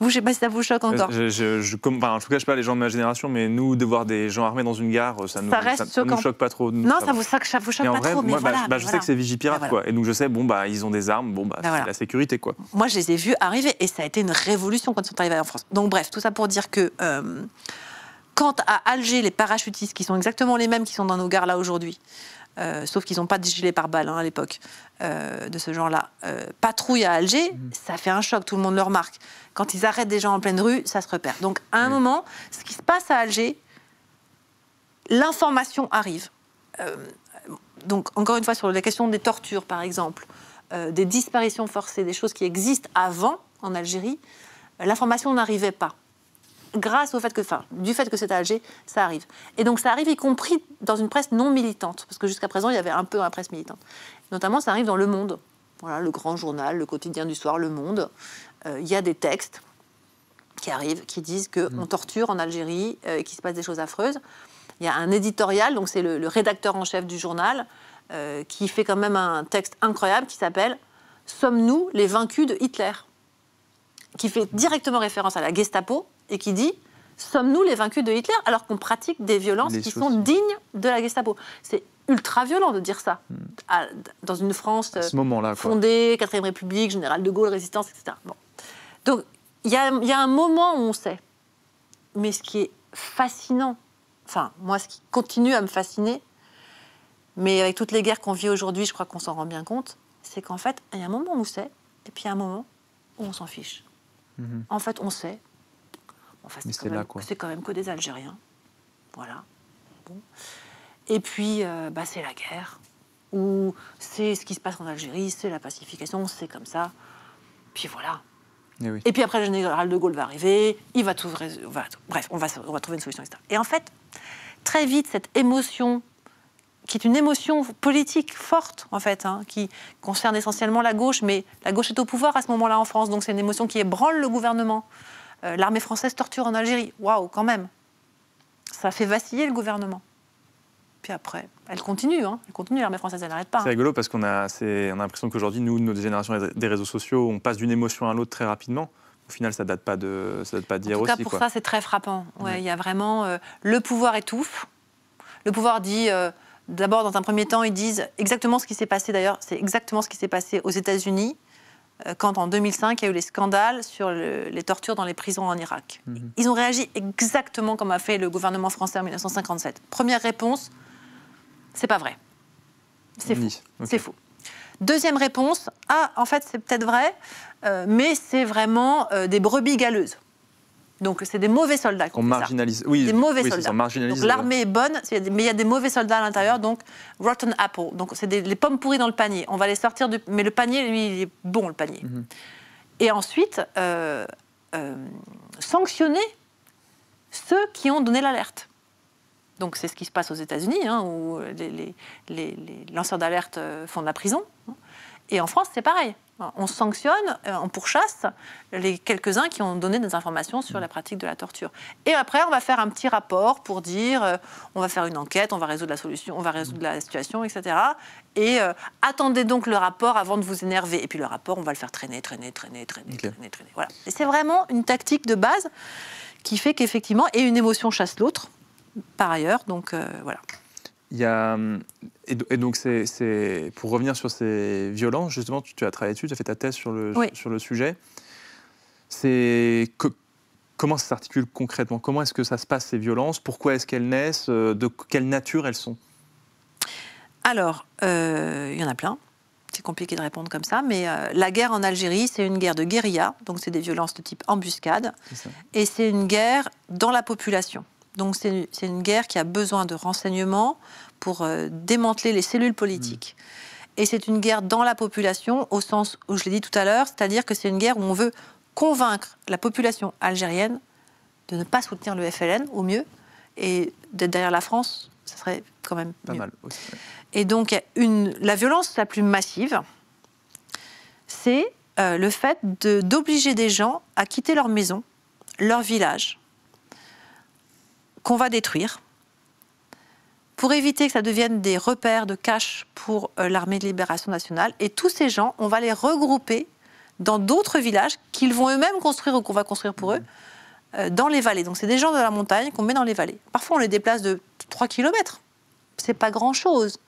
Speaker 2: Vous, je sais pas si ça vous choque encore. Je,
Speaker 1: je, vous comme, en tout cas, je pas les gens de ma génération, mais nous, de voir des gens armés dans une gare, ça nous, nous choque pas trop. non, ça, ne vous choque,
Speaker 2: ça vous choque pas trop. Bah, bah, mais je sais que c'est
Speaker 1: Vigipirate, quoi. Et donc, je sais, bon, bah, ils ont des armes, bon, bah, bah c'est la sécurité, quoi.
Speaker 2: Moi, je les ai vus arriver, et ça a été une révolution quand ils sont arrivés en France. Donc, bref, tout ça pour dire que. Euh, Quant à Alger, les parachutistes, qui sont exactement les mêmes qui sont dans nos gares là aujourd'hui, euh, sauf qu'ils n'ont pas de gilet pare-balles hein, à l'époque euh, de ce genre-là, euh, patrouille à Alger, mm. ça fait un choc, tout le monde le remarque. Quand ils arrêtent des gens en pleine rue, ça se repère. Donc à un mm. moment, ce qui se passe à Alger, l'information arrive. Euh, donc encore une fois, sur la question des tortures, par exemple, des disparitions forcées, des choses qui existent avant en Algérie, l'information n'arrivait pas grâce au fait que, enfin, du fait que c'est à Alger, ça arrive. Et donc ça arrive y compris dans une presse non militante, parce que jusqu'à présent, il y avait un peu la presse militante. Notamment, ça arrive dans Le Monde. Voilà, le grand journal, le quotidien du soir, Le Monde. Euh, il y a des textes qui arrivent, qui disent qu'on mm. torture en Algérie, euh, et qu'il se passe des choses affreuses. Il y a un éditorial, donc c'est le, rédacteur en chef du journal, euh, qui fait quand même un texte incroyable qui s'appelle Sommes-nous les vaincus de Hitler qui fait directement référence à la Gestapo, et qui dit Sommes-nous les vaincus de Hitler alors qu'on pratique des violences qui sont dignes de la Gestapo C'est ultra violent de dire ça hmm. dans une France ce -là, fondée, 4ème République, général de Gaulle, résistance, etc. Bon. Donc il y, y a un moment où on sait. Mais ce qui est fascinant, enfin moi ce qui continue à me fasciner, mais avec toutes les guerres qu'on vit aujourd'hui, je crois qu'on s'en rend bien compte, c'est qu'en fait, il y a un moment où on sait et puis il y a un moment où on s'en fiche. Mhm. En fait, on sait, Enfin, c'est quand, même, que des Algériens. Voilà. Bon. Et puis, euh, bah, c'est la guerre. Ou c'est ce qui se passe en Algérie, c'est la pacification, c'est comme ça. Puis voilà. Eh Et, puis après, le général de Gaulle va arriver, il va tout. bref, on va, trouver une solution, etc. Et en fait, très vite, cette émotion, qui est une émotion politique forte, en fait, hein, qui concerne essentiellement la gauche, mais la gauche est au pouvoir à ce moment-là en France, donc c'est une émotion qui ébranle le gouvernement. Euh, l'armée française torture en Algérie. Waouh, quand même. Ça fait vaciller le gouvernement. Puis après, elle continue, hein. elle continue, l'armée française, elle n'arrête pas. C'est hein.
Speaker 1: rigolo parce qu'on a, l'impression qu'aujourd'hui, nous, nos générations des réseaux sociaux, on passe d'une émotion à l'autre très rapidement. Au final, ça date pas de, ça date pas d'hier aussi. pour ça, c'est
Speaker 2: très frappant. Il y a vraiment euh, le pouvoir étouffe. Le pouvoir dit, euh, d'abord, dans un premier temps, ils disent exactement ce qui s'est passé. D'ailleurs, c'est exactement ce qui s'est passé aux États-Unis euh, quand en 2005, il y a eu les scandales sur les tortures dans les prisons en Irak. Mhm. Ils ont réagi exactement comme a fait le gouvernement français en 1957. Première réponse, c'est pas vrai. C'est faux. Deuxième réponse, ah, en fait, c'est peut-être vrai, euh, mais c'est vraiment euh, des brebis galeuses. Donc c'est des mauvais soldats. On
Speaker 1: marginalise. Oui, des mauvais oui, soldats. l'armée
Speaker 2: euh, est bonne, mais il y a des mauvais soldats à l'intérieur, donc rotten apple. Donc c'est des pommes pourries dans le panier. On va les sortir du. Mais le panier, lui, il est bon, le panier. Mhm. Et ensuite, euh, euh, sanctionner ceux qui ont donné l'alerte. Donc c'est ce qui se passe aux États-Unis, hein, où les, lanceurs d'alerte font de la prison. Et en France, c'est pareil. On sanctionne, euh, on pourchasse les quelques-uns qui ont donné des informations sur la pratique de la torture. Et après, on va faire un petit rapport pour dire, euh, on va faire une enquête, on va résoudre la solution, on va résoudre la situation, etc. Et euh, attendez donc le rapport avant de vous énerver. Et puis le rapport, on va le faire traîner, traîner, traîner, traîner, traîner, traîner. Voilà. Et c'est vraiment une tactique de base qui fait qu'effectivement, et une émotion chasse l'autre, par ailleurs. Donc voilà
Speaker 1: a, et, donc, c'est, pour revenir sur ces violences, justement, tu, as travaillé dessus, tu as fait ta thèse sur le, sujet. C'est comment ça s'articule concrètement Comment est-ce que ça se passe, ces violences Pourquoi est-ce qu'elles naissent euh, De quelle nature elles sont
Speaker 2: Alors, euh, il y en a plein. C'est compliqué de répondre comme ça, mais euh, la guerre en Algérie, c'est une guerre de guérilla, donc c'est des violences de type embuscade, et c'est une guerre dans la population. Donc c'est une guerre qui a besoin de renseignements pour euh, démanteler les cellules politiques. Mmh. Et c'est une guerre dans la population, au sens où je l'ai dit tout à l'heure, c'est-à-dire que c'est une guerre où on veut convaincre la population algérienne de ne pas soutenir le FLN, au mieux, et d'être derrière la France, ça serait quand même pas mieux. mal. Et donc la violence la plus massive, c'est euh, le fait d'obliger des gens à quitter leur maison, leur village, qu'on va détruire pour éviter que ça devienne des repères de cache pour euh, l'armée de libération nationale. Et tous ces gens, on va les regrouper dans d'autres villages qu'ils vont eux-mêmes construire ou qu'on va construire pour eux euh, dans les vallées. Donc c'est des gens de la montagne qu'on met dans les vallées. Parfois on les déplace de 3 km. C'est pas grand-chose.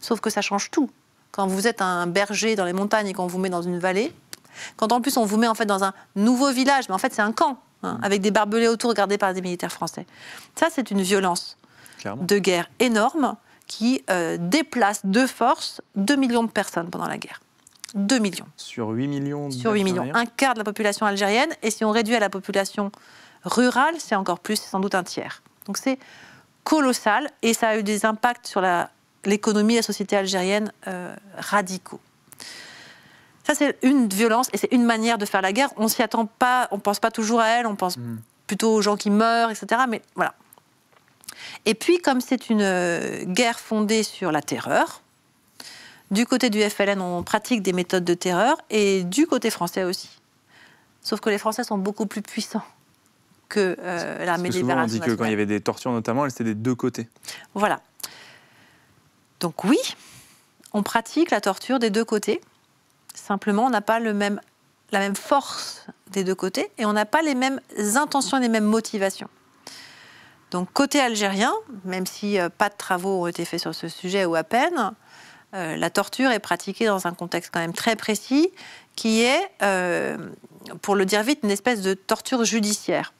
Speaker 2: Sauf que ça change tout. Quand vous êtes un berger dans les montagnes et qu'on vous met dans une vallée, quand en plus on vous met en fait dans un nouveau village, mais en fait c'est un camp. Hein, avec des barbelés autour gardés par des militaires français. Ça, c'est une violence de guerre énorme qui euh, déplace de force 2 millions de personnes pendant la guerre. 2 millions.
Speaker 1: Sur 8 millions Sur 8 millions. Un
Speaker 2: quart de la population algérienne. Et si on réduit à la population rurale, c'est encore plus, c'est sans doute un tiers. Donc c'est colossal et ça a eu des impacts sur l'économie et la société algérienne euh, radicaux. Ça, c'est une violence et c'est une manière de faire la guerre. On s'y attend pas, on pense pas toujours à elle, on pense hmm. plutôt aux gens qui meurent, etc. Mais voilà. Et puis, comme c'est une euh, guerre fondée sur la terreur, du côté du FLN, on pratique des méthodes de terreur, et du côté français aussi. Sauf que les Français sont beaucoup plus puissants que la euh, l'armée on dit que quand il y avait
Speaker 1: des tortures notamment, elles étaient des deux côtés.
Speaker 2: Voilà. Donc oui, on pratique la torture des deux côtés. Simplement, on n'a pas la même force des deux côtés et on n'a pas les mêmes intentions et les mêmes motivations. Donc côté algérien, même si euh, pas de travaux ont été faits sur ce sujet ou à peine, euh, la torture est pratiquée dans un contexte quand même très précis, qui est, euh, pour le dire vite, une espèce de torture judiciaire.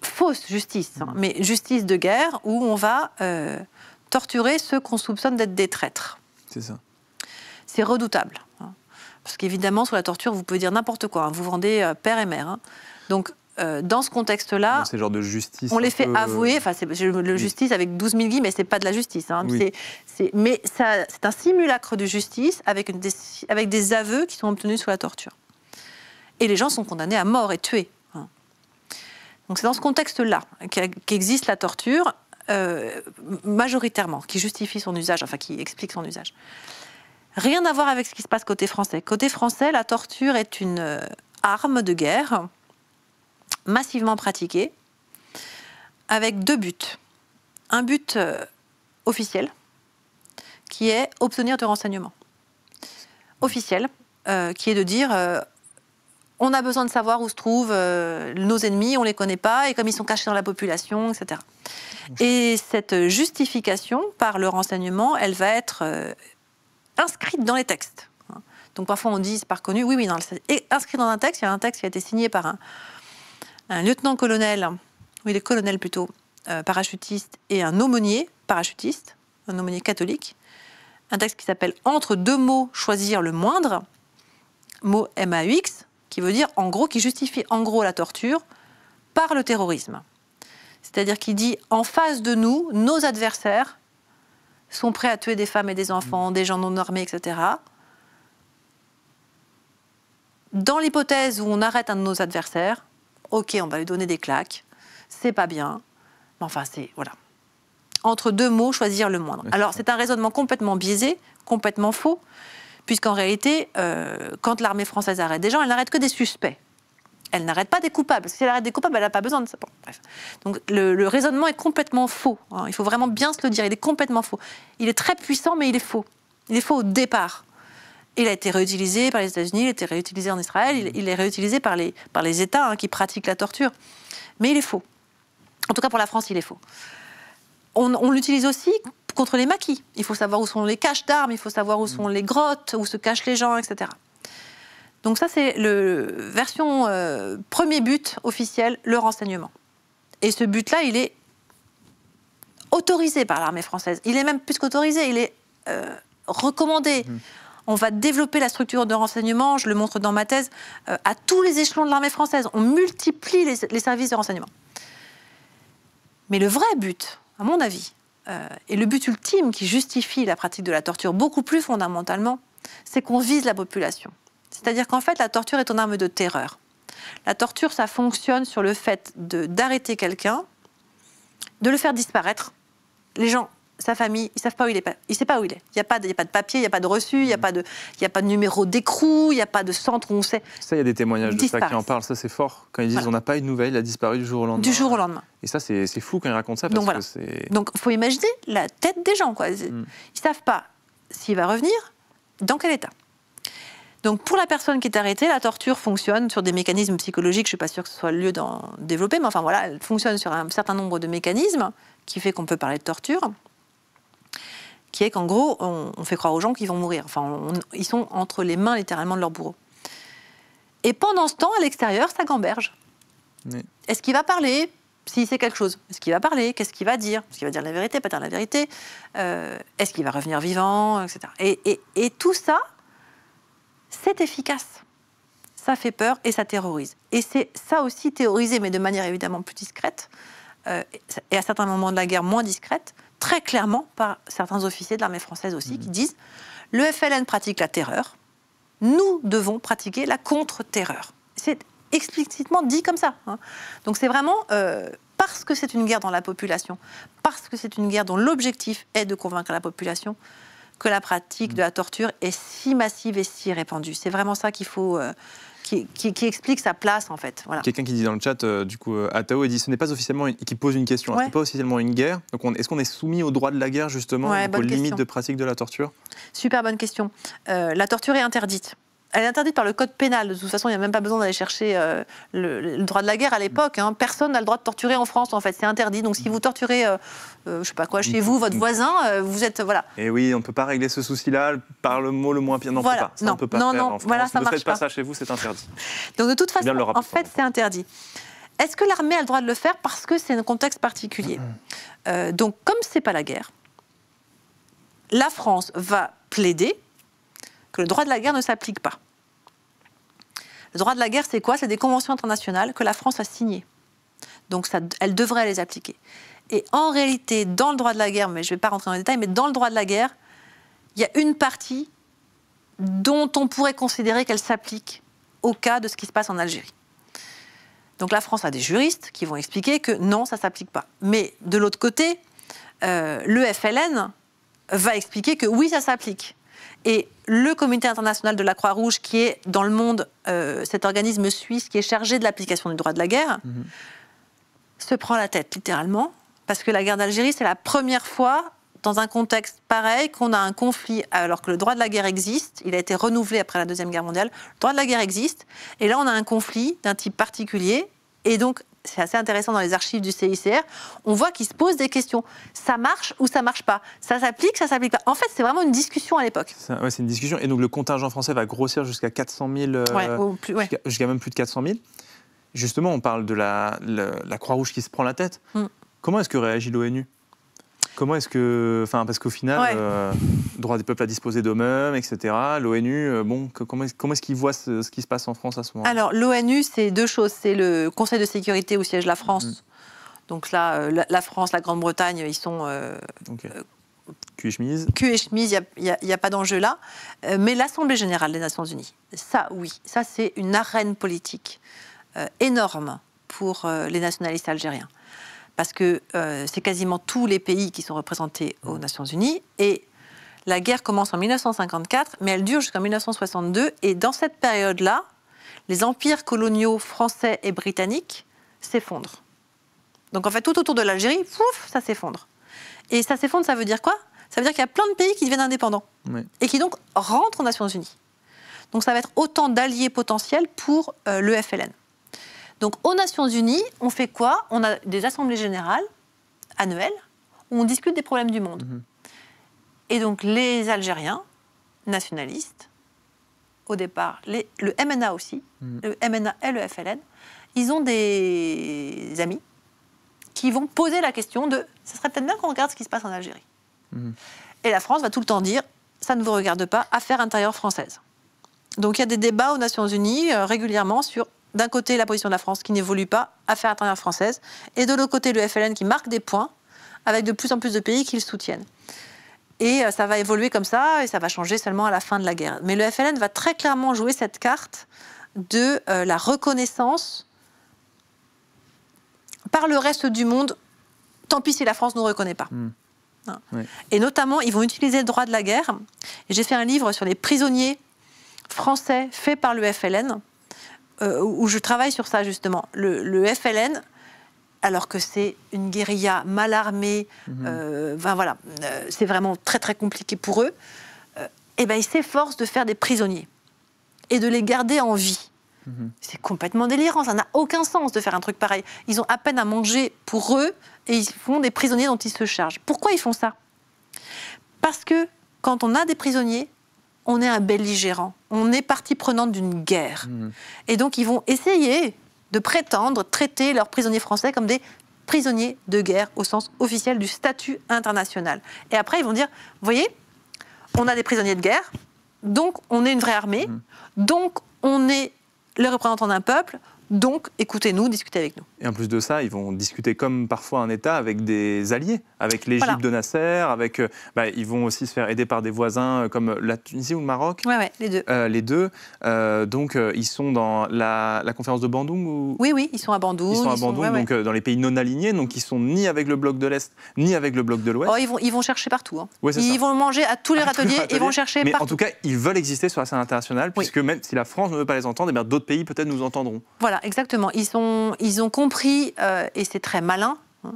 Speaker 2: fausse justice, hein, mais justice de guerre où on va torturer ceux qu'on soupçonne d'être des traîtres. C'est ça c'est redoutable. Hein. Parce qu'évidemment, sous la torture, vous pouvez dire n'importe quoi. Hein. Vous vendez euh, père et mère. Hein. Donc, euh, dans ce contexte-là,
Speaker 1: genre de justice on les fait avouer. Euh,
Speaker 2: enfin, c'est le justice avec 12 000 guillemets, c'est pas de la justice. mais c'est un simulacre de justice avec, des, avec des aveux qui sont obtenus sous la torture. Et les gens sont condamnés à mort et tués. Donc c'est dans ce contexte-là qu'existe la torture, majoritairement, qui justifie son usage, enfin qui explique son usage. Rien à voir avec ce qui se passe côté français. Côté français, la torture est une euh, arme de guerre massivement pratiquée avec deux buts. Un but euh, officiel qui est obtenir de renseignements. Officiel euh, qui est de dire on a besoin de savoir où se trouvent nos ennemis, on ne les connaît pas, et comme ils sont cachés dans la population, etc. Et cette justification par le renseignement, elle va être inscrite dans les textes. Donc parfois on dit, c'est pas reconnu, oui, oui, non, inscrit dans un texte, il y a un texte qui a été signé par un, lieutenant-colonel, oui, est colonels plutôt, parachutistes, euh, parachutiste, et un aumônier parachutiste, un aumônier catholique, un texte qui s'appelle Entre deux mots, choisir le moindre, mot max qui veut dire en gros, qui justifie en gros la torture par le terrorisme. C'est-à-dire qu'il dit en face de nous, nos adversaires sont prêts à tuer des femmes et des mm. enfants, des gens non armés, etc. Dans l'hypothèse où on arrête un de nos adversaires, ok, on va lui donner des claques, c'est pas bien, mais enfin, c'est. Voilà. Entre deux mots, choisir le moindre. Alors, c'est un raisonnement complètement biaisé, complètement faux, puisqu'en réalité, euh, quand l'armée française arrête des gens, elle n'arrête que des suspects elle n'arrête pas des coupables. Si elle arrête des coupables, elle n'a pas besoin de ça. Donc le, raisonnement est complètement faux. Hein. Il faut vraiment bien se le dire. Il est complètement faux. Il est très puissant, mais il est faux. Il est faux au départ. Il a été réutilisé par les États-Unis, il a été réutilisé en Israël, il, est réutilisé par les, par les États hein, qui pratiquent la torture. Mais il est faux. En tout cas, pour la France, il est faux. on l'utilise aussi contre les maquis. Il faut savoir où sont les caches d'armes, il faut savoir où sont les grottes, où se cachent les gens, etc. Donc ça, c'est le version euh, premier but officiel, le renseignement. Et ce but-là, il est autorisé par l'armée française. Il est même plus qu'autorisé, il est euh, recommandé. Mmh. On va développer la structure de renseignement, je le montre dans ma thèse, euh, à tous les échelons de l'armée française. On multiplie les, services de renseignement. Mais le vrai but, à mon avis, et le but ultime qui justifie la pratique de la torture beaucoup plus fondamentalement, c'est qu'on vise la population. C'est-à-dire qu'en fait, la torture est une arme de terreur. La torture, ça fonctionne sur le fait d'arrêter quelqu'un, de le faire disparaître. Les gens, sa famille, ils savent pas où il est. Il sait pas où il est. Il n'y a, pas de, y a pas de papier, il n'y a pas de reçu, il n'y a, pas de, y a pas de numéro d'écrou, il n'y a pas de centre où on sait.
Speaker 1: Ça, il y a des témoignages de ça qui en parlent, ça c'est fort. Quand ils disent on n'a pas eu de nouvelles, il a disparu du jour au lendemain. Du jour au lendemain. Et ça, c'est fou quand ils racontent ça. Parce Donc il
Speaker 2: Donc faut imaginer la tête des gens. Quoi. Hmm. Ils ne savent pas s'il va revenir, dans quel état. Donc pour la personne qui est arrêtée, la torture fonctionne sur des mécanismes psychologiques. Je ne suis pas sûre que ce soit le lieu d'en développer, mais enfin voilà, elle fonctionne sur un certain nombre de mécanismes qui fait qu'on peut parler de torture qui est qu'en gros, on, fait croire aux gens qu'ils vont mourir. Enfin, ils sont entre les mains littéralement de leur bourreau. Et pendant ce temps, à l'extérieur, ça gamberge. Est-ce qu'il va parler s'il sait quelque chose Est-ce qu'il va parler Qu'est-ce qu'il va dire Est-ce qu'il va dire la vérité, pas dire la vérité euh, Est-ce qu'il va revenir vivant etc. et, tout ça, c'est efficace. Ça fait peur et ça terrorise. Et c'est ça aussi théorisé, mais de manière évidemment plus discrète, euh, et à certains moments de la guerre moins discrète, très clairement par certains officiers de l'armée française aussi, qui mmh. disent le FLN pratique la terreur, nous devons pratiquer la contre-terreur. C'est explicitement dit comme ça. Hein. Donc c'est vraiment euh, parce que c'est une guerre dans la population, parce que c'est une guerre dont l'objectif est de convaincre la population que la pratique mm. de la torture est si massive et si répandue. C'est vraiment ça qu'il faut. Euh, qui, explique sa place en fait. Voilà.
Speaker 1: Quelqu'un qui dit dans le chat, euh, du coup, euh, Atao, il dit ce n'est pas officiellement qui pose une question, ce n'est pas officiellement une guerre. Donc est-ce qu'on est soumis au droit de la guerre justement aux limites de pratique de la torture
Speaker 2: Super bonne question. la torture est interdite elle est interdite par le code pénal. De toute façon, il n'y a même pas besoin d'aller chercher euh, le, droit de la guerre à l'époque. Hein. Personne n'a le droit de torturer en France, en fait. C'est interdit. Donc si vous torturez, je euh, ne euh, je sais pas quoi, chez vous, votre voisin, vous êtes. Voilà.
Speaker 1: Et eh oui, on ne peut pas régler ce souci-là par le mot le moins pire. Non, pas. Ça, ne on peut pas faire ne faites pas, ça chez vous, c'est interdit. Donc de toute façon, en fait,
Speaker 2: c'est interdit. Est-ce que l'armée a le droit de le faire parce que c'est un contexte particulier mm-hmm. Donc, comme ce n'est pas la guerre, la France va plaider que le droit de la guerre ne s'applique pas. Le droit de la guerre, c'est quoi C'est des conventions internationales que la France a signées. Donc elle devrait les appliquer. Et en réalité, dans le droit de la guerre, mais je ne vais pas rentrer dans les détails, mais dans le droit de la guerre, il y a une partie dont on pourrait considérer qu'elle s'applique au cas de ce qui se passe en Algérie. Donc la France a des juristes qui vont expliquer que non, ça ne s'applique pas. Mais de l'autre côté, euh, le FLN va expliquer que oui, ça s'applique. Et le Comité international de la Croix-Rouge, qui est dans le monde euh, cet organisme suisse qui est chargé de l'application du droit de la guerre, mhm. se prend la tête littéralement, parce que la guerre d'Algérie, c'est la première fois dans un contexte pareil qu'on a un conflit, alors que le droit de la guerre existe, il a été renouvelé après la Deuxième Guerre mondiale, le droit de la guerre existe, et là on a un conflit d'un type particulier, et donc c'est assez intéressant dans les archives du CICR, on voit qu'ils se posent des questions. Ça marche ou ça marche pas Ça s'applique, ça s'applique pas En fait, c'est vraiment une discussion à l'époque.
Speaker 1: C'est une discussion. Et donc le contingent français va grossir jusqu'à 400 000, euh, ouais, jusqu'à même plus de 400 000. Justement, on parle de la, Croix-Rouge qui se prend la tête. Hmm. Comment est-ce que réagit l'ONU Comment est-ce que, enfin, parce qu'au final, euh, droit des peuples à disposer d'eux-mêmes, etc. L'ONU, euh, bon, comment est-ce, qu'ils voient ce, qui se passe en France à ce moment
Speaker 2: Alors, l'ONU, c'est deux choses. C'est le Conseil de sécurité où siège la France. Mm. Donc là, euh, la, France, la Grande-Bretagne, ils sont. Okay. que et chemise. q et chemise, il n'y a, pas d'enjeu là. mais l'Assemblée générale des Nations Unies, ça, oui, ça, c'est une arène politique énorme pour les nationalistes algériens parce que euh, c'est quasiment tous les pays qui sont représentés aux Nations Unies. Et la guerre commence en 1954, mais elle dure jusqu'en 1962. Et dans cette période-là, les empires coloniaux français et britanniques s'effondrent. Donc en fait, tout autour de l'Algérie, pouf, ça s'effondre. Et ça s'effondre, ça veut dire quoi Ça veut dire qu'il y a plein de pays qui deviennent indépendants et qui donc rentrent aux Nations Unies. Donc ça va être autant d'alliés potentiels pour euh, le FLN. Donc aux Nations Unies, on fait quoi On a des assemblées générales annuelles où on discute des problèmes du monde. Mhm. Et donc les Algériens, nationalistes, au départ, le MNA aussi, mhm. le MNA et le FLN, ils ont des amis qui vont poser la question de ça serait peut-être bien qu'on regarde ce qui se passe en Algérie. Mhm. Et la France va tout le temps dire ça ne vous regarde pas, affaire intérieure française. Donc il y a des débats aux Nations Unies euh, régulièrement sur d'un côté la position de la France qui n'évolue pas, affaire intérieure française, et de l'autre côté le FLN qui marque des points avec de plus en plus de pays qui le soutiennent. Et euh, ça va évoluer comme ça, et ça va changer seulement à la fin de la guerre. Mais le FLN va très clairement jouer cette carte de euh, la reconnaissance par le reste du monde. Tant pis si la France ne nous reconnaît pas. Hmm. Et notamment, ils vont utiliser le droit de la guerre. J'ai fait un livre sur les prisonniers français faits par le FLN. Euh, où je travaille sur ça justement. Le, FLN, alors que c'est une guérilla mal armée, mhm. euh, voilà, euh, c'est vraiment très très compliqué pour eux, et eh ben ils s'efforcent de faire des prisonniers et de les garder en vie. Mhm. C'est complètement délirant, ça n'a aucun sens de faire un truc pareil. Ils ont à peine à manger pour eux et ils font des prisonniers dont ils se chargent. Pourquoi ils font ça Parce que quand on a des prisonniers, on est un belligérant, on est partie prenante d'une guerre. Mm. Et donc ils vont essayer de prétendre traiter leurs prisonniers français comme des prisonniers de guerre au sens officiel du statut international. Et après ils vont dire, vous voyez, on a des prisonniers de guerre, donc on est une vraie armée, mm. donc on est le représentant d'un peuple, donc, écoutez-nous, discutez avec nous. Et en plus
Speaker 1: de ça, ils vont discuter comme parfois un État avec des alliés, avec l'Égypte de Nasser, avec. Euh, bah, ils vont aussi se faire aider par des voisins euh, comme la Tunisie ou le Maroc. Ouais, les deux. Euh, les deux. donc, ils sont dans la, conférence de Bandung ou...
Speaker 2: Oui, oui, ils sont à Bandung. Ils sont à Bandung, donc
Speaker 1: dans les pays non alignés, donc ils sont ni avec le bloc de l'Est, ni avec le bloc de l'Ouest. Oh, ils, vont,
Speaker 2: ils vont chercher partout. Hein. ils ça. vont manger à tous les râteliers, ils vont chercher Mais en tout
Speaker 1: cas, ils veulent exister sur la scène internationale, puisque même si la France ne veut pas les entendre, eh d'autres pays peut-être nous entendront.
Speaker 2: Voilà exactement. Ils, ont, ils ont compris, euh, et c'est très malin, hein,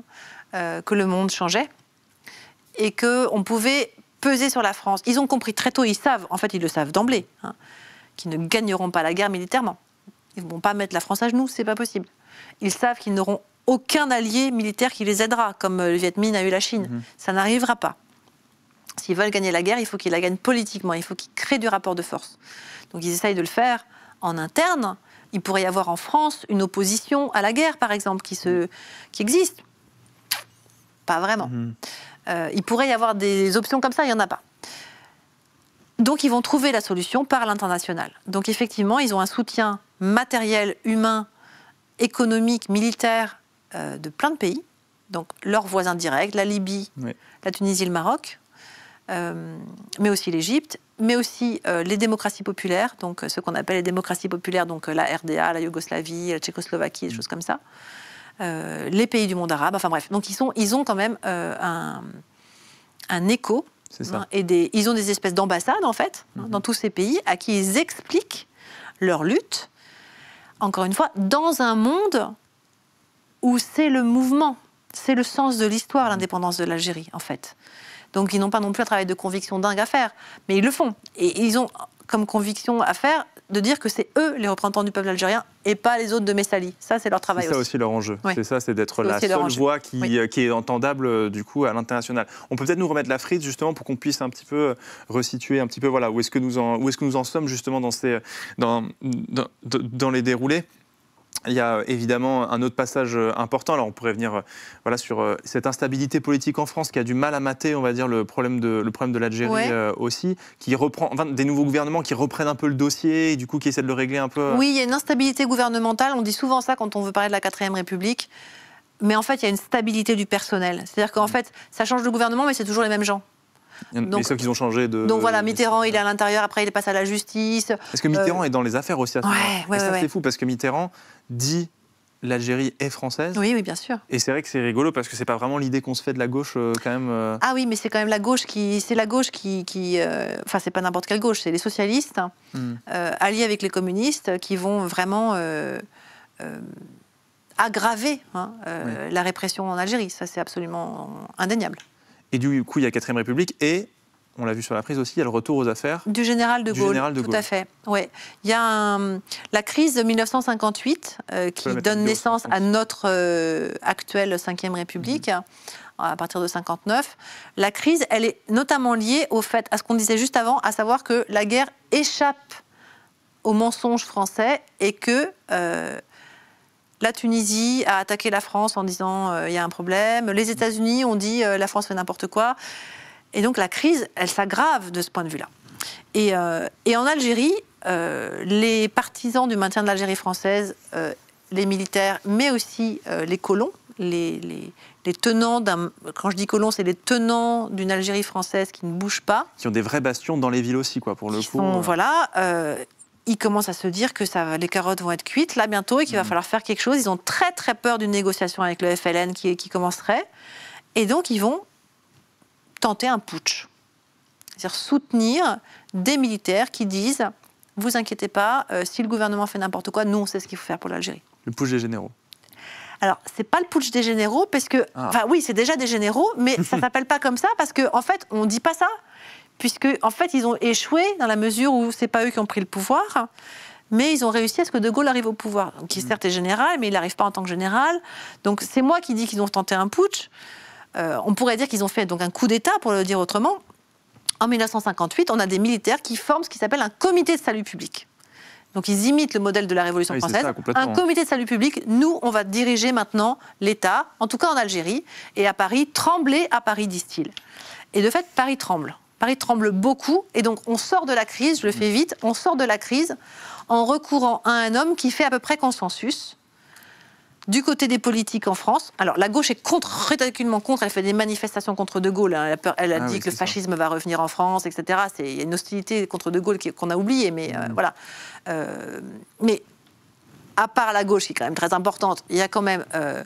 Speaker 2: euh, que le monde changeait et qu'on pouvait peser sur la France. Ils ont compris très tôt, ils savent, en fait ils le savent d'emblée, hein, qu'ils ne gagneront pas la guerre militairement. Ils ne vont pas mettre la France à genoux, c'est pas possible. Ils savent qu'ils n'auront aucun allié militaire qui les aidera, comme euh, le Viet Minh a eu la Chine. Mhm. Ça n'arrivera pas. S'ils veulent gagner la guerre, il faut qu'ils la gagnent politiquement, il faut qu'ils créent du rapport de force. Donc ils essayent de le faire en interne, il pourrait y avoir en France une opposition à la guerre, par exemple, qui, qui existe. Pas vraiment. Mhm. Euh, il pourrait y avoir des options comme ça, il n'y en a pas. Donc ils vont trouver la solution par l'international. Donc effectivement, ils ont un soutien matériel, humain, économique, militaire euh, de plein de pays. Donc leurs voisins directs, la Libye, la Tunisie, le Maroc, euh, mais aussi l'Égypte mais aussi euh, les démocraties populaires, donc euh, ce qu'on appelle les démocraties populaires, donc euh, la RDA, la Yougoslavie, la Tchécoslovaquie, des mm. choses comme ça, les pays du monde arabe, enfin bref. Donc ils, sont, ils ont quand même un, un, écho. Hein, et des, ils ont des espèces d'ambassades, en fait, hein, mm-hmm. dans tous ces pays, à qui ils expliquent leur lutte, encore une fois, dans un monde où c'est le mouvement, c'est le sens de l'histoire, mm. l'indépendance de l'Algérie, en fait. Donc ils n'ont pas non plus un travail de conviction dingue à faire, mais ils le font. Et ils ont comme conviction à faire de dire que c'est eux les représentants du peuple algérien et pas les autres de Messali. Ça, c'est leur travail. C'est ça
Speaker 1: aussi, leur enjeu. C'est ça, c'est d'être la seule voix euh, qui, est entendable euh, du coup à l'international. On peut peut-être nous remettre la frise justement pour qu'on puisse un petit peu euh, resituer un petit peu voilà où est-ce que nous en, est-ce que nous en sommes justement dans ces dans, dans les déroulés. Il y a euh, évidemment un autre passage euh, important. Alors, on pourrait venir euh, voilà, sur cette instabilité politique en France qui a du mal à mater, on va dire, le problème de, le problème de l'Algérie aussi, qui reprend, des nouveaux gouvernements qui reprennent un peu le dossier et du coup qui essaient de le régler un peu. Oui, il y a une
Speaker 2: instabilité gouvernementale. On dit souvent ça quand on veut parler de la 4ème République. Mais en fait, il y a une stabilité du personnel. C'est-à-dire qu'en mm. fait, ça change de gouvernement, mais c'est toujours les mêmes gens.
Speaker 1: Donc, ceux qui ont changé de. Donc voilà,
Speaker 2: Mitterrand, il est à l'intérieur, après il passe à la justice. Parce que Mitterrand
Speaker 1: est dans les affaires aussi à ce ouais, ouais, ça, c'est fou, parce que Mitterrand, dit l'Algérie est française.
Speaker 2: Oui, oui, bien sûr.
Speaker 1: Et c'est vrai que c'est rigolo parce que c'est pas vraiment l'idée qu'on se fait de la gauche euh, quand même. Euh.
Speaker 2: Ah oui, mais c'est quand même la gauche qui, c'est la gauche qui, euh, enfin c'est pas n'importe quelle gauche, c'est les socialistes hein, hmm. alliés avec les communistes qui vont vraiment aggraver hein, la répression en Algérie. Ça c'est absolument indéniable.
Speaker 1: Et du coup, il y a quatrième République et on l'a vu sur la prise aussi, il y a le retour aux affaires.
Speaker 2: Du général de Gaulle. Tout à fait. Ouais. Il y a la crise de 1958 euh, qui donne naissance à notre euh, actuelle 5 République. Mm-hmm. à partir de 59, la crise, elle est notamment liée au fait, à ce qu'on disait juste avant, à savoir que la guerre échappe aux mensonges français et que euh, la Tunisie a attaqué la France en disant il y a un problème. Les États-Unis ont dit la France fait n'importe quoi. Et donc la crise, elle s'aggrave de ce point de vue-là. Et, euh, en Algérie, euh, les partisans du maintien de l'Algérie française, euh, les militaires, mais aussi les colons, les, les, tenants d'un. Quand je dis colons, c'est les tenants d'une Algérie française qui ne bouge pas.
Speaker 1: Qui ont des vrais bastions dans les villes aussi, quoi, pour le coup.
Speaker 2: voilà. ils commencent à se dire que ça, les carottes vont être cuites là bientôt et qu'il va mm. falloir faire quelque chose. Ils ont très très peur d'une négociation avec le FLN qui, qui commencerait. Et donc ils vont tenter un putsch. C'est-à-dire soutenir des militaires qui disent vous inquiétez pas, euh, si le gouvernement fait n'importe quoi, nous on sait ce qu'il faut faire pour l'Algérie.
Speaker 1: Le putsch des généraux.
Speaker 2: Alors, c'est pas le putsch des généraux, parce que. Ah. Enfin, oui, c'est déjà des généraux, mais ça s'appelle pas comme ça, parce qu'en en fait, on dit pas ça. Puisque, en fait, ils ont échoué dans la mesure où c'est pas eux qui ont pris le pouvoir, mais ils ont réussi à ce que De Gaulle arrive au pouvoir. Donc, qui mm. certes est général, mais il n'arrive pas en tant que général. Donc, c'est moi qui dis qu'ils ont tenté un putsch. Euh, on pourrait dire qu'ils ont fait donc un coup d'État, pour le dire autrement. En 1958, on a des militaires qui forment ce qui s'appelle un comité de salut public. Donc ils imitent le modèle de la Révolution française. un comité de salut public, nous, on va diriger maintenant l'État, en tout cas en Algérie, et à Paris, trembler à Paris, disent-ils. Et de fait, Paris tremble. Paris tremble beaucoup, et donc on sort de la crise, je le fais vite, on sort de la crise en recourant à un homme qui fait à peu près consensus, du côté des politiques en France. Alors la gauche est contre, ridiculement contre, elle fait des manifestations contre De Gaulle, hein. elle a, elle ah dit que le fascisme va revenir en France, etc. Il y a une hostilité contre De Gaulle qu'on a oubliée, mais euh, mm. voilà. Euh, mais à part la gauche, qui est quand même très importante, il y a quand même... Euh,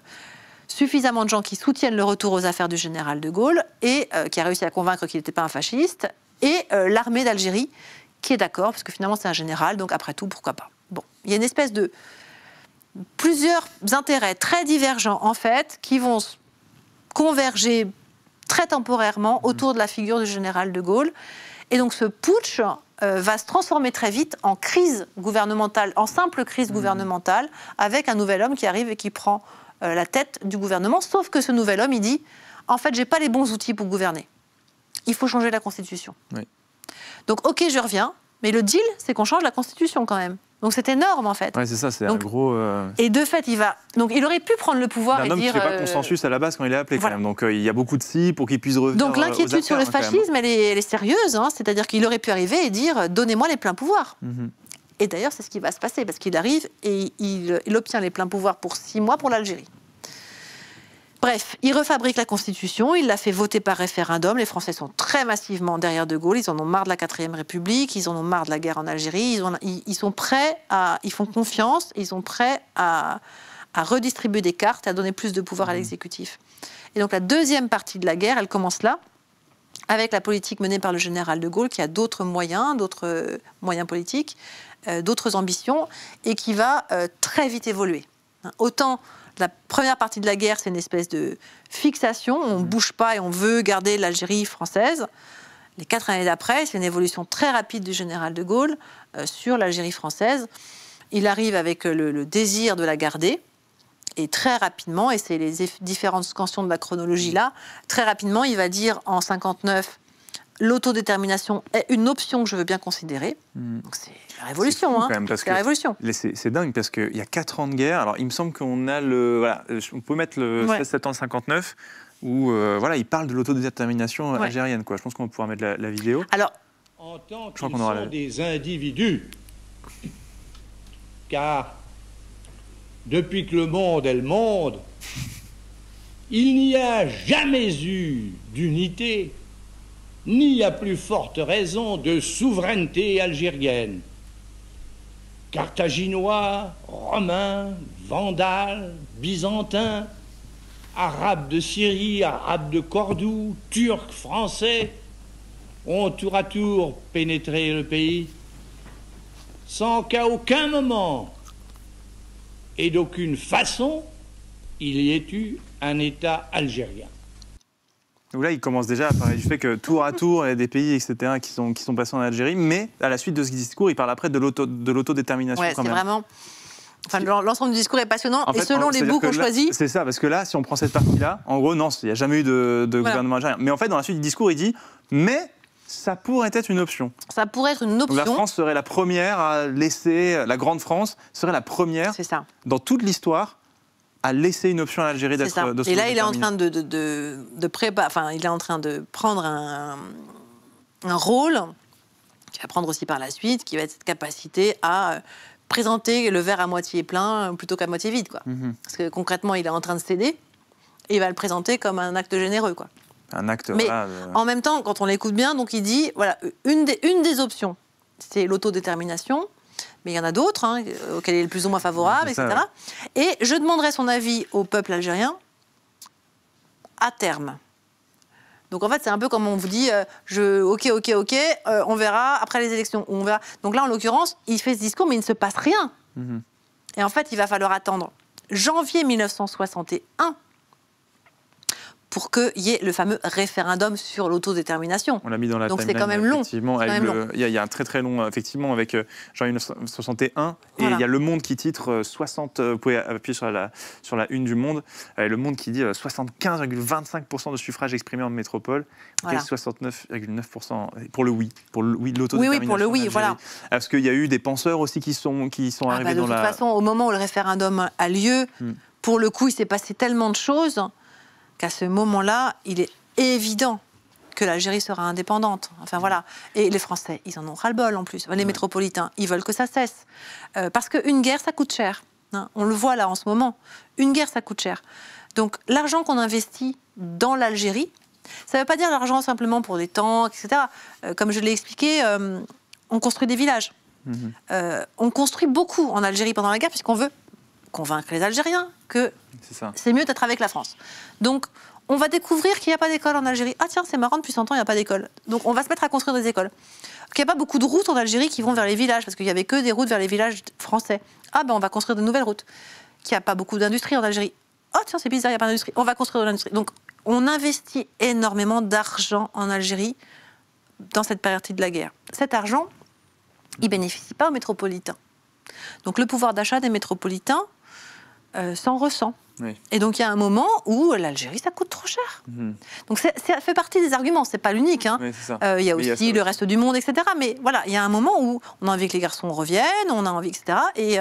Speaker 2: suffisamment de gens qui soutiennent le retour aux affaires du général de Gaulle et qui a réussi à convaincre qu'il n'était pas un fasciste, et l'armée d'Algérie qui est d'accord, parce que finalement c'est un général, donc après tout, pourquoi pas. Bon, il y a une espèce de, plusieurs intérêts très divergents en fait qui vont converger très temporairement autour de la figure du général de Gaulle. Et donc ce putsch euh, va se transformer très vite en crise gouvernementale, en simple crise mmh. gouvernementale, avec un nouvel homme qui arrive et qui prend euh, la tête du gouvernement. Sauf que ce nouvel homme, il dit, en fait, j'ai pas les bons outils pour gouverner. Il faut changer la constitution. Donc ok, je reviens, mais le deal, c'est qu'on change la Constitution quand même. Donc c'est énorme en fait. Ouais,
Speaker 1: c'est ça, c'est un gros. Euh,
Speaker 2: et de fait, il va. Donc il aurait pu prendre le pouvoir un et homme Qui fait pas euh, consensus
Speaker 1: à la base quand il est appelé quand même. Donc euh, il y a beaucoup de si pour qu'il puisse revenir. Donc l'inquiétude sur le hein, fascisme,
Speaker 2: elle est, sérieuse. Hein. C'est-à-dire qu'il aurait pu arriver et dire donnez-moi les pleins pouvoirs. Mhm. Et d'ailleurs, c'est ce qui va se passer parce qu'il arrive et il obtient les pleins pouvoirs pour six mois pour l'Algérie. Bref, il refabrique la Constitution, il l'a fait voter par référendum. Les Français sont très massivement derrière De Gaulle. Ils en ont marre de la 4 République, ils en ont marre de la guerre en Algérie. Ils, sont prêts à. Ils font confiance, ils sont prêts à, redistribuer des cartes, à donner plus de pouvoir à mmh. l'exécutif. Et donc la deuxième partie de la guerre, elle commence là, avec la politique menée par le général de Gaulle, qui a d'autres moyens, d'autres euh, moyens politiques, euh, d'autres ambitions, et qui va euh, très vite évoluer. Hein, autant la première partie de la guerre, c'est une espèce de fixation. On ne mmh. bouge pas et on veut garder l'Algérie française. Les quatre années d'après, c'est une évolution très rapide du général de Gaulle euh, sur l'Algérie française. Il arrive avec le, désir de la garder. Et très rapidement, et c'est les différentes scansions de la chronologie mmh. là, très rapidement, il va dire en 59 l'autodétermination est une option que je veux bien considérer. Hmm. C'est la révolution, hein. C'est
Speaker 1: dingue parce qu'il y a 4 ans de guerre. Alors il me semble qu'on a le, on peut mettre le ouais. 16 59 où euh, voilà, il parle de l'autodétermination algérienne. Quoi. Je pense qu'on va pouvoir mettre la, vidéo. Alors,
Speaker 2: en tant qu'ils sont
Speaker 1: des individus, car depuis que le monde est le monde, il n'y a jamais eu d'unité ni à plus forte raison de souveraineté algérienne. Carthaginois, Romains, Vandales, Byzantins, Arabes de Syrie, Arabes de Cordoue, Turcs, Français, ont tour à tour pénétré le pays, sans qu'à aucun moment et d'aucune façon il y ait eu un État algérien. Donc là, il commence déjà à parler du fait que tour à tour, il y a des pays, etc., qui sont, qui sont passés en Algérie. Mais à la suite de ce discours, il parle après de l'autodétermination. Ouais, c'est vraiment.
Speaker 2: Enfin, l'ensemble du discours est passionnant et selon les bouts qu'on choisit. C'est ça,
Speaker 1: parce que là, si on prend cette partie-là, en gros, non, il n'y a jamais eu de, gouvernement algérien. Mais en fait, dans la suite du discours, il dit Mais ça pourrait être une option.
Speaker 2: Ça pourrait être une option. la France
Speaker 1: serait la première à laisser, la Grande France serait la première C'est ça. dans toute l'histoire à laissé une option à l'Algérie d'être. Et là, il est en train
Speaker 2: de, de, enfin, il est en train de prendre un, rôle qui va prendre aussi par la suite, qui va être cette capacité à euh, présenter le verre à moitié plein plutôt qu'à moitié vide, quoi. Mhm. Parce que concrètement, il est en train de céder et il va le présenter comme un acte généreux, quoi.
Speaker 1: Un acte. Mais en
Speaker 2: même temps, quand on l'écoute bien, donc il dit voilà une des, une des options, c'est l'autodétermination mais il y en a d'autres, hein, euh, auxquels il est le plus ou moins favorable, etc. Et je demanderai son avis au peuple algérien à terme. Donc en fait, c'est un peu comme on vous dit, euh, je, ok, ok, ok, euh, on verra après les élections, on verra. Donc là, en l'occurrence, il fait ce discours, mais il ne se passe rien. Mhm. Et en fait, il va falloir attendre janvier 1961 pour qu'il y ait le fameux référendum sur l'autodétermination. On
Speaker 1: l'a mis dans la Donc c'est quand même long. Effectivement, il y, a un très très long, effectivement, avec jean 1961. 61, Et il y a Le Monde qui titre 60, euh, vous euh, pouvez appuyer sur la, sur la une du Monde, Le Monde qui dit 75,25% euh, de suffrage exprimé en métropole, et 69,9% pour le oui, pour le oui, l'autodétermination. Oui, oui, pour le oui, voilà. Ah, parce qu'il y a eu des penseurs aussi qui sont, qui sont ah, bah, arrivés dans la... De toute façon,
Speaker 2: au moment où le référendum a lieu, hmm. pour le coup, il s'est passé tellement de choses qu'à ce moment-là, il est évident que l'Algérie sera indépendante. Enfin voilà. Et les Français, ils en ont ras-le-bol en plus. Les métropolitains, ils veulent que ça cesse. Euh, parce qu'une guerre, ça coûte cher. Hein. On le voit là en ce moment. Une guerre, ça coûte cher. Donc l'argent qu'on investit dans l'Algérie, ça ne veut pas dire l'argent simplement pour des tanks, etc. Euh, comme je l'ai expliqué, euh, on construit des villages. Mhm. on construit beaucoup en Algérie pendant la guerre puisqu'on veut convaincre les Algériens que c'est mieux d'être avec la France. Donc, on va découvrir qu'il n'y a pas d'école en Algérie. Ah tiens, c'est marrant, depuis 100 ans, il n'y a pas d'école. Donc on va se mettre à construire des écoles. Qu'il n'y a pas beaucoup de routes en Algérie qui vont vers les villages, parce qu'il n'y avait que des routes vers les villages français. Ah ben on va construire de nouvelles routes. Qu'il n'y a pas beaucoup d'industrie en Algérie. Ah tiens, c'est bizarre, il n'y a pas d'industrie. On va construire de l'industrie. Donc on investit énormément d'argent en Algérie dans cette période de la guerre. Cet argent, il bénéficie pas aux métropolitains. Donc le pouvoir d'achat des métropolitains, euh, s'en ressent. Et donc il y a un moment où euh, l'Algérie, ça coûte trop cher. Mhm. Donc ça fait partie des arguments, c'est pas l'unique. Hein. Euh, il y a aussi le reste du monde, etc. Mais voilà, il y a un moment où on a envie que les garçons reviennent, on a envie, etc. Et,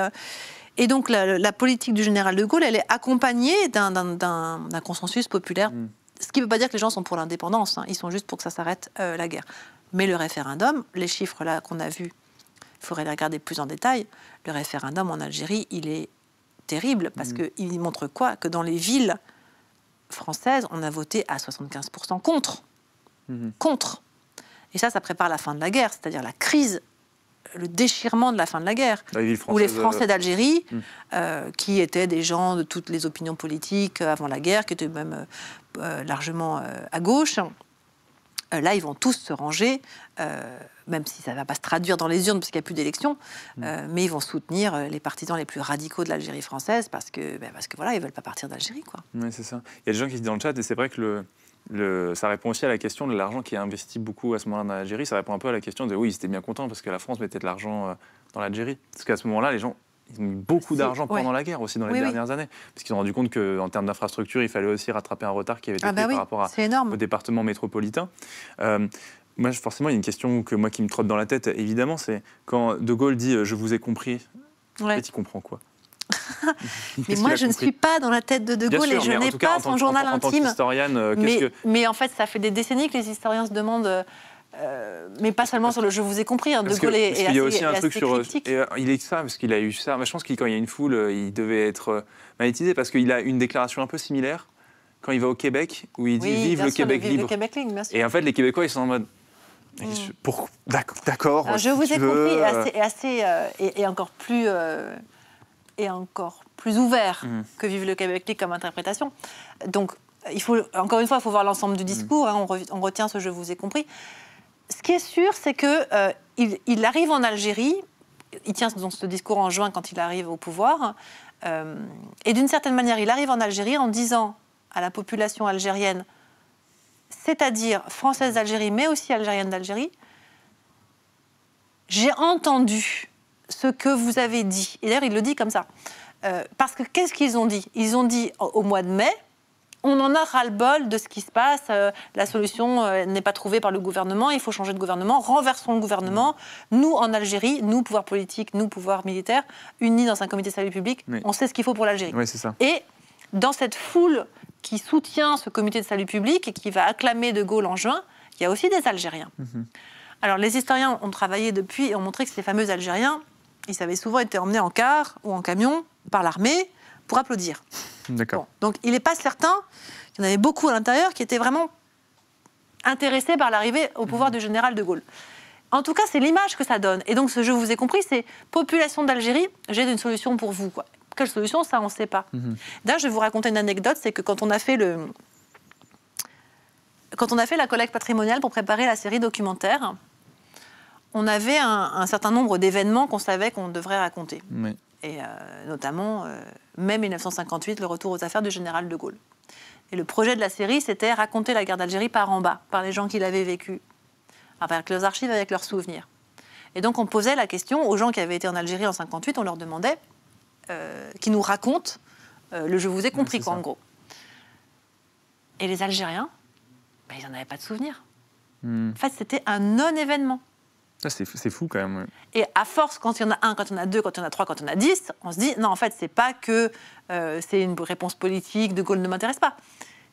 Speaker 2: et donc la, politique du général de Gaulle, elle est accompagnée d'un consensus populaire. Mhm. Ce qui ne veut pas dire que les gens sont pour l'indépendance, hein. ils sont juste pour que ça s'arrête la guerre. Mais le référendum, les chiffres là qu'on a vus, il faudrait les regarder plus en détail. Le référendum en Algérie, il est terrible parce mm. qu'il montre quoi Que dans les villes françaises, on a voté à 75% contre. Mm-hmm. Contre. Et ça, ça prépare la fin de la guerre, c'est-à-dire la crise, le déchirement de la fin de la guerre.
Speaker 1: où les Français euh, d'Algérie,
Speaker 2: mm. euh, qui étaient des gens de toutes les opinions politiques euh, avant la guerre, qui étaient même largement à gauche, euh, là, ils vont tous se ranger, euh, même si ça ne va pas se traduire dans les urnes parce qu'il n'y a plus d'élections. Mm. Euh, mais ils vont soutenir les partisans les plus radicaux de l'Algérie française parce que, ben parce que voilà, ils veulent pas partir d'Algérie, quoi.
Speaker 1: Oui, c'est ça. Il y a des gens qui disent dans le chat, et c'est vrai que le, ça répond aussi à la question de l'argent qui est investi beaucoup à ce moment-là dans l'Algérie. Ça répond un peu à la question de oui, ils étaient bien contents parce que la France mettait de l'argent dans l'Algérie. Parce qu'à ce moment-là, les gens beaucoup d'argent pendant la guerre aussi dans les dernières années, parce qu'ils ont rendu compte qu'en termes d'infrastructure, il fallait aussi rattraper un retard qui avait été ah bah pris par rapport au département métropolitain. Euh, moi, forcément, il y a une question que moi qui me trotte dans la tête, évidemment, c'est quand De Gaulle dit euh, Je vous ai compris ouais. en fait, il comprend quoi mais moi, je ne suis
Speaker 2: pas dans la tête de De Gaulle et je n'ai pas son journal intime. Euh, mais, mais, en fait, ça fait des décennies que les historiens se demandent euh, mais pas seulement sur le je vous ai compris. Hein, de Gaulle est, Il y a aussi un truc sur.
Speaker 1: Euh, il est ça, parce qu'il a eu ça. Mais je pense qu'il, quand il y a une foule, euh, il devait être magnétisé parce qu'il a une déclaration un peu similaire quand il va au Québec, où il dit Vive, le, Québec libre. Et en fait, les Québécois, ils sont en mode. Mm. D'accord. Je vous ai compris, et
Speaker 2: assez, encore plus. et encore plus ouvert mm. que Vive le Québec libre comme interprétation. Donc, il faut, encore une fois, il faut voir l'ensemble du discours. Hein, on, retient ce je vous ai compris ce qui est sûr, c'est que euh, il, arrive en Algérie. Il tient dans ce discours en juin quand il arrive au pouvoir. Euh, et d'une certaine manière, il arrive en Algérie en disant à la population algérienne, c'est-à-dire française d'Algérie, mais aussi algérienne d'Algérie, j'ai entendu ce que vous avez dit. Et d'ailleurs, il le dit comme ça. Euh, parce que qu'est-ce qu'ils ont dit Ils ont dit au mois de mai, on en a ras-le-bol de ce qui se passe. Euh, la solution euh, n'est pas trouvée par le gouvernement. Il faut changer de gouvernement. Renversons le gouvernement. Mm. Nous, en Algérie, nous, pouvoir politique, nous, pouvoir militaire, unis dans un comité de salut public, on sait ce qu'il faut pour l'Algérie. et dans cette foule qui soutient ce comité de salut public et qui va acclamer De Gaulle en juin, il y a aussi des Algériens. Mm-hmm. Alors, les historiens ont travaillé depuis et ont montré que ces fameux Algériens, ils avaient souvent été emmenés en car ou en camion par l'armée pour applaudir. D'accord. donc il n'est pas certain, qu'il y en avait beaucoup à l'intérieur qui étaient vraiment intéressés par l'arrivée au pouvoir de mhm. du général de Gaulle. En tout cas, c'est l'image que ça donne. Et donc ce je vous ai compris, c'est population d'Algérie, j'ai une solution pour vous. Quelle solution, ça, on ne sait pas. Mhm. D'ailleurs, Là, je vais vous raconter une anecdote, c'est que quand on a fait le... Quand on a fait la collecte patrimoniale pour préparer la série documentaire, on avait un, certain nombre d'événements qu'on savait qu'on devrait raconter. Et euh, notamment euh, mai 1958, le retour aux affaires du général de Gaulle. Et le projet de la série, c'était raconter la guerre d'Algérie par en bas, par les gens qui l'avaient vécue, avec leurs archives, avec leurs souvenirs. Et donc on posait la question aux gens qui avaient été en Algérie en 58, on leur demandait euh, qui nous racontent euh, le je vous ai compris, en gros. Et les Algériens, ben, ils n'en avaient pas de souvenirs. Hmm. En fait, c'était un non-événement.
Speaker 1: C'est fou quand même.
Speaker 2: Et à force, quand il y en a un, quand il y en a deux, quand il y en a trois, quand il y en a dix, on se dit non, en fait, c'est pas que euh, c'est une réponse politique, De Gaulle ne m'intéresse pas.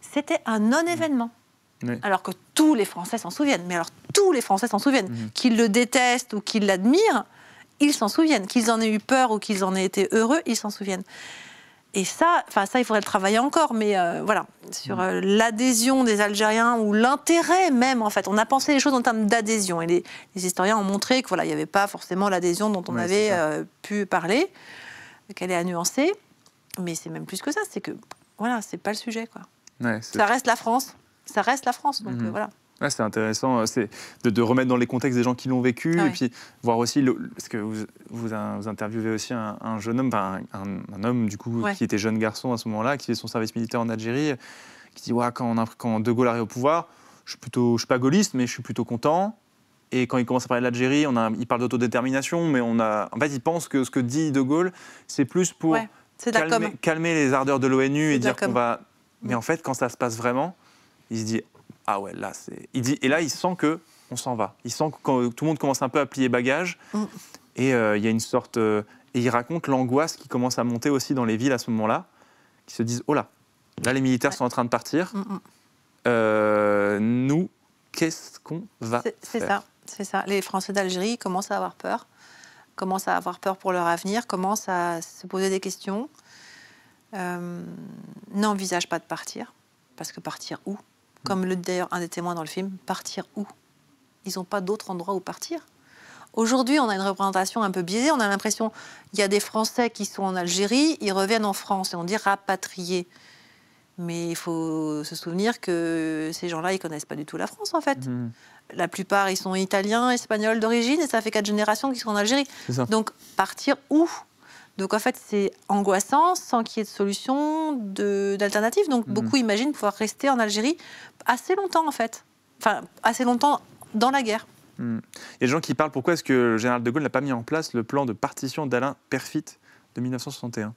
Speaker 2: C'était un non-événement. Mmh. Alors que tous les Français s'en souviennent. Mais alors tous les Français s'en souviennent. Mmh. Qu'ils le détestent ou qu'ils l'admirent, ils s'en souviennent. Qu'ils en aient eu peur ou qu'ils en aient été heureux, ils s'en souviennent. Et ça, enfin ça, il faudrait le travailler encore, mais euh, voilà, sur mm. euh, l'adhésion des Algériens ou l'intérêt même, en fait. On a pensé les choses en termes d'adhésion, et les, historiens ont montré que voilà, n'y avait pas forcément l'adhésion dont on avait euh, pu parler, qu'elle est à nuancer. Mais c'est même plus que ça, c'est que voilà, c'est pas le sujet, quoi. ça reste la France, ça reste la France, donc mm-hmm. voilà
Speaker 1: c'est intéressant euh, c'est de, remettre dans les contextes des gens qui l'ont vécu et puis voir aussi, parce que vous, interviewez aussi un, jeune homme, un, homme du coup qui était jeune garçon à ce moment-là, qui fait son service militaire en Algérie, qui dit quand, on quand De Gaulle arrive au pouvoir, je suis plutôt, je suis pas gaulliste, mais je suis plutôt content. Et quand il commence à parler de l'Algérie, on a, il parle d'autodétermination, mais on a, en fait, il pense que ce que dit De Gaulle, c'est plus pour calmer, calmer, les ardeurs de l'ONU et dire qu'on va. Mais en fait, quand ça se passe vraiment, il se dit ah ouais, là, c'est. Il dit, et là, il sent que on s'en va. Il sent que tout le monde commence un peu à plier bagage. Mm. Et euh, il y a une sorte. Euh, et il raconte l'angoisse qui commence à monter aussi dans les villes à ce moment-là, qui se disent oh là, là, les militaires sont en train de partir. Mm, mm. Euh, nous, qu'est-ce qu'on va faire C'est ça,
Speaker 2: c'est ça. Les Français d'Algérie commencent à avoir peur, commencent à avoir peur pour leur avenir, commencent à se poser des questions, n'envisagent pas de partir, parce que partir où comme le d'ailleurs un des témoins dans le film, partir où Ils n'ont pas d'autre endroit où partir. Aujourd'hui, on a une représentation un peu biaisée. On a l'impression qu'il y a des Français qui sont en Algérie, ils reviennent en France et on dit rapatriés. Mais il faut se souvenir que ces gens-là, ils connaissent pas du tout la France, en fait. Mhm. La plupart, ils sont italiens, espagnols d'origine, et ça fait quatre générations qu'ils sont en Algérie. Donc, partir où donc en fait, c'est angoissant sans qu'il y ait de solution d'alternative. Donc mhm. beaucoup imaginent pouvoir rester en Algérie assez longtemps en fait. Enfin, assez longtemps dans la guerre.
Speaker 1: Hmm. Il y a des gens qui parlent pourquoi est-ce que le général de Gaulle n'a pas mis en place le plan de partition d'Alain Perfit de 1961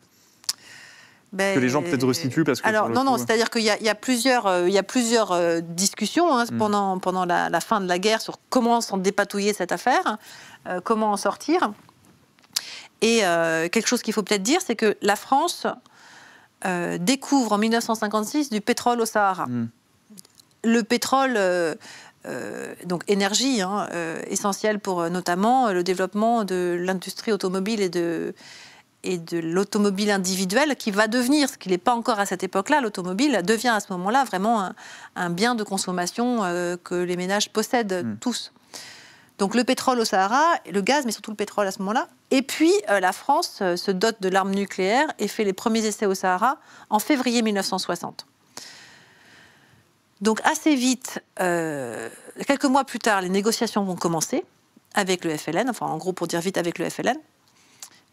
Speaker 2: que les gens peut-être restituent parce que ben, alors non non c'est-à-dire qu'il y, a plusieurs il y a plusieurs euh, euh, discussions hein, hmm. pendant la, fin de la guerre sur comment s'en dépatouiller cette affaire euh, comment en sortir et euh, quelque chose qu'il faut peut-être dire, c'est que la France euh, découvre en 1956 du pétrole au Sahara. Hmm. Le pétrole, euh, donc énergie, hein, essentielle pour notamment le développement de l'industrie automobile et de, et de l'automobile individuelle qui va devenir, ce qu'il n'est pas encore à cette époque-là, l'automobile devient à ce moment-là vraiment un, bien de consommation que les ménages possèdent hmm. tous. Donc le pétrole au Sahara, le gaz, mais surtout le pétrole à ce moment-là. Et puis euh, la France euh, se dote de l'arme nucléaire et fait les premiers essais au Sahara en février 1960. Donc assez vite, euh, quelques mois plus tard, les négociations vont commencer avec le FLN, enfin en gros pour dire vite avec le FLN.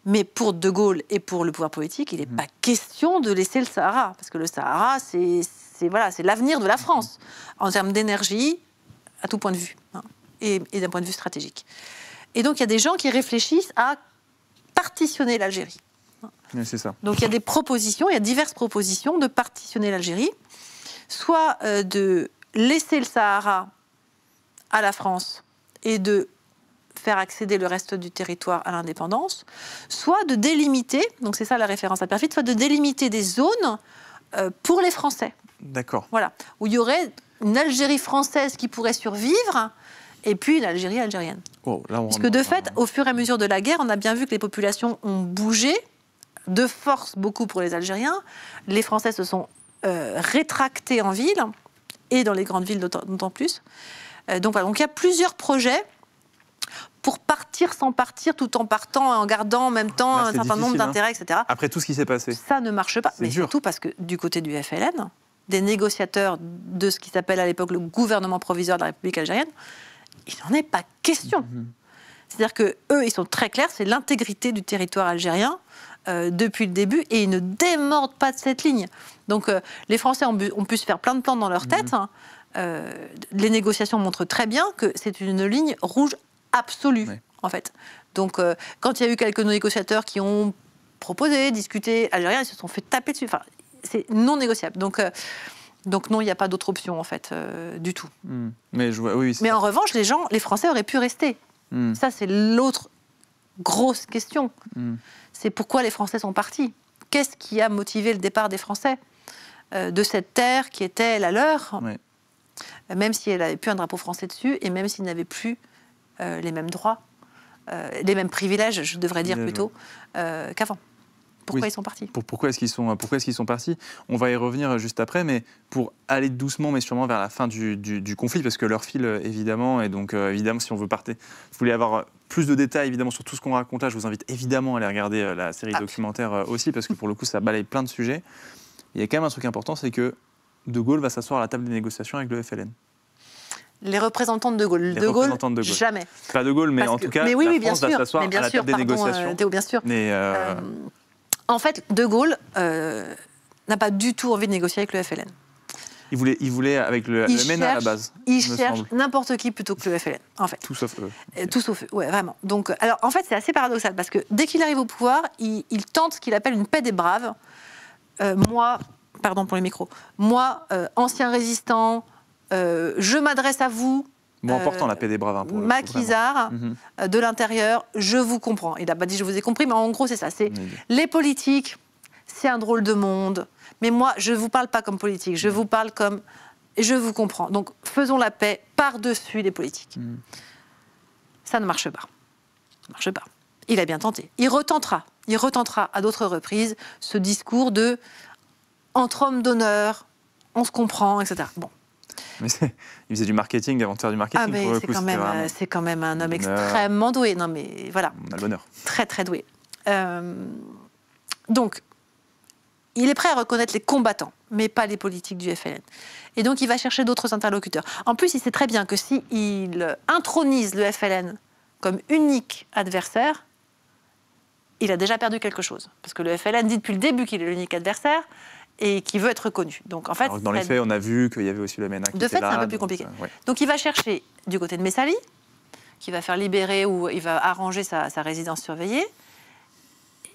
Speaker 2: Mais pour De Gaulle et pour le pouvoir politique, il n'est mmh. pas question de laisser le Sahara, parce que le Sahara, c'est voilà, l'avenir de la France en termes d'énergie, à tout point de vue. Hein et, d'un point de vue stratégique. Et donc il y a des gens qui réfléchissent à partitionner l'Algérie. c'est ça. Donc il y a des propositions, il y a diverses propositions de partitionner l'Algérie, soit euh, de laisser le Sahara à la France et de faire accéder le reste du territoire à l'indépendance, soit de délimiter, donc c'est ça la référence à Perfit, soit de délimiter des zones euh, pour les Français. D'accord. Voilà, où il y aurait une Algérie française qui pourrait survivre et puis l'Algérie algérienne.
Speaker 1: Oh, Puisque de
Speaker 2: fait, au fur et à mesure de la guerre, on a bien vu que les populations ont bougé, de force beaucoup pour les Algériens. Les Français se sont euh, rétractés en ville et dans les grandes villes d'autant plus. Euh, donc voilà, donc il y a plusieurs projets pour partir sans partir, tout en partant et en gardant en même temps un certain nombre hein. d'intérêts, etc. Après tout ce qui s'est passé. Ça ne marche pas. Mais surtout parce que du côté du FLN, des négociateurs de ce qui s'appelle à l'époque le gouvernement provisoire de la République algérienne, il n'en est pas question. Mhm. C'est-à-dire que eux, ils sont très clairs, c'est l'intégrité du territoire algérien euh, depuis le début et ils ne démordent pas de cette ligne. Donc euh, les Français ont, pu se faire plein de plans dans leur mhm. tête. Hein. Euh, les négociations montrent très bien que c'est une ligne rouge absolue, en fait. Donc quand il y a eu quelques négociateurs qui ont proposé, discuté, algériens, ils se sont fait taper dessus. Enfin, c'est non négociable. Donc donc non, il n'y a pas d'autre option en fait euh, du tout.
Speaker 1: Hmm. Mais, en revanche,
Speaker 2: les gens, les Français auraient pu rester. Hmm. Ça, c'est l'autre grosse question. Hmm. C'est pourquoi les Français sont partis. Qu'est-ce qui a motivé le départ des Français euh, de cette terre qui était la leur, même si elle n'avait plus un drapeau français dessus et même s'ils n'avaient plus euh, les mêmes droits, les mêmes privilèges, je devrais dire plutôt, qu'avant pourquoi ils sont partis.
Speaker 1: pourquoi est-ce qu'ils sont, est qu'ils sont partis On va y revenir juste après, mais pour aller doucement mais sûrement vers la fin du, conflit, parce que leur fil, évidemment, et donc euh, évidemment, si on veut partir, vous voulez avoir plus de détails évidemment sur tout ce qu'on raconte là, je vous invite évidemment à aller regarder euh, la série ah. documentaire euh, aussi, parce que pour le coup, ça balaye plein de sujets. Il y a quand même un truc important, c'est que De Gaulle va s'asseoir à la table des négociations avec le FLN.
Speaker 2: Les représentants de De Gaulle. de, Gaulle jamais.
Speaker 1: Pas De Gaulle, mais en tout cas, mais oui, la oui, bien sûr. va s'asseoir à la table des négociations. bien sûr.
Speaker 2: En fait, De Gaulle euh, n'a pas du tout envie de négocier avec le FLN.
Speaker 1: Il voulait, il voulait avec le, à la base. Il cherche
Speaker 2: n'importe qui plutôt que le FLN, en fait. Tout sauf eux. Euh, tout sauf eux, ouais, vraiment. Donc, alors, en fait, c'est assez paradoxal parce que dès qu'il arrive au pouvoir, il, tente ce qu'il appelle une paix des braves. Euh, moi, pardon pour les micros, moi, ancien résistant, je m'adresse à vous, Bon, euh, important la
Speaker 1: paix des bravins hein, Maquisard, euh,
Speaker 2: mhm. de l'intérieur, je vous comprends. Il n'a pas dit je vous ai compris, mais en gros, c'est ça. C'est les politiques, c'est un drôle de monde. Mais moi, je ne vous parle pas comme politique, je mhm. vous parle comme je vous comprends. Donc faisons la paix par-dessus les politiques. Mhm. Ça ne marche pas. ne marche pas. Il a bien tenté. Il retentera. Il retentera à d'autres reprises ce discours de entre hommes d'honneur, on se comprend, etc. Bon,
Speaker 1: il faisait du marketing avant de faire du marketing. Ah, c'est quand, euh,
Speaker 2: quand, même un homme extrêmement doué. Non, mais voilà. On a le bonheur. Très, très doué. Euh, donc, il est prêt à reconnaître les combattants, mais pas les politiques du FLN. Et donc, il va chercher d'autres interlocuteurs. En plus, il sait très bien que s'il intronise le FLN comme unique adversaire, il a déjà perdu quelque chose. Parce que le FLN dit depuis le début qu'il est l'unique adversaire et qui veut être reconnu. Donc en fait, dans les faits, on
Speaker 1: a vu qu'il y avait aussi le menace. De fait, c'est un peu plus compliqué. Euh,
Speaker 2: donc, il va chercher du côté de Messali, qui va faire libérer ou il va arranger sa, résidence surveillée.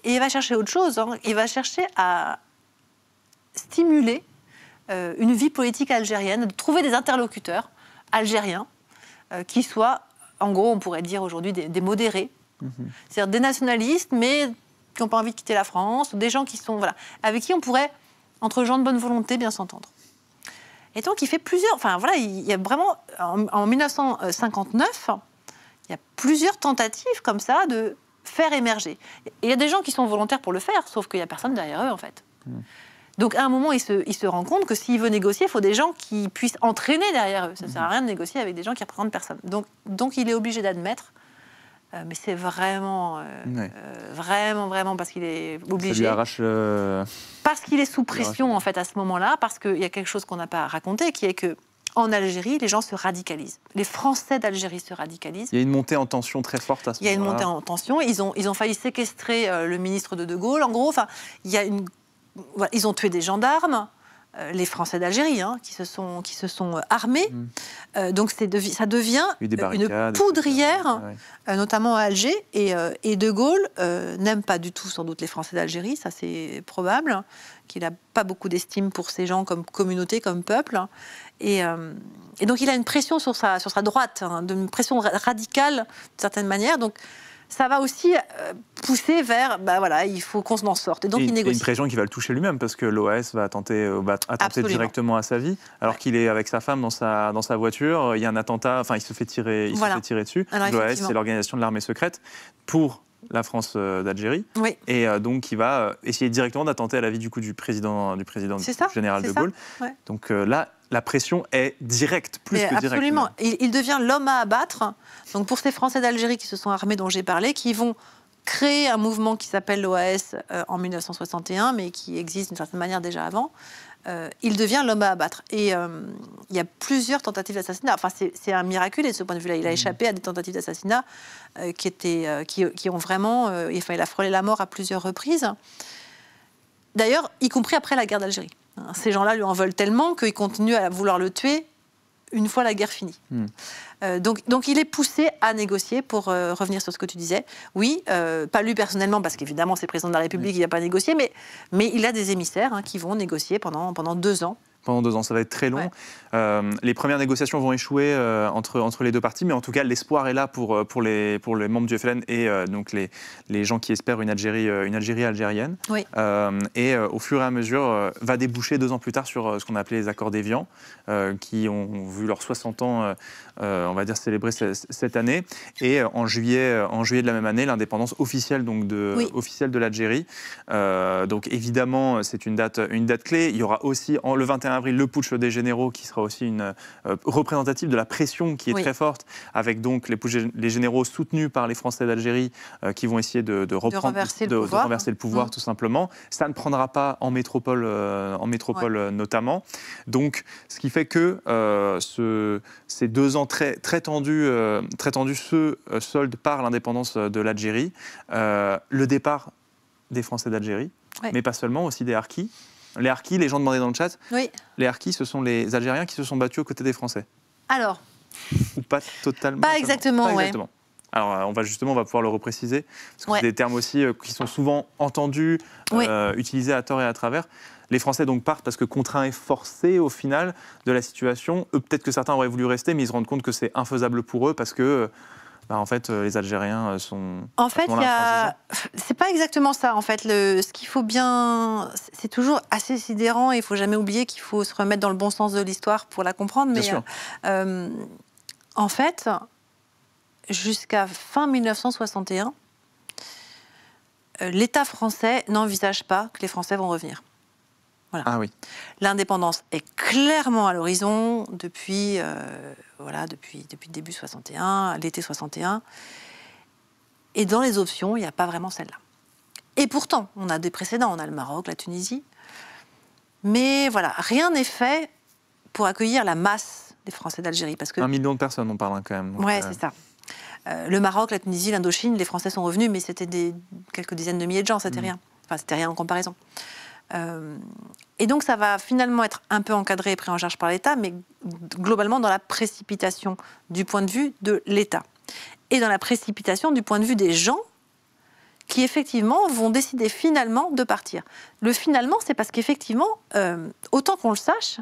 Speaker 2: Et il va chercher autre chose. Hein. Il va chercher à stimuler euh, une vie politique algérienne, de trouver des interlocuteurs algériens euh, qui soient, en gros, on pourrait dire aujourd'hui, des, modérés. Mhm. C'est-à-dire des nationalistes, mais qui n'ont pas envie de quitter la France, ou des gens qui sont, voilà, avec qui on pourrait entre gens de bonne volonté, bien s'entendre. Et donc, il fait plusieurs. Enfin, voilà, il y a vraiment. En, 1959, il y a plusieurs tentatives comme ça de faire émerger. Et il y a des gens qui sont volontaires pour le faire, sauf qu'il n'y a personne derrière eux, en fait. Hmm. Donc, à un moment, il se, se rend compte que s'il veut négocier, il faut des gens qui puissent entraîner derrière eux. Ça ne sert à hmm. rien de négocier avec des gens qui ne représentent personne. Donc, donc il est obligé d'admettre euh, mais c'est vraiment, euh, euh, vraiment, vraiment parce qu'il est obligé.
Speaker 1: Parce
Speaker 2: qu'il est sous pression en fait à ce moment-là, parce qu'il y a quelque chose qu'on n'a pas raconté, qui est que en Algérie, les gens se radicalisent. Les Français d'Algérie se radicalisent. Il y a
Speaker 1: une montée en tension très forte à ce moment-là. Il y a une montée en
Speaker 2: tension. Ils ont, failli séquestrer le ministre de De Gaulle. En gros, enfin, ils ont tué des gendarmes. Euh, les Français d'Algérie hein, qui, se sont, qui se sont euh, armés. Mm. Euh, donc ça devient une poudrière, notamment à Alger. Et, De Gaulle n'aime pas du tout sans doute les Français d'Algérie, ça c'est probable, hein, qu'il n'a pas beaucoup d'estime pour ces gens comme communauté, comme peuple. Et, donc il a une pression sur sa, sur sa droite, hein, une pression radicale d'une certaine manière. Donc ça va aussi euh, pousser vers, bah voilà, il faut qu'on s'en sorte. Et donc il y a une pression
Speaker 1: qui va le toucher lui-même, parce que l'OAS va tenter, euh, va directement à sa vie, alors qu'il est avec sa femme dans sa, dans sa voiture, euh, il y a un attentat, enfin il se fait tirer, il se fait tirer dessus. L'OAS, c'est l'organisation de l'armée secrète, pour la France d'Algérie. Et donc, il va essayer directement d'attenter à la vie du coup du président, du président général de Gaulle. Donc là, la pression est directe, plus que directe. Absolument.
Speaker 2: Il, devient l'homme à abattre. Donc pour ces Français d'Algérie qui se sont armés dont j'ai parlé, qui vont créer un mouvement qui s'appelle l'OAS euh, en 1961, mais qui existe d'une certaine manière déjà avant, euh, il devient l'homme à abattre. Et euh, il y a plusieurs tentatives d'assassinat. Enfin, c'est un miracle, et de ce point de vue-là, il a mmh. échappé à des tentatives d'assassinat qui, qui, ont vraiment... enfin, il a frôlé la mort à plusieurs reprises. D'ailleurs, y compris après la guerre d'Algérie. Ces gens-là lui en veulent tellement qu'ils continuent à vouloir le tuer une fois la guerre finie. Hmm. Euh, donc, il est poussé à négocier pour euh, revenir sur ce que tu disais. Oui, euh, pas lui personnellement, parce qu'évidemment c'est président de la République, il n'a pas négocié, mais, mais il a des émissaires hein, qui vont négocier pendant, pendant deux ans
Speaker 1: pendant deux ans. Ça va être très long. Euh, les premières négociations vont échouer euh, entre, entre les deux parties, mais en tout cas, l'espoir est là pour, euh, pour, les, pour les membres du FLN et donc les, les gens qui espèrent une Algérie, une Algérie algérienne. et au fur et à mesure, va déboucher deux ans plus tard sur ce qu'on a appelé les accords d'Évian, qui ont, vu leurs 60 ans, on va dire, célébrés cette année. Et en, juillet, en juillet de la même année, l'indépendance officielle, donc de, officielle de l'Algérie. donc évidemment, c'est une date, une date clé. Il y aura aussi en, le 21 avril le putsch des généraux qui sera aussi une euh, représentative de la pression qui est très forte avec donc les, généraux soutenus par les Français d'Algérie euh, qui vont essayer de, renverser le pouvoir, mmh. tout simplement. Ça ne prendra pas en métropole, euh, en métropole notamment. Donc ce qui fait que ces deux ans très, tendus, très se soldent par l'indépendance de l'Algérie, le départ des Français d'Algérie, mais pas seulement, aussi des Harkis les harkis, les gens demandaient dans le chat. Les harkis, ce sont les Algériens qui se sont battus aux côtés des Français. Alors Ou pas totalement Pas exactement, oui. Alors, euh, on va justement, on va pouvoir le repréciser, parce que des termes aussi euh, qui sont souvent entendus, euh, utilisés à tort et à travers. Les Français donc partent parce que contraints et forcés au final de la situation. peut-être que certains auraient voulu rester, mais ils se rendent compte que c'est infaisable pour eux parce que bah, en fait, euh, les Algériens euh, sont. En fait,
Speaker 2: c'est pas exactement ça. En fait, le... ce qu'il faut bien, c'est toujours assez sidérant et il faut jamais oublier qu'il faut se remettre dans le bon sens de l'histoire pour la comprendre. Mais euh, en fait, jusqu'à fin 1961, l'État français n'envisage pas que les Français vont revenir. Ah L'indépendance est clairement à l'horizon depuis, euh, voilà, depuis, depuis début 61, l'été 61. Et dans les options, il n'y a pas vraiment celle-là. Et pourtant, on a des précédents. On a le Maroc, la Tunisie. Mais voilà, rien n'est fait pour accueillir la masse des Français d'Algérie. Parce que...
Speaker 1: Un million de personnes, on parle hein, quand
Speaker 2: même. Oui, euh, c'est ça. Euh, le Maroc, la Tunisie, l'Indochine, les Français sont revenus, mais c'était des... quelques dizaines de milliers de gens, c'était mm. rien. Enfin, c'était rien en comparaison. Et donc ça va finalement être un peu encadré et pris en charge par l'État, mais globalement dans la précipitation du point de vue de l'État. Et dans la précipitation du point de vue des gens qui effectivement vont décider finalement de partir. Le finalement, c'est parce qu'effectivement, euh, autant qu'on le sache,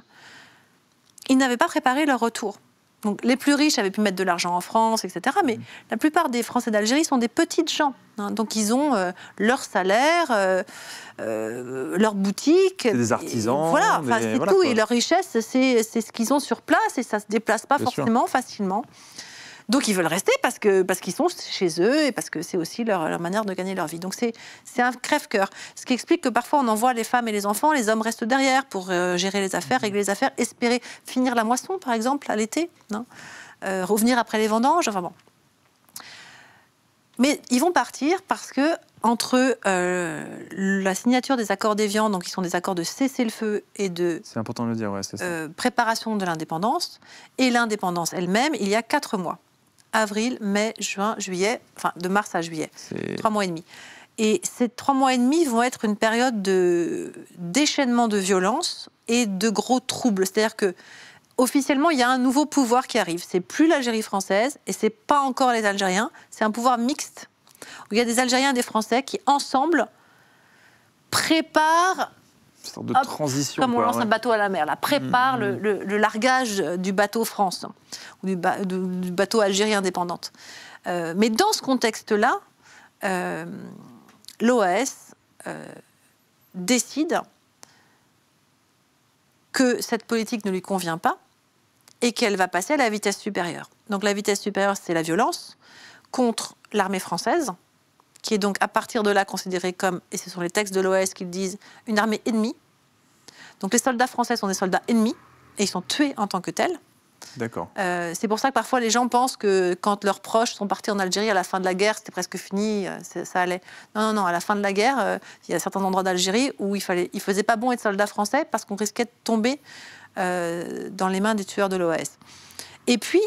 Speaker 2: ils n'avaient pas préparé leur retour. Donc les plus riches avaient pu mettre de l'argent en France, etc. Mais mhm. la plupart des Français d'Algérie sont des petites gens. Hein. donc ils ont euh, leur salaire, euh, euh, leur boutique. Des artisans. voilà, c'est tout. Et leur richesse, c'est ce qu'ils ont sur place et ça ne se déplace pas forcément facilement. Donc ils veulent rester parce que parce qu'ils sont chez eux et parce que c'est aussi leur, manière de gagner leur vie. Donc c'est c'est un crève-cœur. Ce qui explique que parfois on envoie les femmes et les enfants, les hommes restent derrière pour euh, gérer les affaires, mmh. régler les affaires, espérer finir la moisson par exemple à l'été, euh, revenir après les vendanges. Enfin bon. Mais ils vont partir parce que entre euh, la signature des accords d'Évian, donc qui sont des accords de cessez-le-feu et de important de dire, préparation de l'indépendance, et l'indépendance elle-même, il y a quatre mois avril, mai, juin, juillet, enfin de mars à juillet, trois mois et demi. Et ces trois mois et demi vont être une période de déchaînement de violence et de gros troubles. C'est-à-dire que officiellement, il y a un nouveau pouvoir qui arrive. C'est plus l'Algérie française et c'est pas encore les Algériens. C'est un pouvoir mixte où il y a des Algériens et des Français qui ensemble préparent transition. Comme on lance un bateau à la mer, la prépare mm, mm. le, largage du bateau France, hein, ou du, bateau Algérie indépendante. Euh, mais dans ce contexte-là, euh, l'OAS euh, décide que cette politique ne lui convient pas et qu'elle va passer à la vitesse supérieure. Donc la vitesse supérieure, c'est la violence contre l'armée française, qui est donc à partir de là considéré comme, et ce sont les textes de l'OAS qui le disent, une armée ennemie. Donc les soldats français sont des soldats ennemis et ils sont tués en tant que tels. D'accord. Euh, c'est pour ça que parfois les gens pensent que quand leurs proches sont partis en Algérie à la fin de la guerre, c'était presque fini, euh, ça allait. Non, non, non, à la fin de la guerre, euh, il y a certains endroits d'Algérie où il fallait, il faisait pas bon être soldat français parce qu'on risquait de tomber dans les mains des tueurs de l'OAS. Et puis,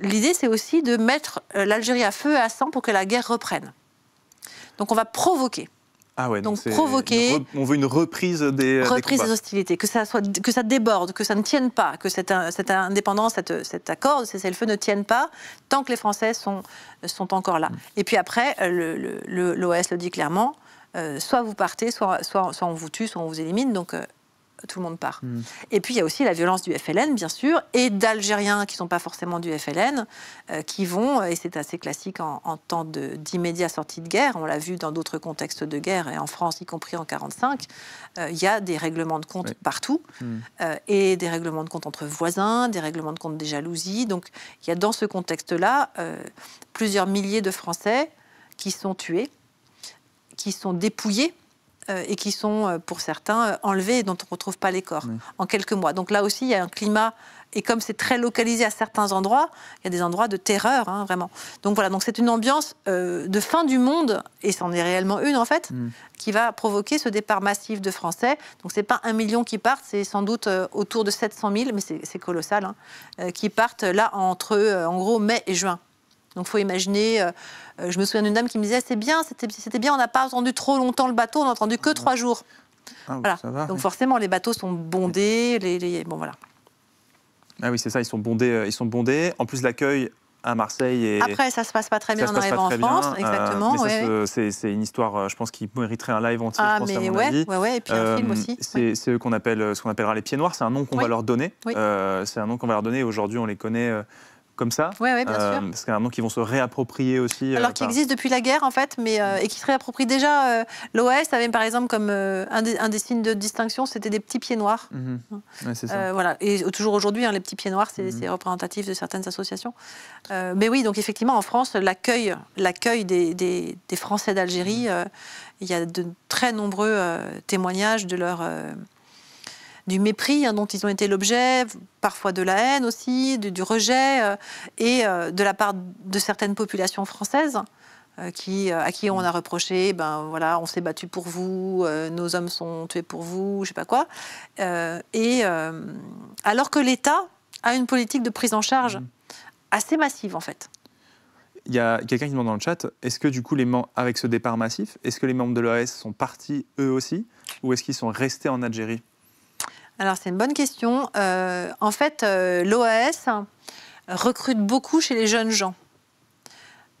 Speaker 2: l'idée, c'est aussi de mettre l'Algérie à feu et à sang pour que la guerre reprenne. Donc on va provoquer.
Speaker 1: Ah ouais, donc, provoquer. On veut une reprise des reprise des,
Speaker 2: hostilités, que ça soit que ça déborde, que ça ne tienne pas, que cette, cette indépendance, cet accord, ces cessez-le-feu ne tiennent pas tant que les Français sont sont encore là. Mm. Et puis après, l'OS le, dit clairement, euh, soit vous partez, soit, soit, on vous tue, soit on vous élimine. Donc euh, tout le monde part. Hmm. Et puis il y a aussi la violence du FLN, bien sûr, et d'Algériens qui ne sont pas forcément du FLN, euh, qui vont, euh, et c'est assez classique en, temps d'immédiat sortie de guerre, on l'a vu dans d'autres contextes de guerre, et en France, y compris en 1945, euh, il y a des règlements de compte partout, hmm. et des règlements de compte entre voisins, des règlements de compte des jalousies. Donc il y a dans ce contexte-là plusieurs milliers de Français qui sont tués, qui sont dépouillés euh, et qui sont, euh, pour certains, euh, enlevés dont on ne retrouve pas les corps en quelques mois. Donc là aussi, il y a un climat et comme c'est très localisé à certains endroits, il y a des endroits de terreur, hein, vraiment. Donc voilà, donc c'est une ambiance de fin du monde, et c'en est réellement une en fait, mm. qui va provoquer ce départ massif de Français. Donc n'est pas un million qui partent, c'est sans doute autour de 700 000, mais c'est colossal, hein, qui partent là entre en gros mai et juin. Donc, faut imaginer. Euh, euh, je me souviens d'une dame qui me disait c'est bien, c'était bien, on n'a pas attendu trop longtemps le bateau, on n'a entendu que trois jours. Ah, voilà. Donc, forcément, les bateaux sont bondés. Les, Bon, voilà.
Speaker 1: Ah oui, c'est ça, ils sont bondés. Euh, ils sont bondés. En plus, l'accueil à Marseille. Et Après,
Speaker 2: ça se passe pas très bien en arrivant en France, exactement.
Speaker 1: C'est une histoire, je pense, qui mériterait un live entier. Ah, mais à ouais, ouais, et puis un film aussi. C'est qu'on appelle, ce qu'on appellera les pieds noirs. C'est un nom qu'on va leur donner. c'est un nom qu'on va leur donner. Aujourd'hui, on les connaît comme ça. Oui, bien sûr. Euh, parce qu'il y a un nom qui vont se réapproprier aussi. Euh, Alors qui existe
Speaker 2: depuis la guerre, en fait, mais, euh, et qui se réapproprie déjà. l'ouest avait, par exemple, comme un des, signes de distinction, c'était des petits pieds noirs. Mhm. Hein. ça. voilà. Et toujours aujourd'hui, hein, les petits pieds noirs, c'est mhm. représentatif de certaines associations. mais oui, donc effectivement, en France, l'accueil des, Français d'Algérie, mhm. il y a de très nombreux témoignages de leur du mépris hein, dont ils ont été l'objet, parfois de la haine aussi, du rejet, euh, et euh, de la part de certaines populations françaises. Euh, qui, à qui on a reproché, ben voilà, on s'est battu pour vous, nos hommes sont tués pour vous, je sais pas quoi. et alors que l'État a une politique de prise en charge mm. assez massive en fait.
Speaker 1: Il y a quelqu'un qui demande dans le chat, est-ce que du coup, les avec ce départ massif, est-ce que les membres de l'OAS sont partis eux aussi ou est-ce qu'ils sont restés en Algérie
Speaker 2: alors c'est une bonne question. Euh, en fait, euh, l'OAS recrute beaucoup chez les jeunes gens.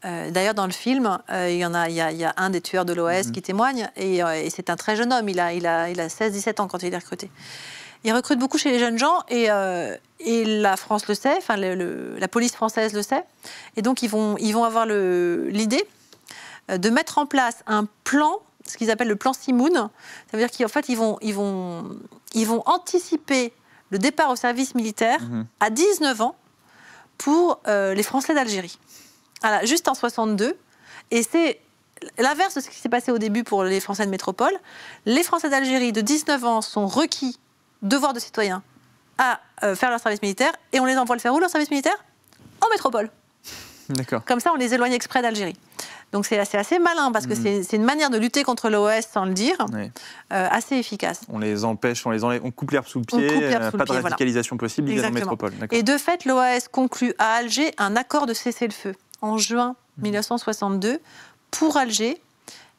Speaker 2: Euh, d'ailleurs, dans le film, il, y en a, il, y a, un des tueurs de l'OAS mhm. qui témoigne, et, c'est un très jeune homme, il a, il il a 16-17 ans quand il est recruté. Il recrute beaucoup chez les jeunes gens, et, la France le sait, la police française le sait, et donc ils vont, ils vont avoir l'idée de mettre en place un plan ce qu'ils appellent le plan Simoun. Ça veut dire qu'en fait, ils vont, ils, vont, anticiper le départ au service militaire mhm. à 19 ans pour euh, les Français d'Algérie. Voilà, juste en 62. Et c'est l'inverse de ce qui s'est passé au début pour les Français de métropole. Les Français d'Algérie de 19 ans sont requis, devoir de citoyen, à euh, faire leur service militaire et on les envoie le faire où leur service militaire En métropole. D'accord. Comme ça, on les éloigne exprès d'Algérie. Donc c'est assez, malin parce que mm. c'est une manière de lutter contre l'OS sans le dire, euh, assez efficace.
Speaker 1: On les empêche, on les on coupe l'herbe sous le pied, euh, pas de radicalisation possible, ils métropole. Et de
Speaker 2: fait, l'OAS conclut à Alger un accord de cessez-le-feu en juin 1962 mm. pour Alger.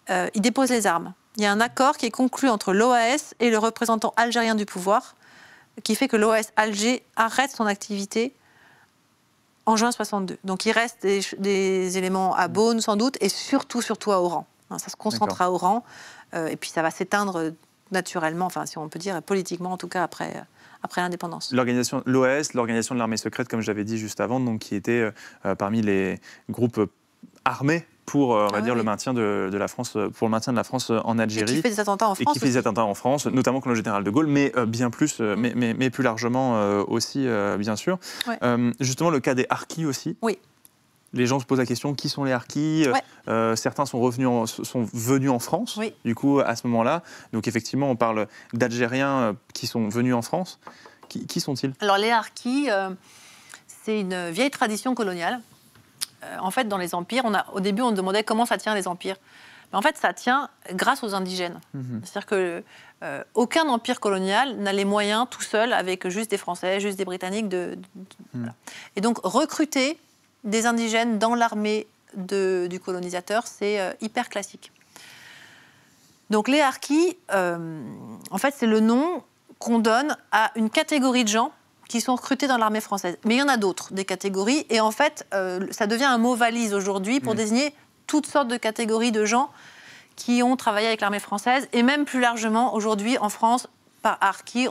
Speaker 2: Euh, il dépose les armes. Il y a un accord qui est conclu entre l'OAS et le représentant algérien du pouvoir qui fait que l'OAS Alger arrête son activité en juin 62. Donc il reste des, éléments à Beaune sans doute et surtout surtout à Oran. Hein, ça se concentre à Oran euh, et puis ça va s'éteindre euh, naturellement, enfin si on peut dire politiquement en tout cas après. Euh, après l'indépendance.
Speaker 1: L'organisation, l'OS, l'organisation de l'armée secrète, comme j'avais dit juste avant, donc qui était parmi les groupes armés pour, euh, ah dire, le maintien de, la France, euh, pour le maintien de la France euh, en Algérie. Et qui fait des attentats en France. qui fait des attentats en France, notamment contre le général de Gaulle, mais bien plus, mais, plus largement aussi, bien sûr. justement, le cas des harkis aussi. Oui les gens se posent la question qui sont les harkis Certains sont, revenus sont venus en France, oui. du coup, à ce moment-là. Donc, effectivement, on parle d'Algériens qui sont venus en France. Qui, qui sont-ils
Speaker 2: Alors, les harkis, c'est une vieille tradition coloniale euh, en fait, dans les empires, au début, on demandait comment ça tient les empires. Mais en fait, ça tient grâce aux indigènes. Mhm. C'est-à-dire que euh, aucun empire colonial n'a les moyens tout seul, avec juste des Français, juste des Britanniques. De, mhm. Et donc, recruter des indigènes dans l'armée du colonisateur, c'est euh, hyper classique. Donc, les en fait, c'est le nom qu'on donne à une catégorie de gens qui sont recrutés dans l'armée française. Mais il y en a d'autres, des catégories. Et en fait, euh, ça devient un mot valise aujourd'hui pour désigner toutes sortes de catégories de gens qui ont travaillé avec l'armée française. Et même plus largement, aujourd'hui, en France, par Arki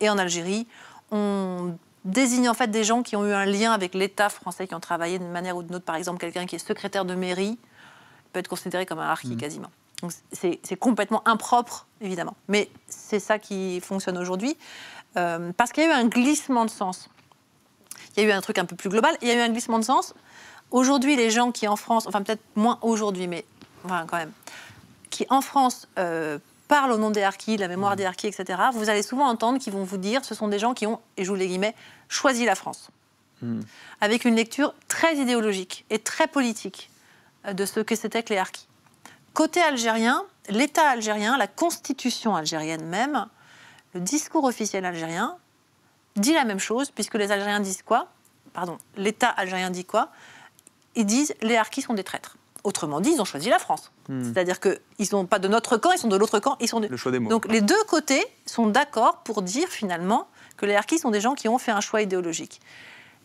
Speaker 2: et en Algérie, on désigne en fait des gens qui ont eu un lien avec l'État français, qui ont travaillé d'une manière ou d'une autre. Par exemple, quelqu'un qui est secrétaire de mairie peut être considéré comme un Arki mm. quasiment. Donc c'est complètement impropre, évidemment. Mais c'est ça qui fonctionne aujourd'hui. Euh, parce qu'il y a eu un glissement de sens. Il y a eu un truc un peu plus global, il y a eu un glissement de sens. Aujourd'hui, les gens qui en France, enfin peut-être moins aujourd'hui, mais enfin quand même, qui en France euh, parlent au nom des harkis, de la mémoire des harkis, etc., vous allez souvent entendre qu'ils vont vous dire ce sont des gens qui ont, et je vous les guillemets, choisi la France. Hmm. Avec une lecture très idéologique et très politique euh, de ce que c'était que les harkis. Côté algérien, l'État algérien, la constitution algérienne même, le discours officiel algérien dit la même chose, puisque les Algériens disent quoi Pardon, l'État algérien dit quoi Ils disent les harkis sont des traîtres. Autrement dit, ils ont choisi la France. Hmm. C'est-à-dire qu'ils ne sont pas de notre camp, ils sont de l'autre camp, ils sont Le des Donc les deux côtés sont d'accord pour dire finalement que les harkis sont des gens qui ont fait un choix idéologique.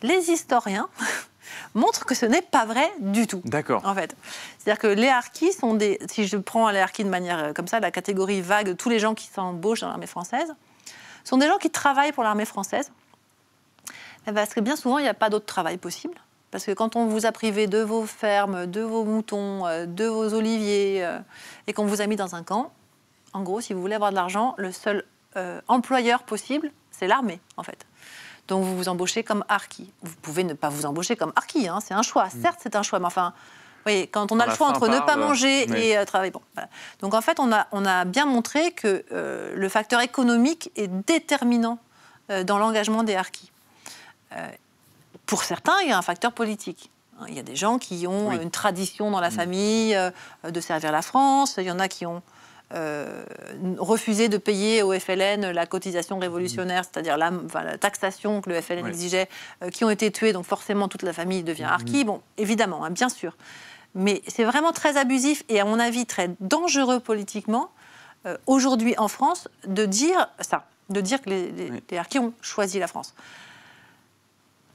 Speaker 2: Les historiens montre que ce n'est pas vrai du tout. D'accord. En fait. C'est-à-dire que les archis sont des. Si je prends les harkis de manière euh, comme ça, la catégorie vague tous les gens qui s'embauchent dans l'armée française, sont des gens qui travaillent pour l'armée française. Eh ben, parce que bien souvent, il n'y a pas d'autre travail possible. Parce que quand on vous a privé de vos fermes, de vos moutons, euh, de vos oliviers, euh, et qu'on vous a mis dans un camp, en gros, si vous voulez avoir de l'argent, le seul employeur possible, c'est l'armée, en fait. Donc vous vous embauchez comme Arki. Vous pouvez ne pas vous embaucher comme Arki, hein, c'est un choix. Mm. Certes, c'est un choix, mais enfin, oui, quand on a le choix entre ne pas euh, manger et euh, travailler. Donc en fait, on a, bien montré que euh, le facteur économique est déterminant dans l'engagement des harkis. pour certains, il y a un facteur politique. Il y a des gens qui ont une tradition dans la mm. famille de servir la France. Il y en a qui ont euh, refuser de payer au FLN la cotisation révolutionnaire, c'est-à-dire la, la, taxation que le FLN exigeait, euh, qui ont été tués, donc forcément toute la famille devient mm-hmm. archi, Bon, évidemment, hein, bien sûr. Mais c'est vraiment très abusif et à mon avis très dangereux politiquement euh, aujourd'hui en France de dire ça, de dire que les, les, ont choisi la France.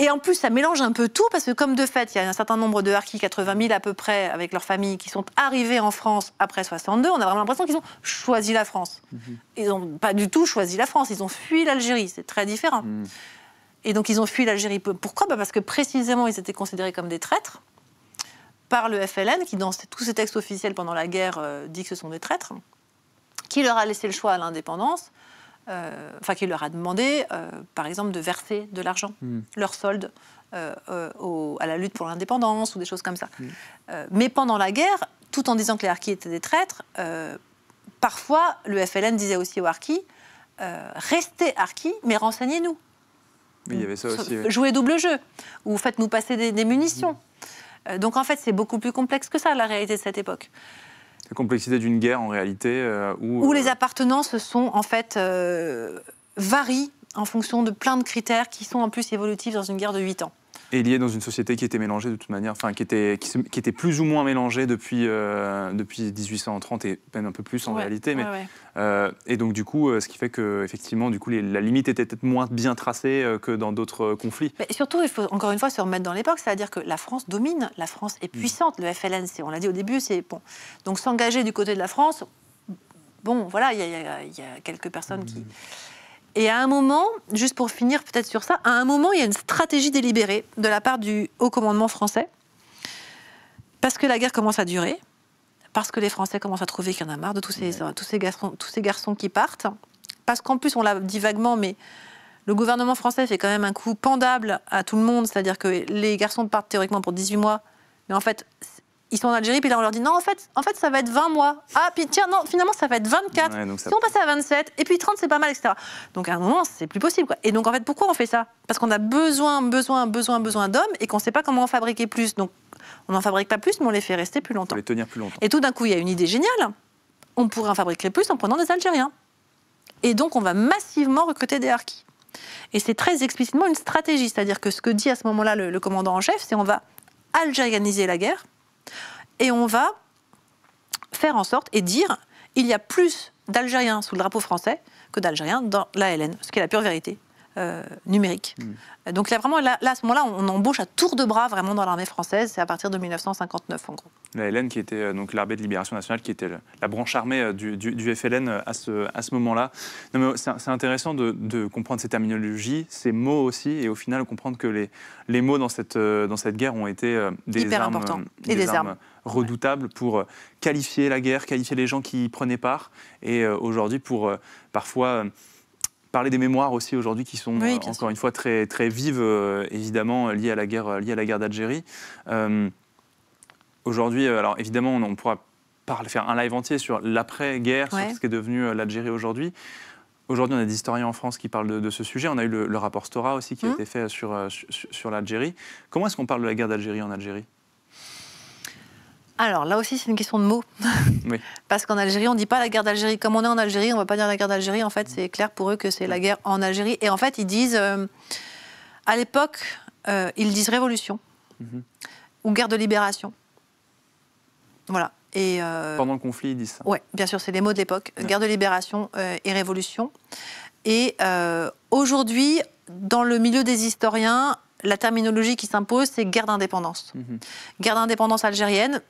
Speaker 2: Et en plus, ça mélange un peu tout, parce que comme de fait, il y a un certain nombre de harkis, 80 000 à peu près, avec leurs familles, qui sont arrivés en France après 62. On a vraiment l'impression qu'ils ont choisi la France. Mhm. Ils n'ont pas du tout choisi la France, ils ont fui l'Algérie, c'est très différent. Mhm. Et donc ils ont fui l'Algérie. Pourquoi bah, Parce que précisément, ils étaient considérés comme des traîtres par le FLN, qui dans tous ses textes officiels pendant la guerre euh, dit que ce sont des traîtres, qui leur a laissé le choix à l'indépendance euh, enfin qui leur a demandé, euh, par exemple, de verser de l'argent, hmm. leur solde, euh, à la lutte pour l'indépendance ou des choses comme ça. Hmm. mais pendant la guerre, tout en disant que les harkis étaient des traîtres, parfois le FLN disait aussi aux harkis restez harkis, mais renseignez-nous.
Speaker 1: Oui, il y avait ça aussi. Jouez
Speaker 2: double jeu ou faites-nous passer des, munitions. Hmm. Donc en fait, c'est beaucoup plus complexe que ça, la réalité de cette époque.
Speaker 1: La complexité d'une guerre en réalité. Euh, où, les euh,
Speaker 2: appartenances sont en fait euh, varient en fonction de plein de critères qui sont en plus évolutifs dans une guerre de 8 ans.
Speaker 1: Et lié dans une société qui était mélangée de toute manière, enfin qui était, qui, était plus ou moins mélangée depuis, euh, depuis 1830 et même un peu plus en réalité. Mais, euh, et donc du coup, euh, ce qui fait que effectivement, du coup, la limite était peut-être moins bien tracée que dans d'autres conflits.
Speaker 2: Mais surtout, il faut encore une fois se remettre dans l'époque, c'est-à-dire que la France domine, la France est mm. puissante, le FLN, on l'a dit au début, c'est bon. Donc s'engager du côté de la France, bon, voilà, il y, a quelques personnes qui mm. Et à un moment, juste pour finir peut-être sur ça, à un moment, il y a une stratégie délibérée de la part du haut commandement français, parce que la guerre commence à durer, parce que les Français commencent à trouver qu'il y en a marre de tous ces, tous ces, garçons, tous ces garçons qui partent, parce qu'en plus, on l'a dit vaguement, mais le gouvernement français fait quand même un coup pendable à tout le monde, c'est-à-dire que les garçons partent théoriquement pour 18 mois, mais en fait, ils sont en Algérie, puis là on leur dit non, en fait, en fait ça va être 20 mois. Ah, puis tiens, non, finalement ça va être 24. Ouais, on passe à 27, et puis 30 c'est pas mal, etc. Donc à un moment c'est plus possible. Et donc en fait pourquoi on fait ça Parce qu'on a besoin, besoin, besoin, besoin d'hommes et qu'on sait pas comment en fabriquer plus. Donc on n'en fabrique pas plus, mais on les fait rester plus longtemps. On les tenir plus longtemps. Et tout d'un coup il y a une idée géniale. On pourrait en fabriquer plus en prenant des Algériens. Et donc on va massivement recruter des harkis. Et c'est très explicitement une stratégie, c'est-à-dire que ce que dit à ce moment-là le, le commandant en chef, c'est on va algérianiser la guerre et on va faire en sorte et dire il y a plus d'Algériens sous le drapeau français que d'Algériens dans la LN, ce qui est la pure vérité. Euh, numérique. Hmm. Donc là, vraiment, là, à ce moment-là, on embauche à tour de bras vraiment dans l'armée française. C'est à partir de 1959, en gros.
Speaker 1: La LN, qui était euh, donc l'armée de libération nationale, qui était la branche armée euh, du, FLN à ce, à ce moment-là. C'est intéressant de, comprendre ces terminologies, ces mots aussi, et au final comprendre que les, les mots dans cette, dans cette guerre ont été des armes, et des, armes, pour qualifier la guerre, qualifier les gens qui y prenaient part, et aujourd'hui pour parfois parler des mémoires aussi aujourd'hui qui sont euh, encore une fois très, très vives, euh, évidemment, euh, liées à la guerre, à la guerre d'Algérie. aujourd'hui, alors évidemment, on, pourra faire un live entier sur l'après-guerre, sur ce qui est devenu l'Algérie aujourd'hui. Aujourd'hui, on a des historiens en France qui parlent de, ce sujet. On a eu le, rapport Stora aussi qui a hum. été fait sur, sur l'Algérie. Comment est-ce qu'on parle de la guerre d'Algérie en Algérie
Speaker 2: alors là aussi, c'est une question de mots. Parce qu'en Algérie, on ne dit pas la guerre d'Algérie. Comme on est en Algérie, on ne va pas dire la guerre d'Algérie. En fait, c'est clair pour eux que c'est la guerre en Algérie. Et en fait, ils disent, euh, à l'époque, euh, ils disent révolution mhm. ou guerre de libération. Voilà. Et euh, Pendant le conflit, ils disent ça. Oui, bien sûr, c'est les mots de l'époque. Guerre de libération et révolution. Et aujourd'hui, dans le milieu des historiens, la terminologie qui s'impose, c'est guerre d'indépendance. Mhm. Guerre d'indépendance algérienne,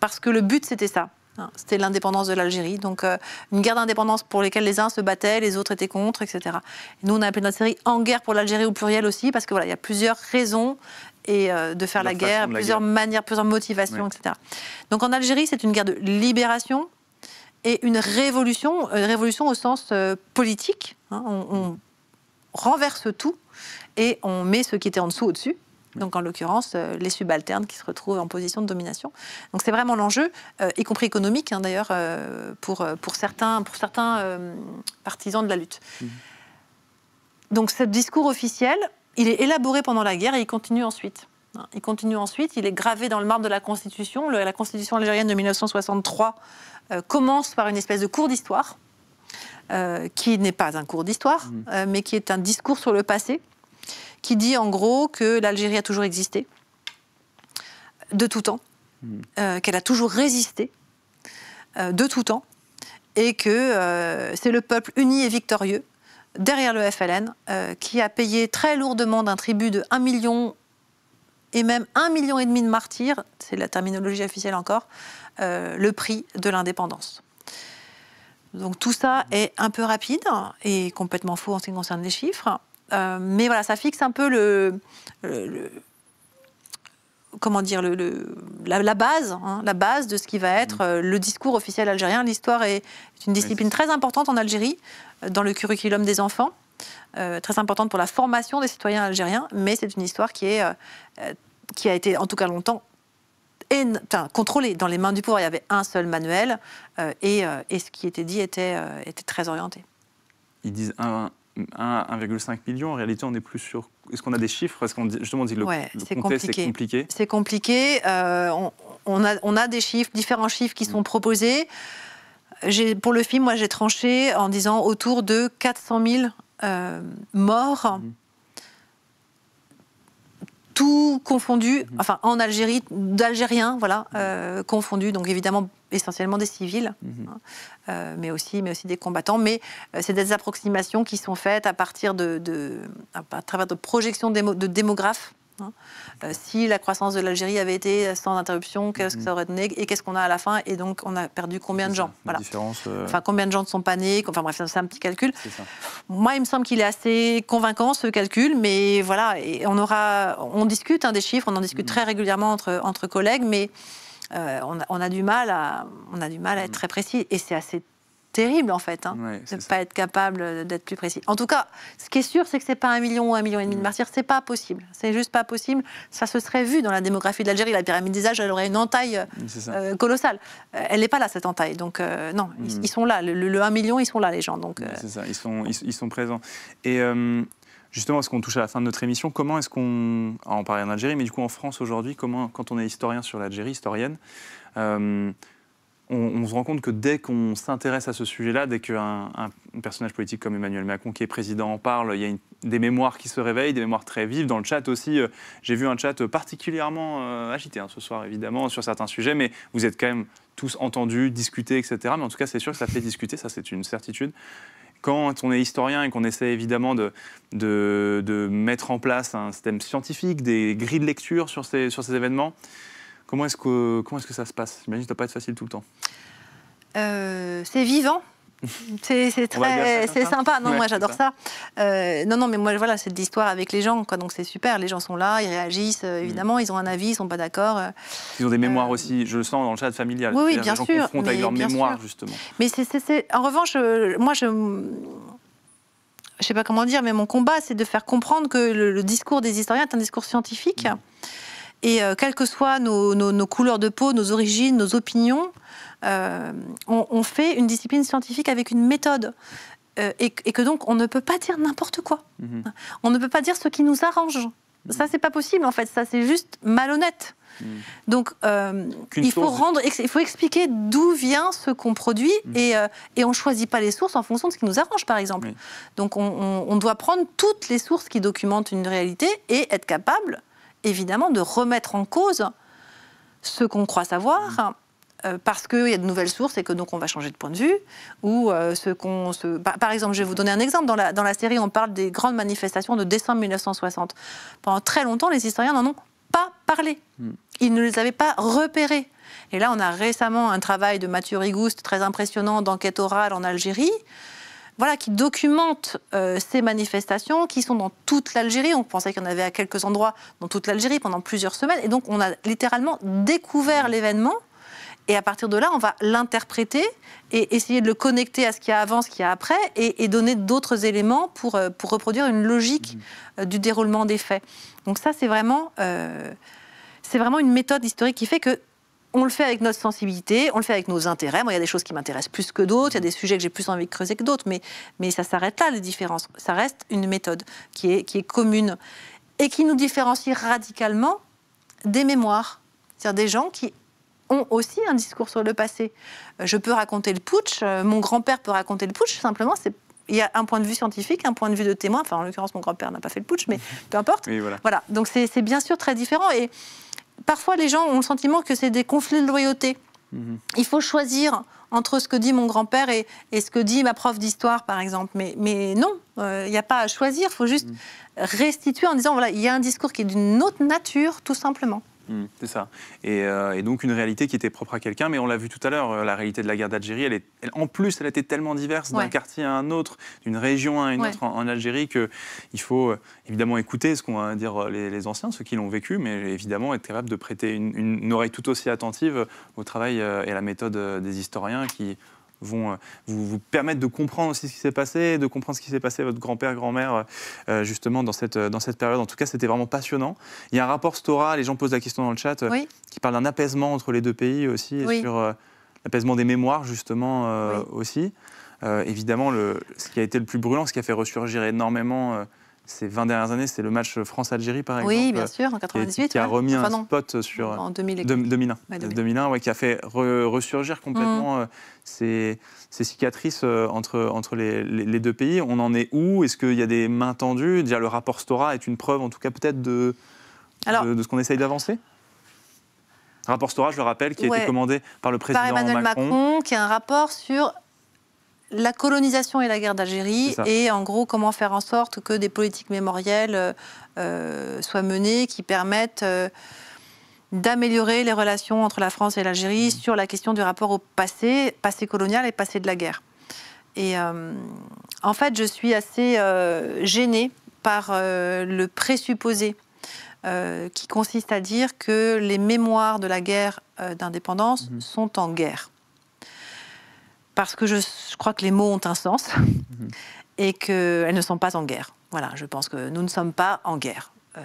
Speaker 2: parce que le but, c'était ça. Ah, c'était l'indépendance de l'Algérie. Donc, euh, une guerre d'indépendance pour laquelle les uns se battaient, les autres étaient contre, etc. nous, on a appelé notre série En guerre pour l'Algérie au pluriel aussi, parce que voilà, il y a plusieurs raisons et euh, de faire la, guerre, plusieurs manières, plusieurs motivations, etc. Donc, en Algérie, c'est une guerre de libération et une révolution, euh, révolution au sens politique. Hein. on renverse tout et on met ce qui était en dessous au-dessus donc en l'occurrence euh, les subalternes qui se retrouvent en position de domination. Donc c'est vraiment l'enjeu, euh, y compris économique hein, d'ailleurs, euh, pour, pour certains, pour certains partisans de la lutte. Mmh. Donc ce discours officiel, il est élaboré pendant la guerre et il continue ensuite. Il continue ensuite, il est gravé dans le marbre de la Constitution. la Constitution algérienne de 1963 commence par une espèce de cours d'histoire, qui n'est pas un cours d'histoire, mmh. mais qui est un discours sur le passé, qui dit en gros que l'Algérie a toujours existé, de tout temps, hmm. euh, qu'elle a toujours résisté, euh, de tout temps, et que euh, c'est le peuple uni et victorieux, derrière le FLN, qui a payé très lourdement d'un tribut de 1 million et même 1 million et demi de martyrs, c'est la terminologie officielle encore, le prix de l'indépendance. Donc tout ça est un peu rapide et complètement faux en ce qui concerne les chiffres. Euh, mais voilà, ça fixe un peu le, comment dire, le, la, base, hein, la base de ce qui va être mm. euh, le discours officiel algérien. L'histoire est, une discipline très importante en Algérie, euh, dans le curriculum des enfants, très importante pour la formation des citoyens algériens, mais c'est une histoire qui, est, qui a été, en tout cas longtemps, enfin, contrôlée dans les mains du pouvoir. Il y avait un seul manuel, et, ce qui était dit était, très orienté.
Speaker 1: Ils disent 1,5 million, en réalité, on est plus sûr. Est-ce qu'on a des chiffres Est-ce qu'on justement dit le, ouais, c'est compliqué.
Speaker 2: C'est compliqué. Euh, on, a, des chiffres, différents chiffres qui sont mm. proposés. J'ai, pour le film, moi, j'ai tranché en disant autour de 400 000 euh, morts. Mm tout confondu, enfin en Algérie, d'Algériens, voilà, euh, confondus, donc évidemment essentiellement des civils, hein, mhm. euh, mais, aussi, mais aussi des combattants. Mais euh, c'est des approximations qui sont faites à partir de, à travers de projections de démographes Hein. Euh, si la croissance de l'Algérie avait été sans interruption, qu'est-ce que mm-hmm. ça aurait donné Et qu'est-ce qu'on a à la fin Et donc, on a perdu combien de gens voilà. Euh, enfin, combien de gens ne sont pas nés Enfin, bref, c'est un petit calcul. Moi, il me semble qu'il est assez convaincant, ce calcul, mais voilà, et on, aura, on discute hein, des chiffres, on en discute mm-hmm. très régulièrement entre, entre collègues, mais euh, on, a, du mal à, on a du mal à être mm-hmm. très précis. Et c'est assez terrible en fait, hein, de ne pas être capable d'être plus précis. En tout cas, ce qui est sûr, c'est que c'est pas un million ou un million et demi de mm. martyrs, c'est pas possible. C'est juste pas possible. Ça se serait vu dans la démographie de l'Algérie. La pyramide des âges, elle aurait une entaille euh, mm, euh, colossale. Euh, elle n'est pas là cette entaille. Donc non, mm. ils, sont là. Le, 1 million, ils sont là les gens. Donc
Speaker 1: ça. Ils sont, ils, sont présents. Et Justement, parce ce qu'on touche à la fin de notre émission Comment est-ce qu'on, ah, on parlait en Algérie, mais du coup en France aujourd'hui, comment, quand on est historien sur l'Algérie, historienne, on, se rend compte que dès qu'on s'intéresse à ce sujet-là, dès qu'un personnage politique comme Emmanuel Macron, qui est président, en parle, il y a des mémoires qui se réveillent, des mémoires très vives. Dans le chat aussi, euh, j'ai vu un chat particulièrement euh, agité hein, ce soir, évidemment, sur certains sujets, mais vous êtes quand même tous entendus, discutés, etc. Mais en tout cas, c'est sûr que ça fait discuter, ça c'est une certitude quand on est historien et qu'on essaie évidemment de, mettre en place un système scientifique, des grilles de lecture sur ces événements, Comment est-ce que, comment est que ça se passe J'imagine que ça ne doit pas être facile tout le temps.
Speaker 2: Euh, c'est vivant. C'est très, c'est sympa. Non, moi j'adore ça. Euh, non, non, mais moi voilà, c'est de l'histoire avec les gens, quoi. Donc c'est super. Les gens sont là, ils réagissent. Euh, évidemment, mm. ils ont un avis, ils ne sont pas d'accord.
Speaker 1: ils ont des mémoires aussi. Je le sens dans le chat familial. Oui, bien les gens sûr. Confrontent avec leur mémoire, justement.
Speaker 2: Mais c'est, en revanche, moi je je sais pas comment dire, mais mon combat, c'est de faire comprendre que le, discours des historiens est un discours scientifique. Mm. Et euh, quelles que soient nos, couleurs de peau, nos origines, nos opinions, euh, on, fait une discipline scientifique avec une méthode. Euh, et, que donc on ne peut pas dire n'importe quoi. Mhm. On ne peut pas dire ce qui nous arrange. Ça, c'est pas possible en fait. Ça, c'est juste malhonnête. Mhm. Donc, il faut rendre, il faut expliquer d'où vient ce qu'on produit mhm. et, et, on choisit pas les sources en fonction de ce qui nous arrange, par exemple. Donc, on, on, doit prendre toutes les sources qui documentent une réalité et être capable évidemment de remettre en cause ce qu'on croit savoir mm. euh, parce qu'il y a de nouvelles sources et que donc on va changer de point de vue. Ou euh, ce qu'on se... par, exemple, je vais vous donner un exemple. Dans la, dans la série, on parle des grandes manifestations de décembre 1960. Pendant très longtemps, les historiens n'en ont pas parlé. Mm. Ils ne les avaient pas repérés. Et là, on a récemment un travail de Mathieu Rigouste très impressionnant d'enquête orale en Algérie voilà, qui documentent euh, ces manifestations qui sont dans toute l'Algérie. On pensait qu'il y en avait à quelques endroits dans toute l'Algérie pendant plusieurs semaines. Et donc, on a littéralement découvert l'événement. Et à partir de là, on va l'interpréter et essayer de le connecter à ce qu'il y a avant, ce qu'il y a après, et, donner d'autres éléments pour, euh, reproduire une logique mmh. euh, du déroulement des faits. Donc ça, c'est vraiment, c'est vraiment une méthode historique qui fait que on le fait avec notre sensibilité, on le fait avec nos intérêts. Moi, il y a des choses qui m'intéressent plus que d'autres, il y a des sujets que j'ai plus envie de creuser que d'autres, mais, ça s'arrête là, les différences. Ça reste une méthode qui est, commune et qui nous différencie radicalement des mémoires. C'est-à-dire des gens qui ont aussi un discours sur le passé. Euh, je peux raconter le putsch, euh, mon grand-père peut raconter le putsch, simplement, c'est il y a un point de vue scientifique, un point de vue de témoin. Enfin, en l'occurrence, mon grand-père n'a pas fait le putsch, mais peu importe. voilà. Donc, c'est bien sûr très différent parfois les gens ont le sentiment que c'est des conflits de loyauté. Mhm. Il faut choisir entre ce que dit mon grand-père et, ce que dit ma prof d'histoire, par exemple. Mais, non, il euh, n'y a pas à choisir, il faut juste mhm. restituer en disant, voilà, il y a un discours qui est d'une autre nature, tout simplement.
Speaker 1: Mmh, c'est ça. Euh, et, donc une réalité qui était propre à quelqu'un, mais on l'a vu tout à l'heure, euh, la réalité de la guerre d'Algérie, elle, elle en plus, elle était tellement diverse d'un quartier à un autre, d'une région à une autre en, Algérie Algérie, qu'il faut euh, évidemment écouter ce qu'on à dire les, anciens, ceux qui l'ont vécu, mais évidemment être capable de prêter une, oreille tout aussi attentive au travail et à la méthode des historiens qui vont euh, vous, permettre de comprendre aussi ce qui s'est passé, de comprendre ce qui s'est passé à votre grand-père, grand-mère, euh, euh, justement, dans cette, dans cette période. En tout cas, c'était vraiment passionnant. Il y a un rapport Stora, les gens posent la question dans le chat, qui parle d'un apaisement entre les deux pays aussi, sur l'apaisement des mémoires, justement, aussi. évidemment, ce qui a été le plus brûlant, ce qui a fait ressurgir énormément ces 20 dernières années, c'est le match France-Algérie, par exemple. Oui, bien sûr, en 98. Qui, a remis un spot sur. En 2001. 2001 ouais, qui a fait ressurgir complètement mmh. euh, ces, cicatrices euh, entre, entre les, deux pays. On en est où Est-ce qu'il y a des mains tendues Déjà, le rapport Stora est une preuve, en tout cas, peut-être, de, de, ce qu'on essaye d'avancer Rapport Stora, je le rappelle, qui a été commandé par le président par Emmanuel Macron.
Speaker 2: qui est un rapport sur la colonisation et la guerre d'Algérie, et en gros comment faire en sorte que des politiques mémorielles euh, euh, soient menées qui permettent euh, d'améliorer les relations entre la France et l'Algérie mmh. sur la question du rapport au passé, passé colonial et passé de la guerre. Et en fait, je suis assez gênée par le présupposé qui consiste à dire que les mémoires de la guerre d'indépendance mmh. sont en guerre parce que je, crois que les mots ont un sens mhm. et qu'elles ne sont pas en guerre. Voilà, je pense que nous ne sommes pas en guerre. Euh,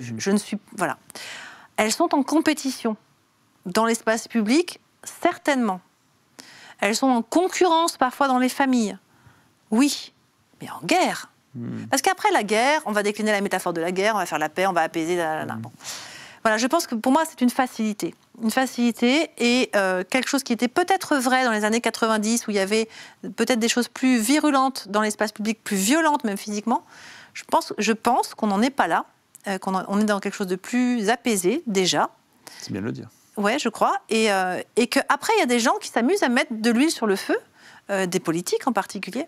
Speaker 2: mhm. je, ne suis voilà. Elles sont en compétition dans l'espace public, certainement. Elles sont en concurrence parfois dans les familles. Oui, mais en guerre. Mhm. Parce qu'après la guerre, on va décliner la métaphore de la guerre, on va faire la paix, on va apaiser. La, voilà, je pense que pour moi, c'est une facilité. Une facilité et euh, quelque chose qui était peut-être vrai dans les années 90, où il y avait peut-être des choses plus virulentes dans l'espace public, plus violentes même physiquement. Je pense, je pense qu'on n'en est pas là, euh, qu'on est dans quelque chose de plus apaisé déjà. C'est bien de le dire. Ouais, je crois. Et, euh, et qu'après, il y a des gens qui s'amusent à mettre de l'huile sur le feu, des politiques en particulier.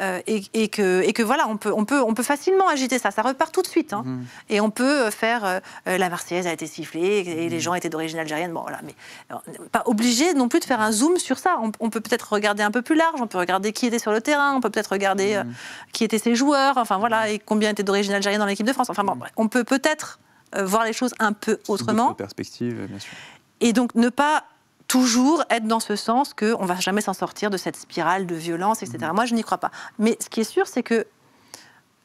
Speaker 2: Euh, et, que, et, que, voilà, on peut, on, peut, on peut, facilement agiter ça. Ça repart tout de suite. Hein. Mhm. Et on peut euh, faire euh, la Marseillaise a été sifflée et, mhm. les gens étaient d'origine algérienne. Bon, voilà, mais pas obligé non plus de faire un zoom sur ça. On, peut peut-être regarder un peu plus large. On peut regarder qui était sur le terrain. On peut peut-être regarder mhm. qui étaient ses joueurs. Enfin voilà, et combien étaient d'origine algérienne dans l'équipe de France. Enfin bon, on peut peut-être voir les choses un peu autrement. Perspective, bien sûr. Et donc ne pas toujours être dans ce sens qu'on ne va jamais s'en sortir de cette spirale de violence, etc. Mm. Moi, je n'y crois pas. Mais ce qui est sûr, c'est que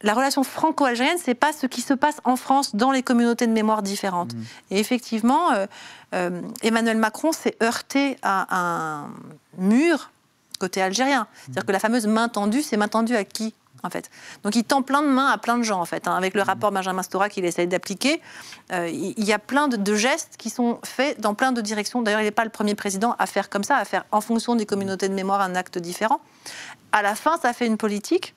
Speaker 2: la relation franco-algérienne, ce n'est pas ce qui se passe en France dans les communautés de mémoire différentes. Mm. Et effectivement, euh, euh, Emmanuel Macron s'est heurté à un mur côté algérien. C'est-à-dire mm. que la fameuse main tendue, c'est main tendue à qui en fait. Donc il tend plein de mains à plein de gens, en fait. Hein. Avec le mhm. rapport Benjamin Stora qu'il essaie d'appliquer, euh, il y a plein de, gestes qui sont faits dans plein de directions. D'ailleurs, il n'est pas le premier président à faire comme ça, à faire en fonction des communautés de mémoire un acte différent. À la fin, ça fait une politique.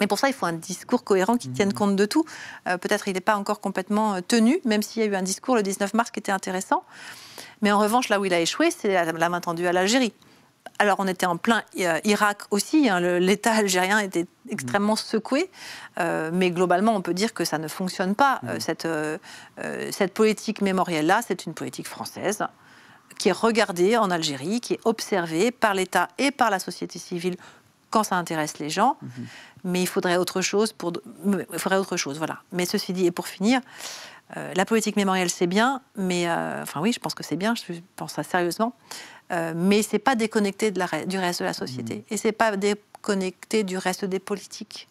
Speaker 2: Mais pour ça, il faut un discours cohérent qui tienne mhm. compte de tout. Euh, peut-être il n'est pas encore complètement euh, tenu, même s'il y a eu un discours le 19 mars qui était intéressant. Mais en revanche, là où il a échoué, c'est la main tendue à l'Algérie alors on était en plein euh, Irak aussi, hein, l'État algérien était extrêmement mm. secoué, euh, mais globalement on peut dire que ça ne fonctionne pas. Euh, mm. cette, politique mémorielle-là, c'est une politique française qui est regardée en Algérie, qui est observée par l'État et par la société civile quand ça intéresse les gens, mm-hmm. mais il faudrait autre chose pour il autre chose, voilà. Mais ceci dit et pour finir, la politique mémorielle c'est bien, mais enfin oui, je pense que c'est bien, je pense ça sérieusement, euh, mais c'est pas déconnecté de du reste de la société. et mm. Et c'est pas déconnecté du reste des politiques.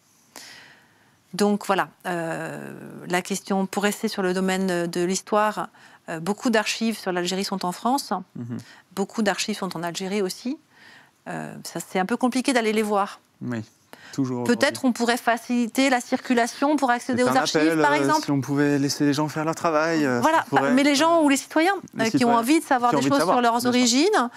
Speaker 2: Donc voilà, euh, la question, pour rester sur le domaine de l'histoire, euh, beaucoup d'archives sur l'Algérie sont en France, mm-hmm. beaucoup d'archives sont en Algérie aussi. ça, c'est un peu compliqué d'aller les voir. Oui. Peut-être on pourrait faciliter la circulation pour accéder aux archives, par euh, exemple. Si
Speaker 1: on pouvait laisser les gens faire leur travail. Euh, voilà, mais les gens
Speaker 2: euh, ou les citoyens qui ont envie de savoir des choses sur leurs origines,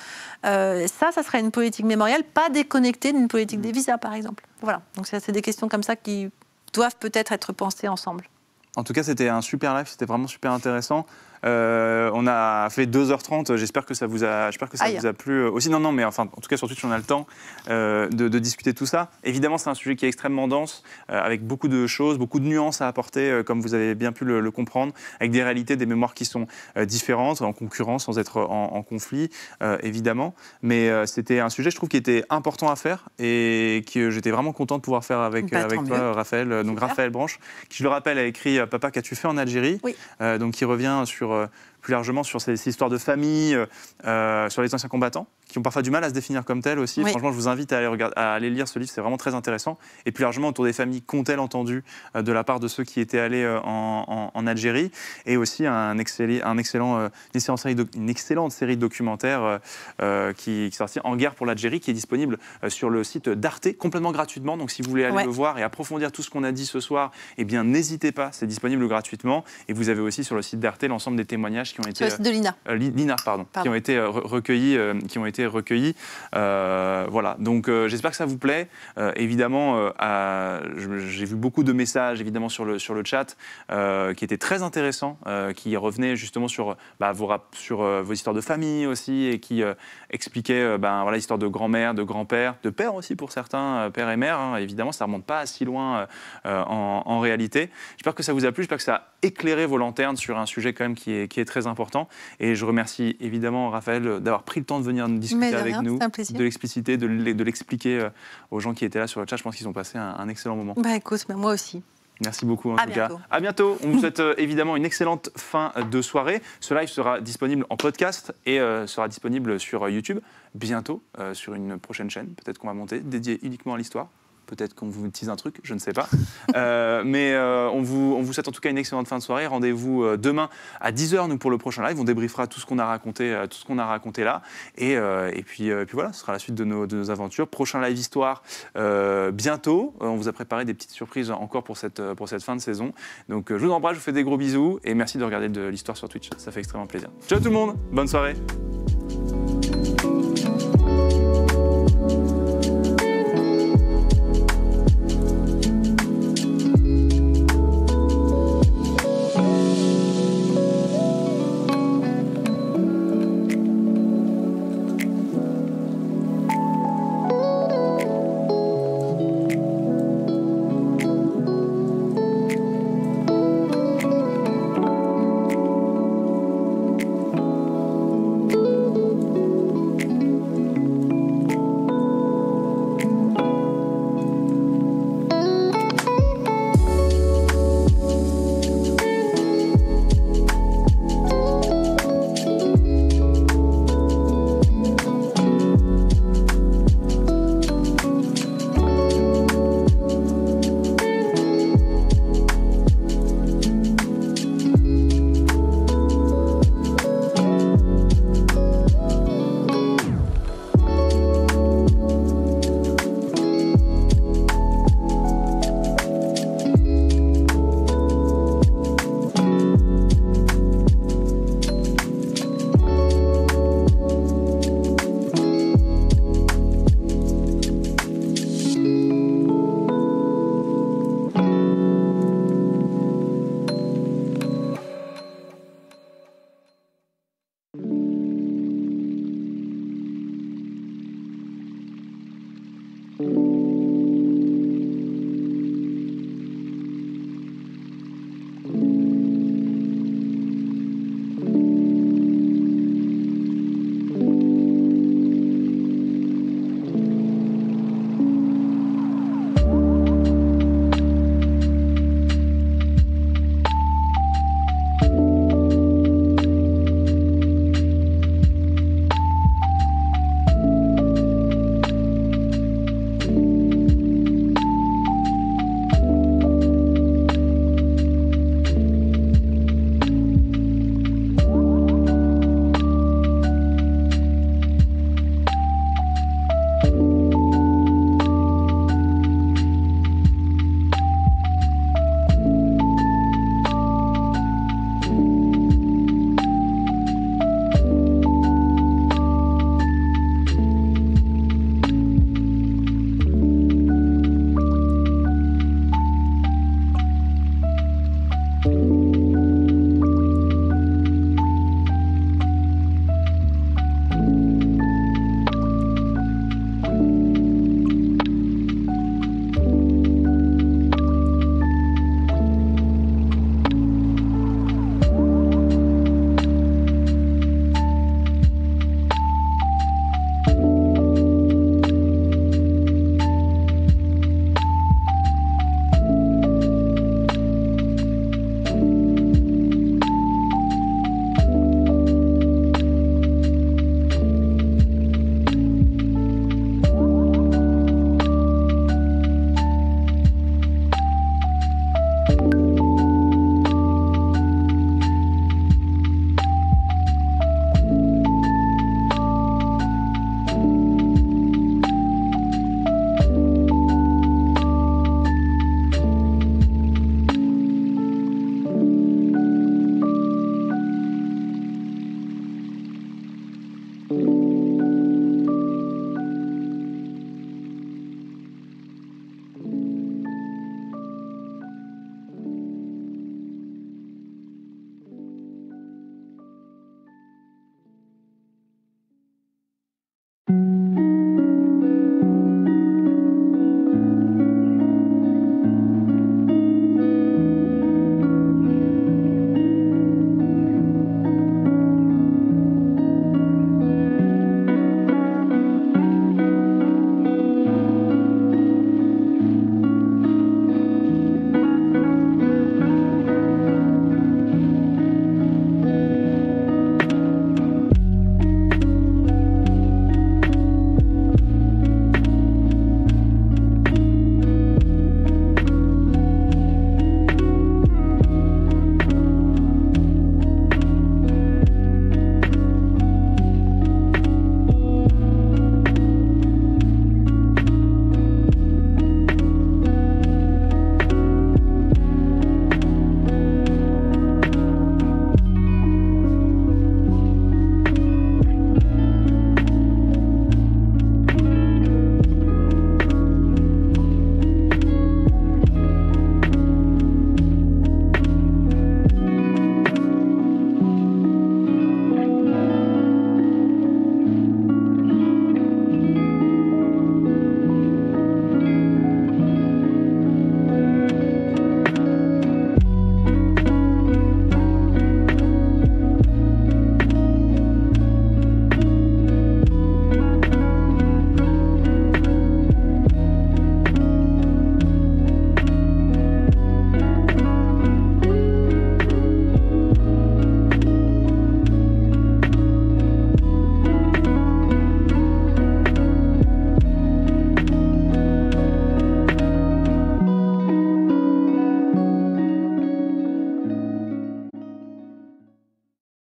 Speaker 2: ça, ça serait une politique mémorielle pas déconnectée d'une politique mm. des visas, par exemple. Voilà, donc c'est des questions comme ça qui doivent peut-être être pensées ensemble.
Speaker 1: En tout cas, c'était un super live, c'était vraiment super intéressant. Euh, on a fait 2h30. J'espère que ça vous a, j'espère que ça vous a plu euh, aussi. Non, non, mais enfin, en tout cas sur Twitch, on a le temps euh, de, discuter tout ça. Évidemment, c'est un sujet qui est extrêmement dense, avec beaucoup de choses, beaucoup de nuances à apporter, comme vous avez bien pu le, comprendre, avec des réalités, des mémoires qui sont différentes, en concurrence, sans être en, conflit, évidemment. Mais c'était un sujet, je trouve, qui était important à faire et que j'étais vraiment content de pouvoir faire avec, bah, avec toi, Raphaël. Donc Raphaël Branche, qui, je le rappelle, a écrit Papa, qu'as-tu fait en Algérie Donc qui revient sur sur euh, plus largement sur ces, histoires de famille, euh, euh, sur les anciens combattants, qui ont parfois du mal à se définir comme tels aussi. Franchement, je vous invite à aller, à aller lire ce livre, c'est vraiment très intéressant. Et plus largement autour des familles, qu'ont-elles entendu euh, de la part de ceux qui étaient allés en, Algérie Et aussi un, un excellent, une, excellente série de, documentaires qui, qui sortit En guerre pour l'Algérie, qui est disponible sur le site d'Arte, complètement gratuitement. Donc si vous voulez aller le voir et approfondir tout ce qu'on a dit ce soir, eh bien n'hésitez pas, c'est disponible gratuitement. Et vous avez aussi sur le site d'Arte l'ensemble des témoignages qui ont été de Lina. Euh, Lina pardon, euh, euh, qui ont été recueillis, qui ont été recueillis. voilà. Donc j'espère que ça vous plaît. évidemment, j'ai vu beaucoup de messages évidemment sur le sur le chat qui étaient très intéressants, qui revenaient justement sur bah, vos sur vos histoires de famille aussi et qui expliquaient ben, voilà l'histoire de grand-mère, de grand-père, de père aussi pour certains, père et mère. Hein. évidemment, ça remonte pas si loin en, en réalité. J'espère que ça vous a plu. J'espère que ça a éclairé vos lanternes sur un sujet quand même qui est, qui est très important. Et je remercie évidemment Raphaël d'avoir pris le temps de venir nous discuter avec nous, de l'expliciter, de l'expliquer euh, aux gens qui étaient là sur le chat. Je pense qu'ils ont passé un, excellent moment. Bah
Speaker 2: écoute, moi aussi.
Speaker 1: Merci beaucoup en tout cas. À bientôt. On vous souhaite euh, évidemment une excellente fin de soirée. Ce live sera disponible en podcast et euh, sera disponible sur YouTube bientôt sur une prochaine chaîne. Peut-être qu'on va monter dédiée uniquement à l'histoire. Peut-être qu'on vous tease un truc, je ne sais pas. Euh, mais euh, on, vous, on souhaite en tout cas une excellente fin de soirée. Rendez-vous euh, demain à 10h nous, pour le prochain live. On débriefera tout ce qu'on a raconté, tout ce qu'on a raconté là. Et, puis, voilà, ce sera la suite de nos, aventures. Prochain live histoire bientôt. on vous a préparé des petites surprises encore pour cette, pour cette fin de saison. Donc je vous embrasse, je vous fais des gros bisous et merci de regarder de l'histoire sur Twitch. Ça fait extrêmement plaisir. Ciao tout le monde, bonne soirée.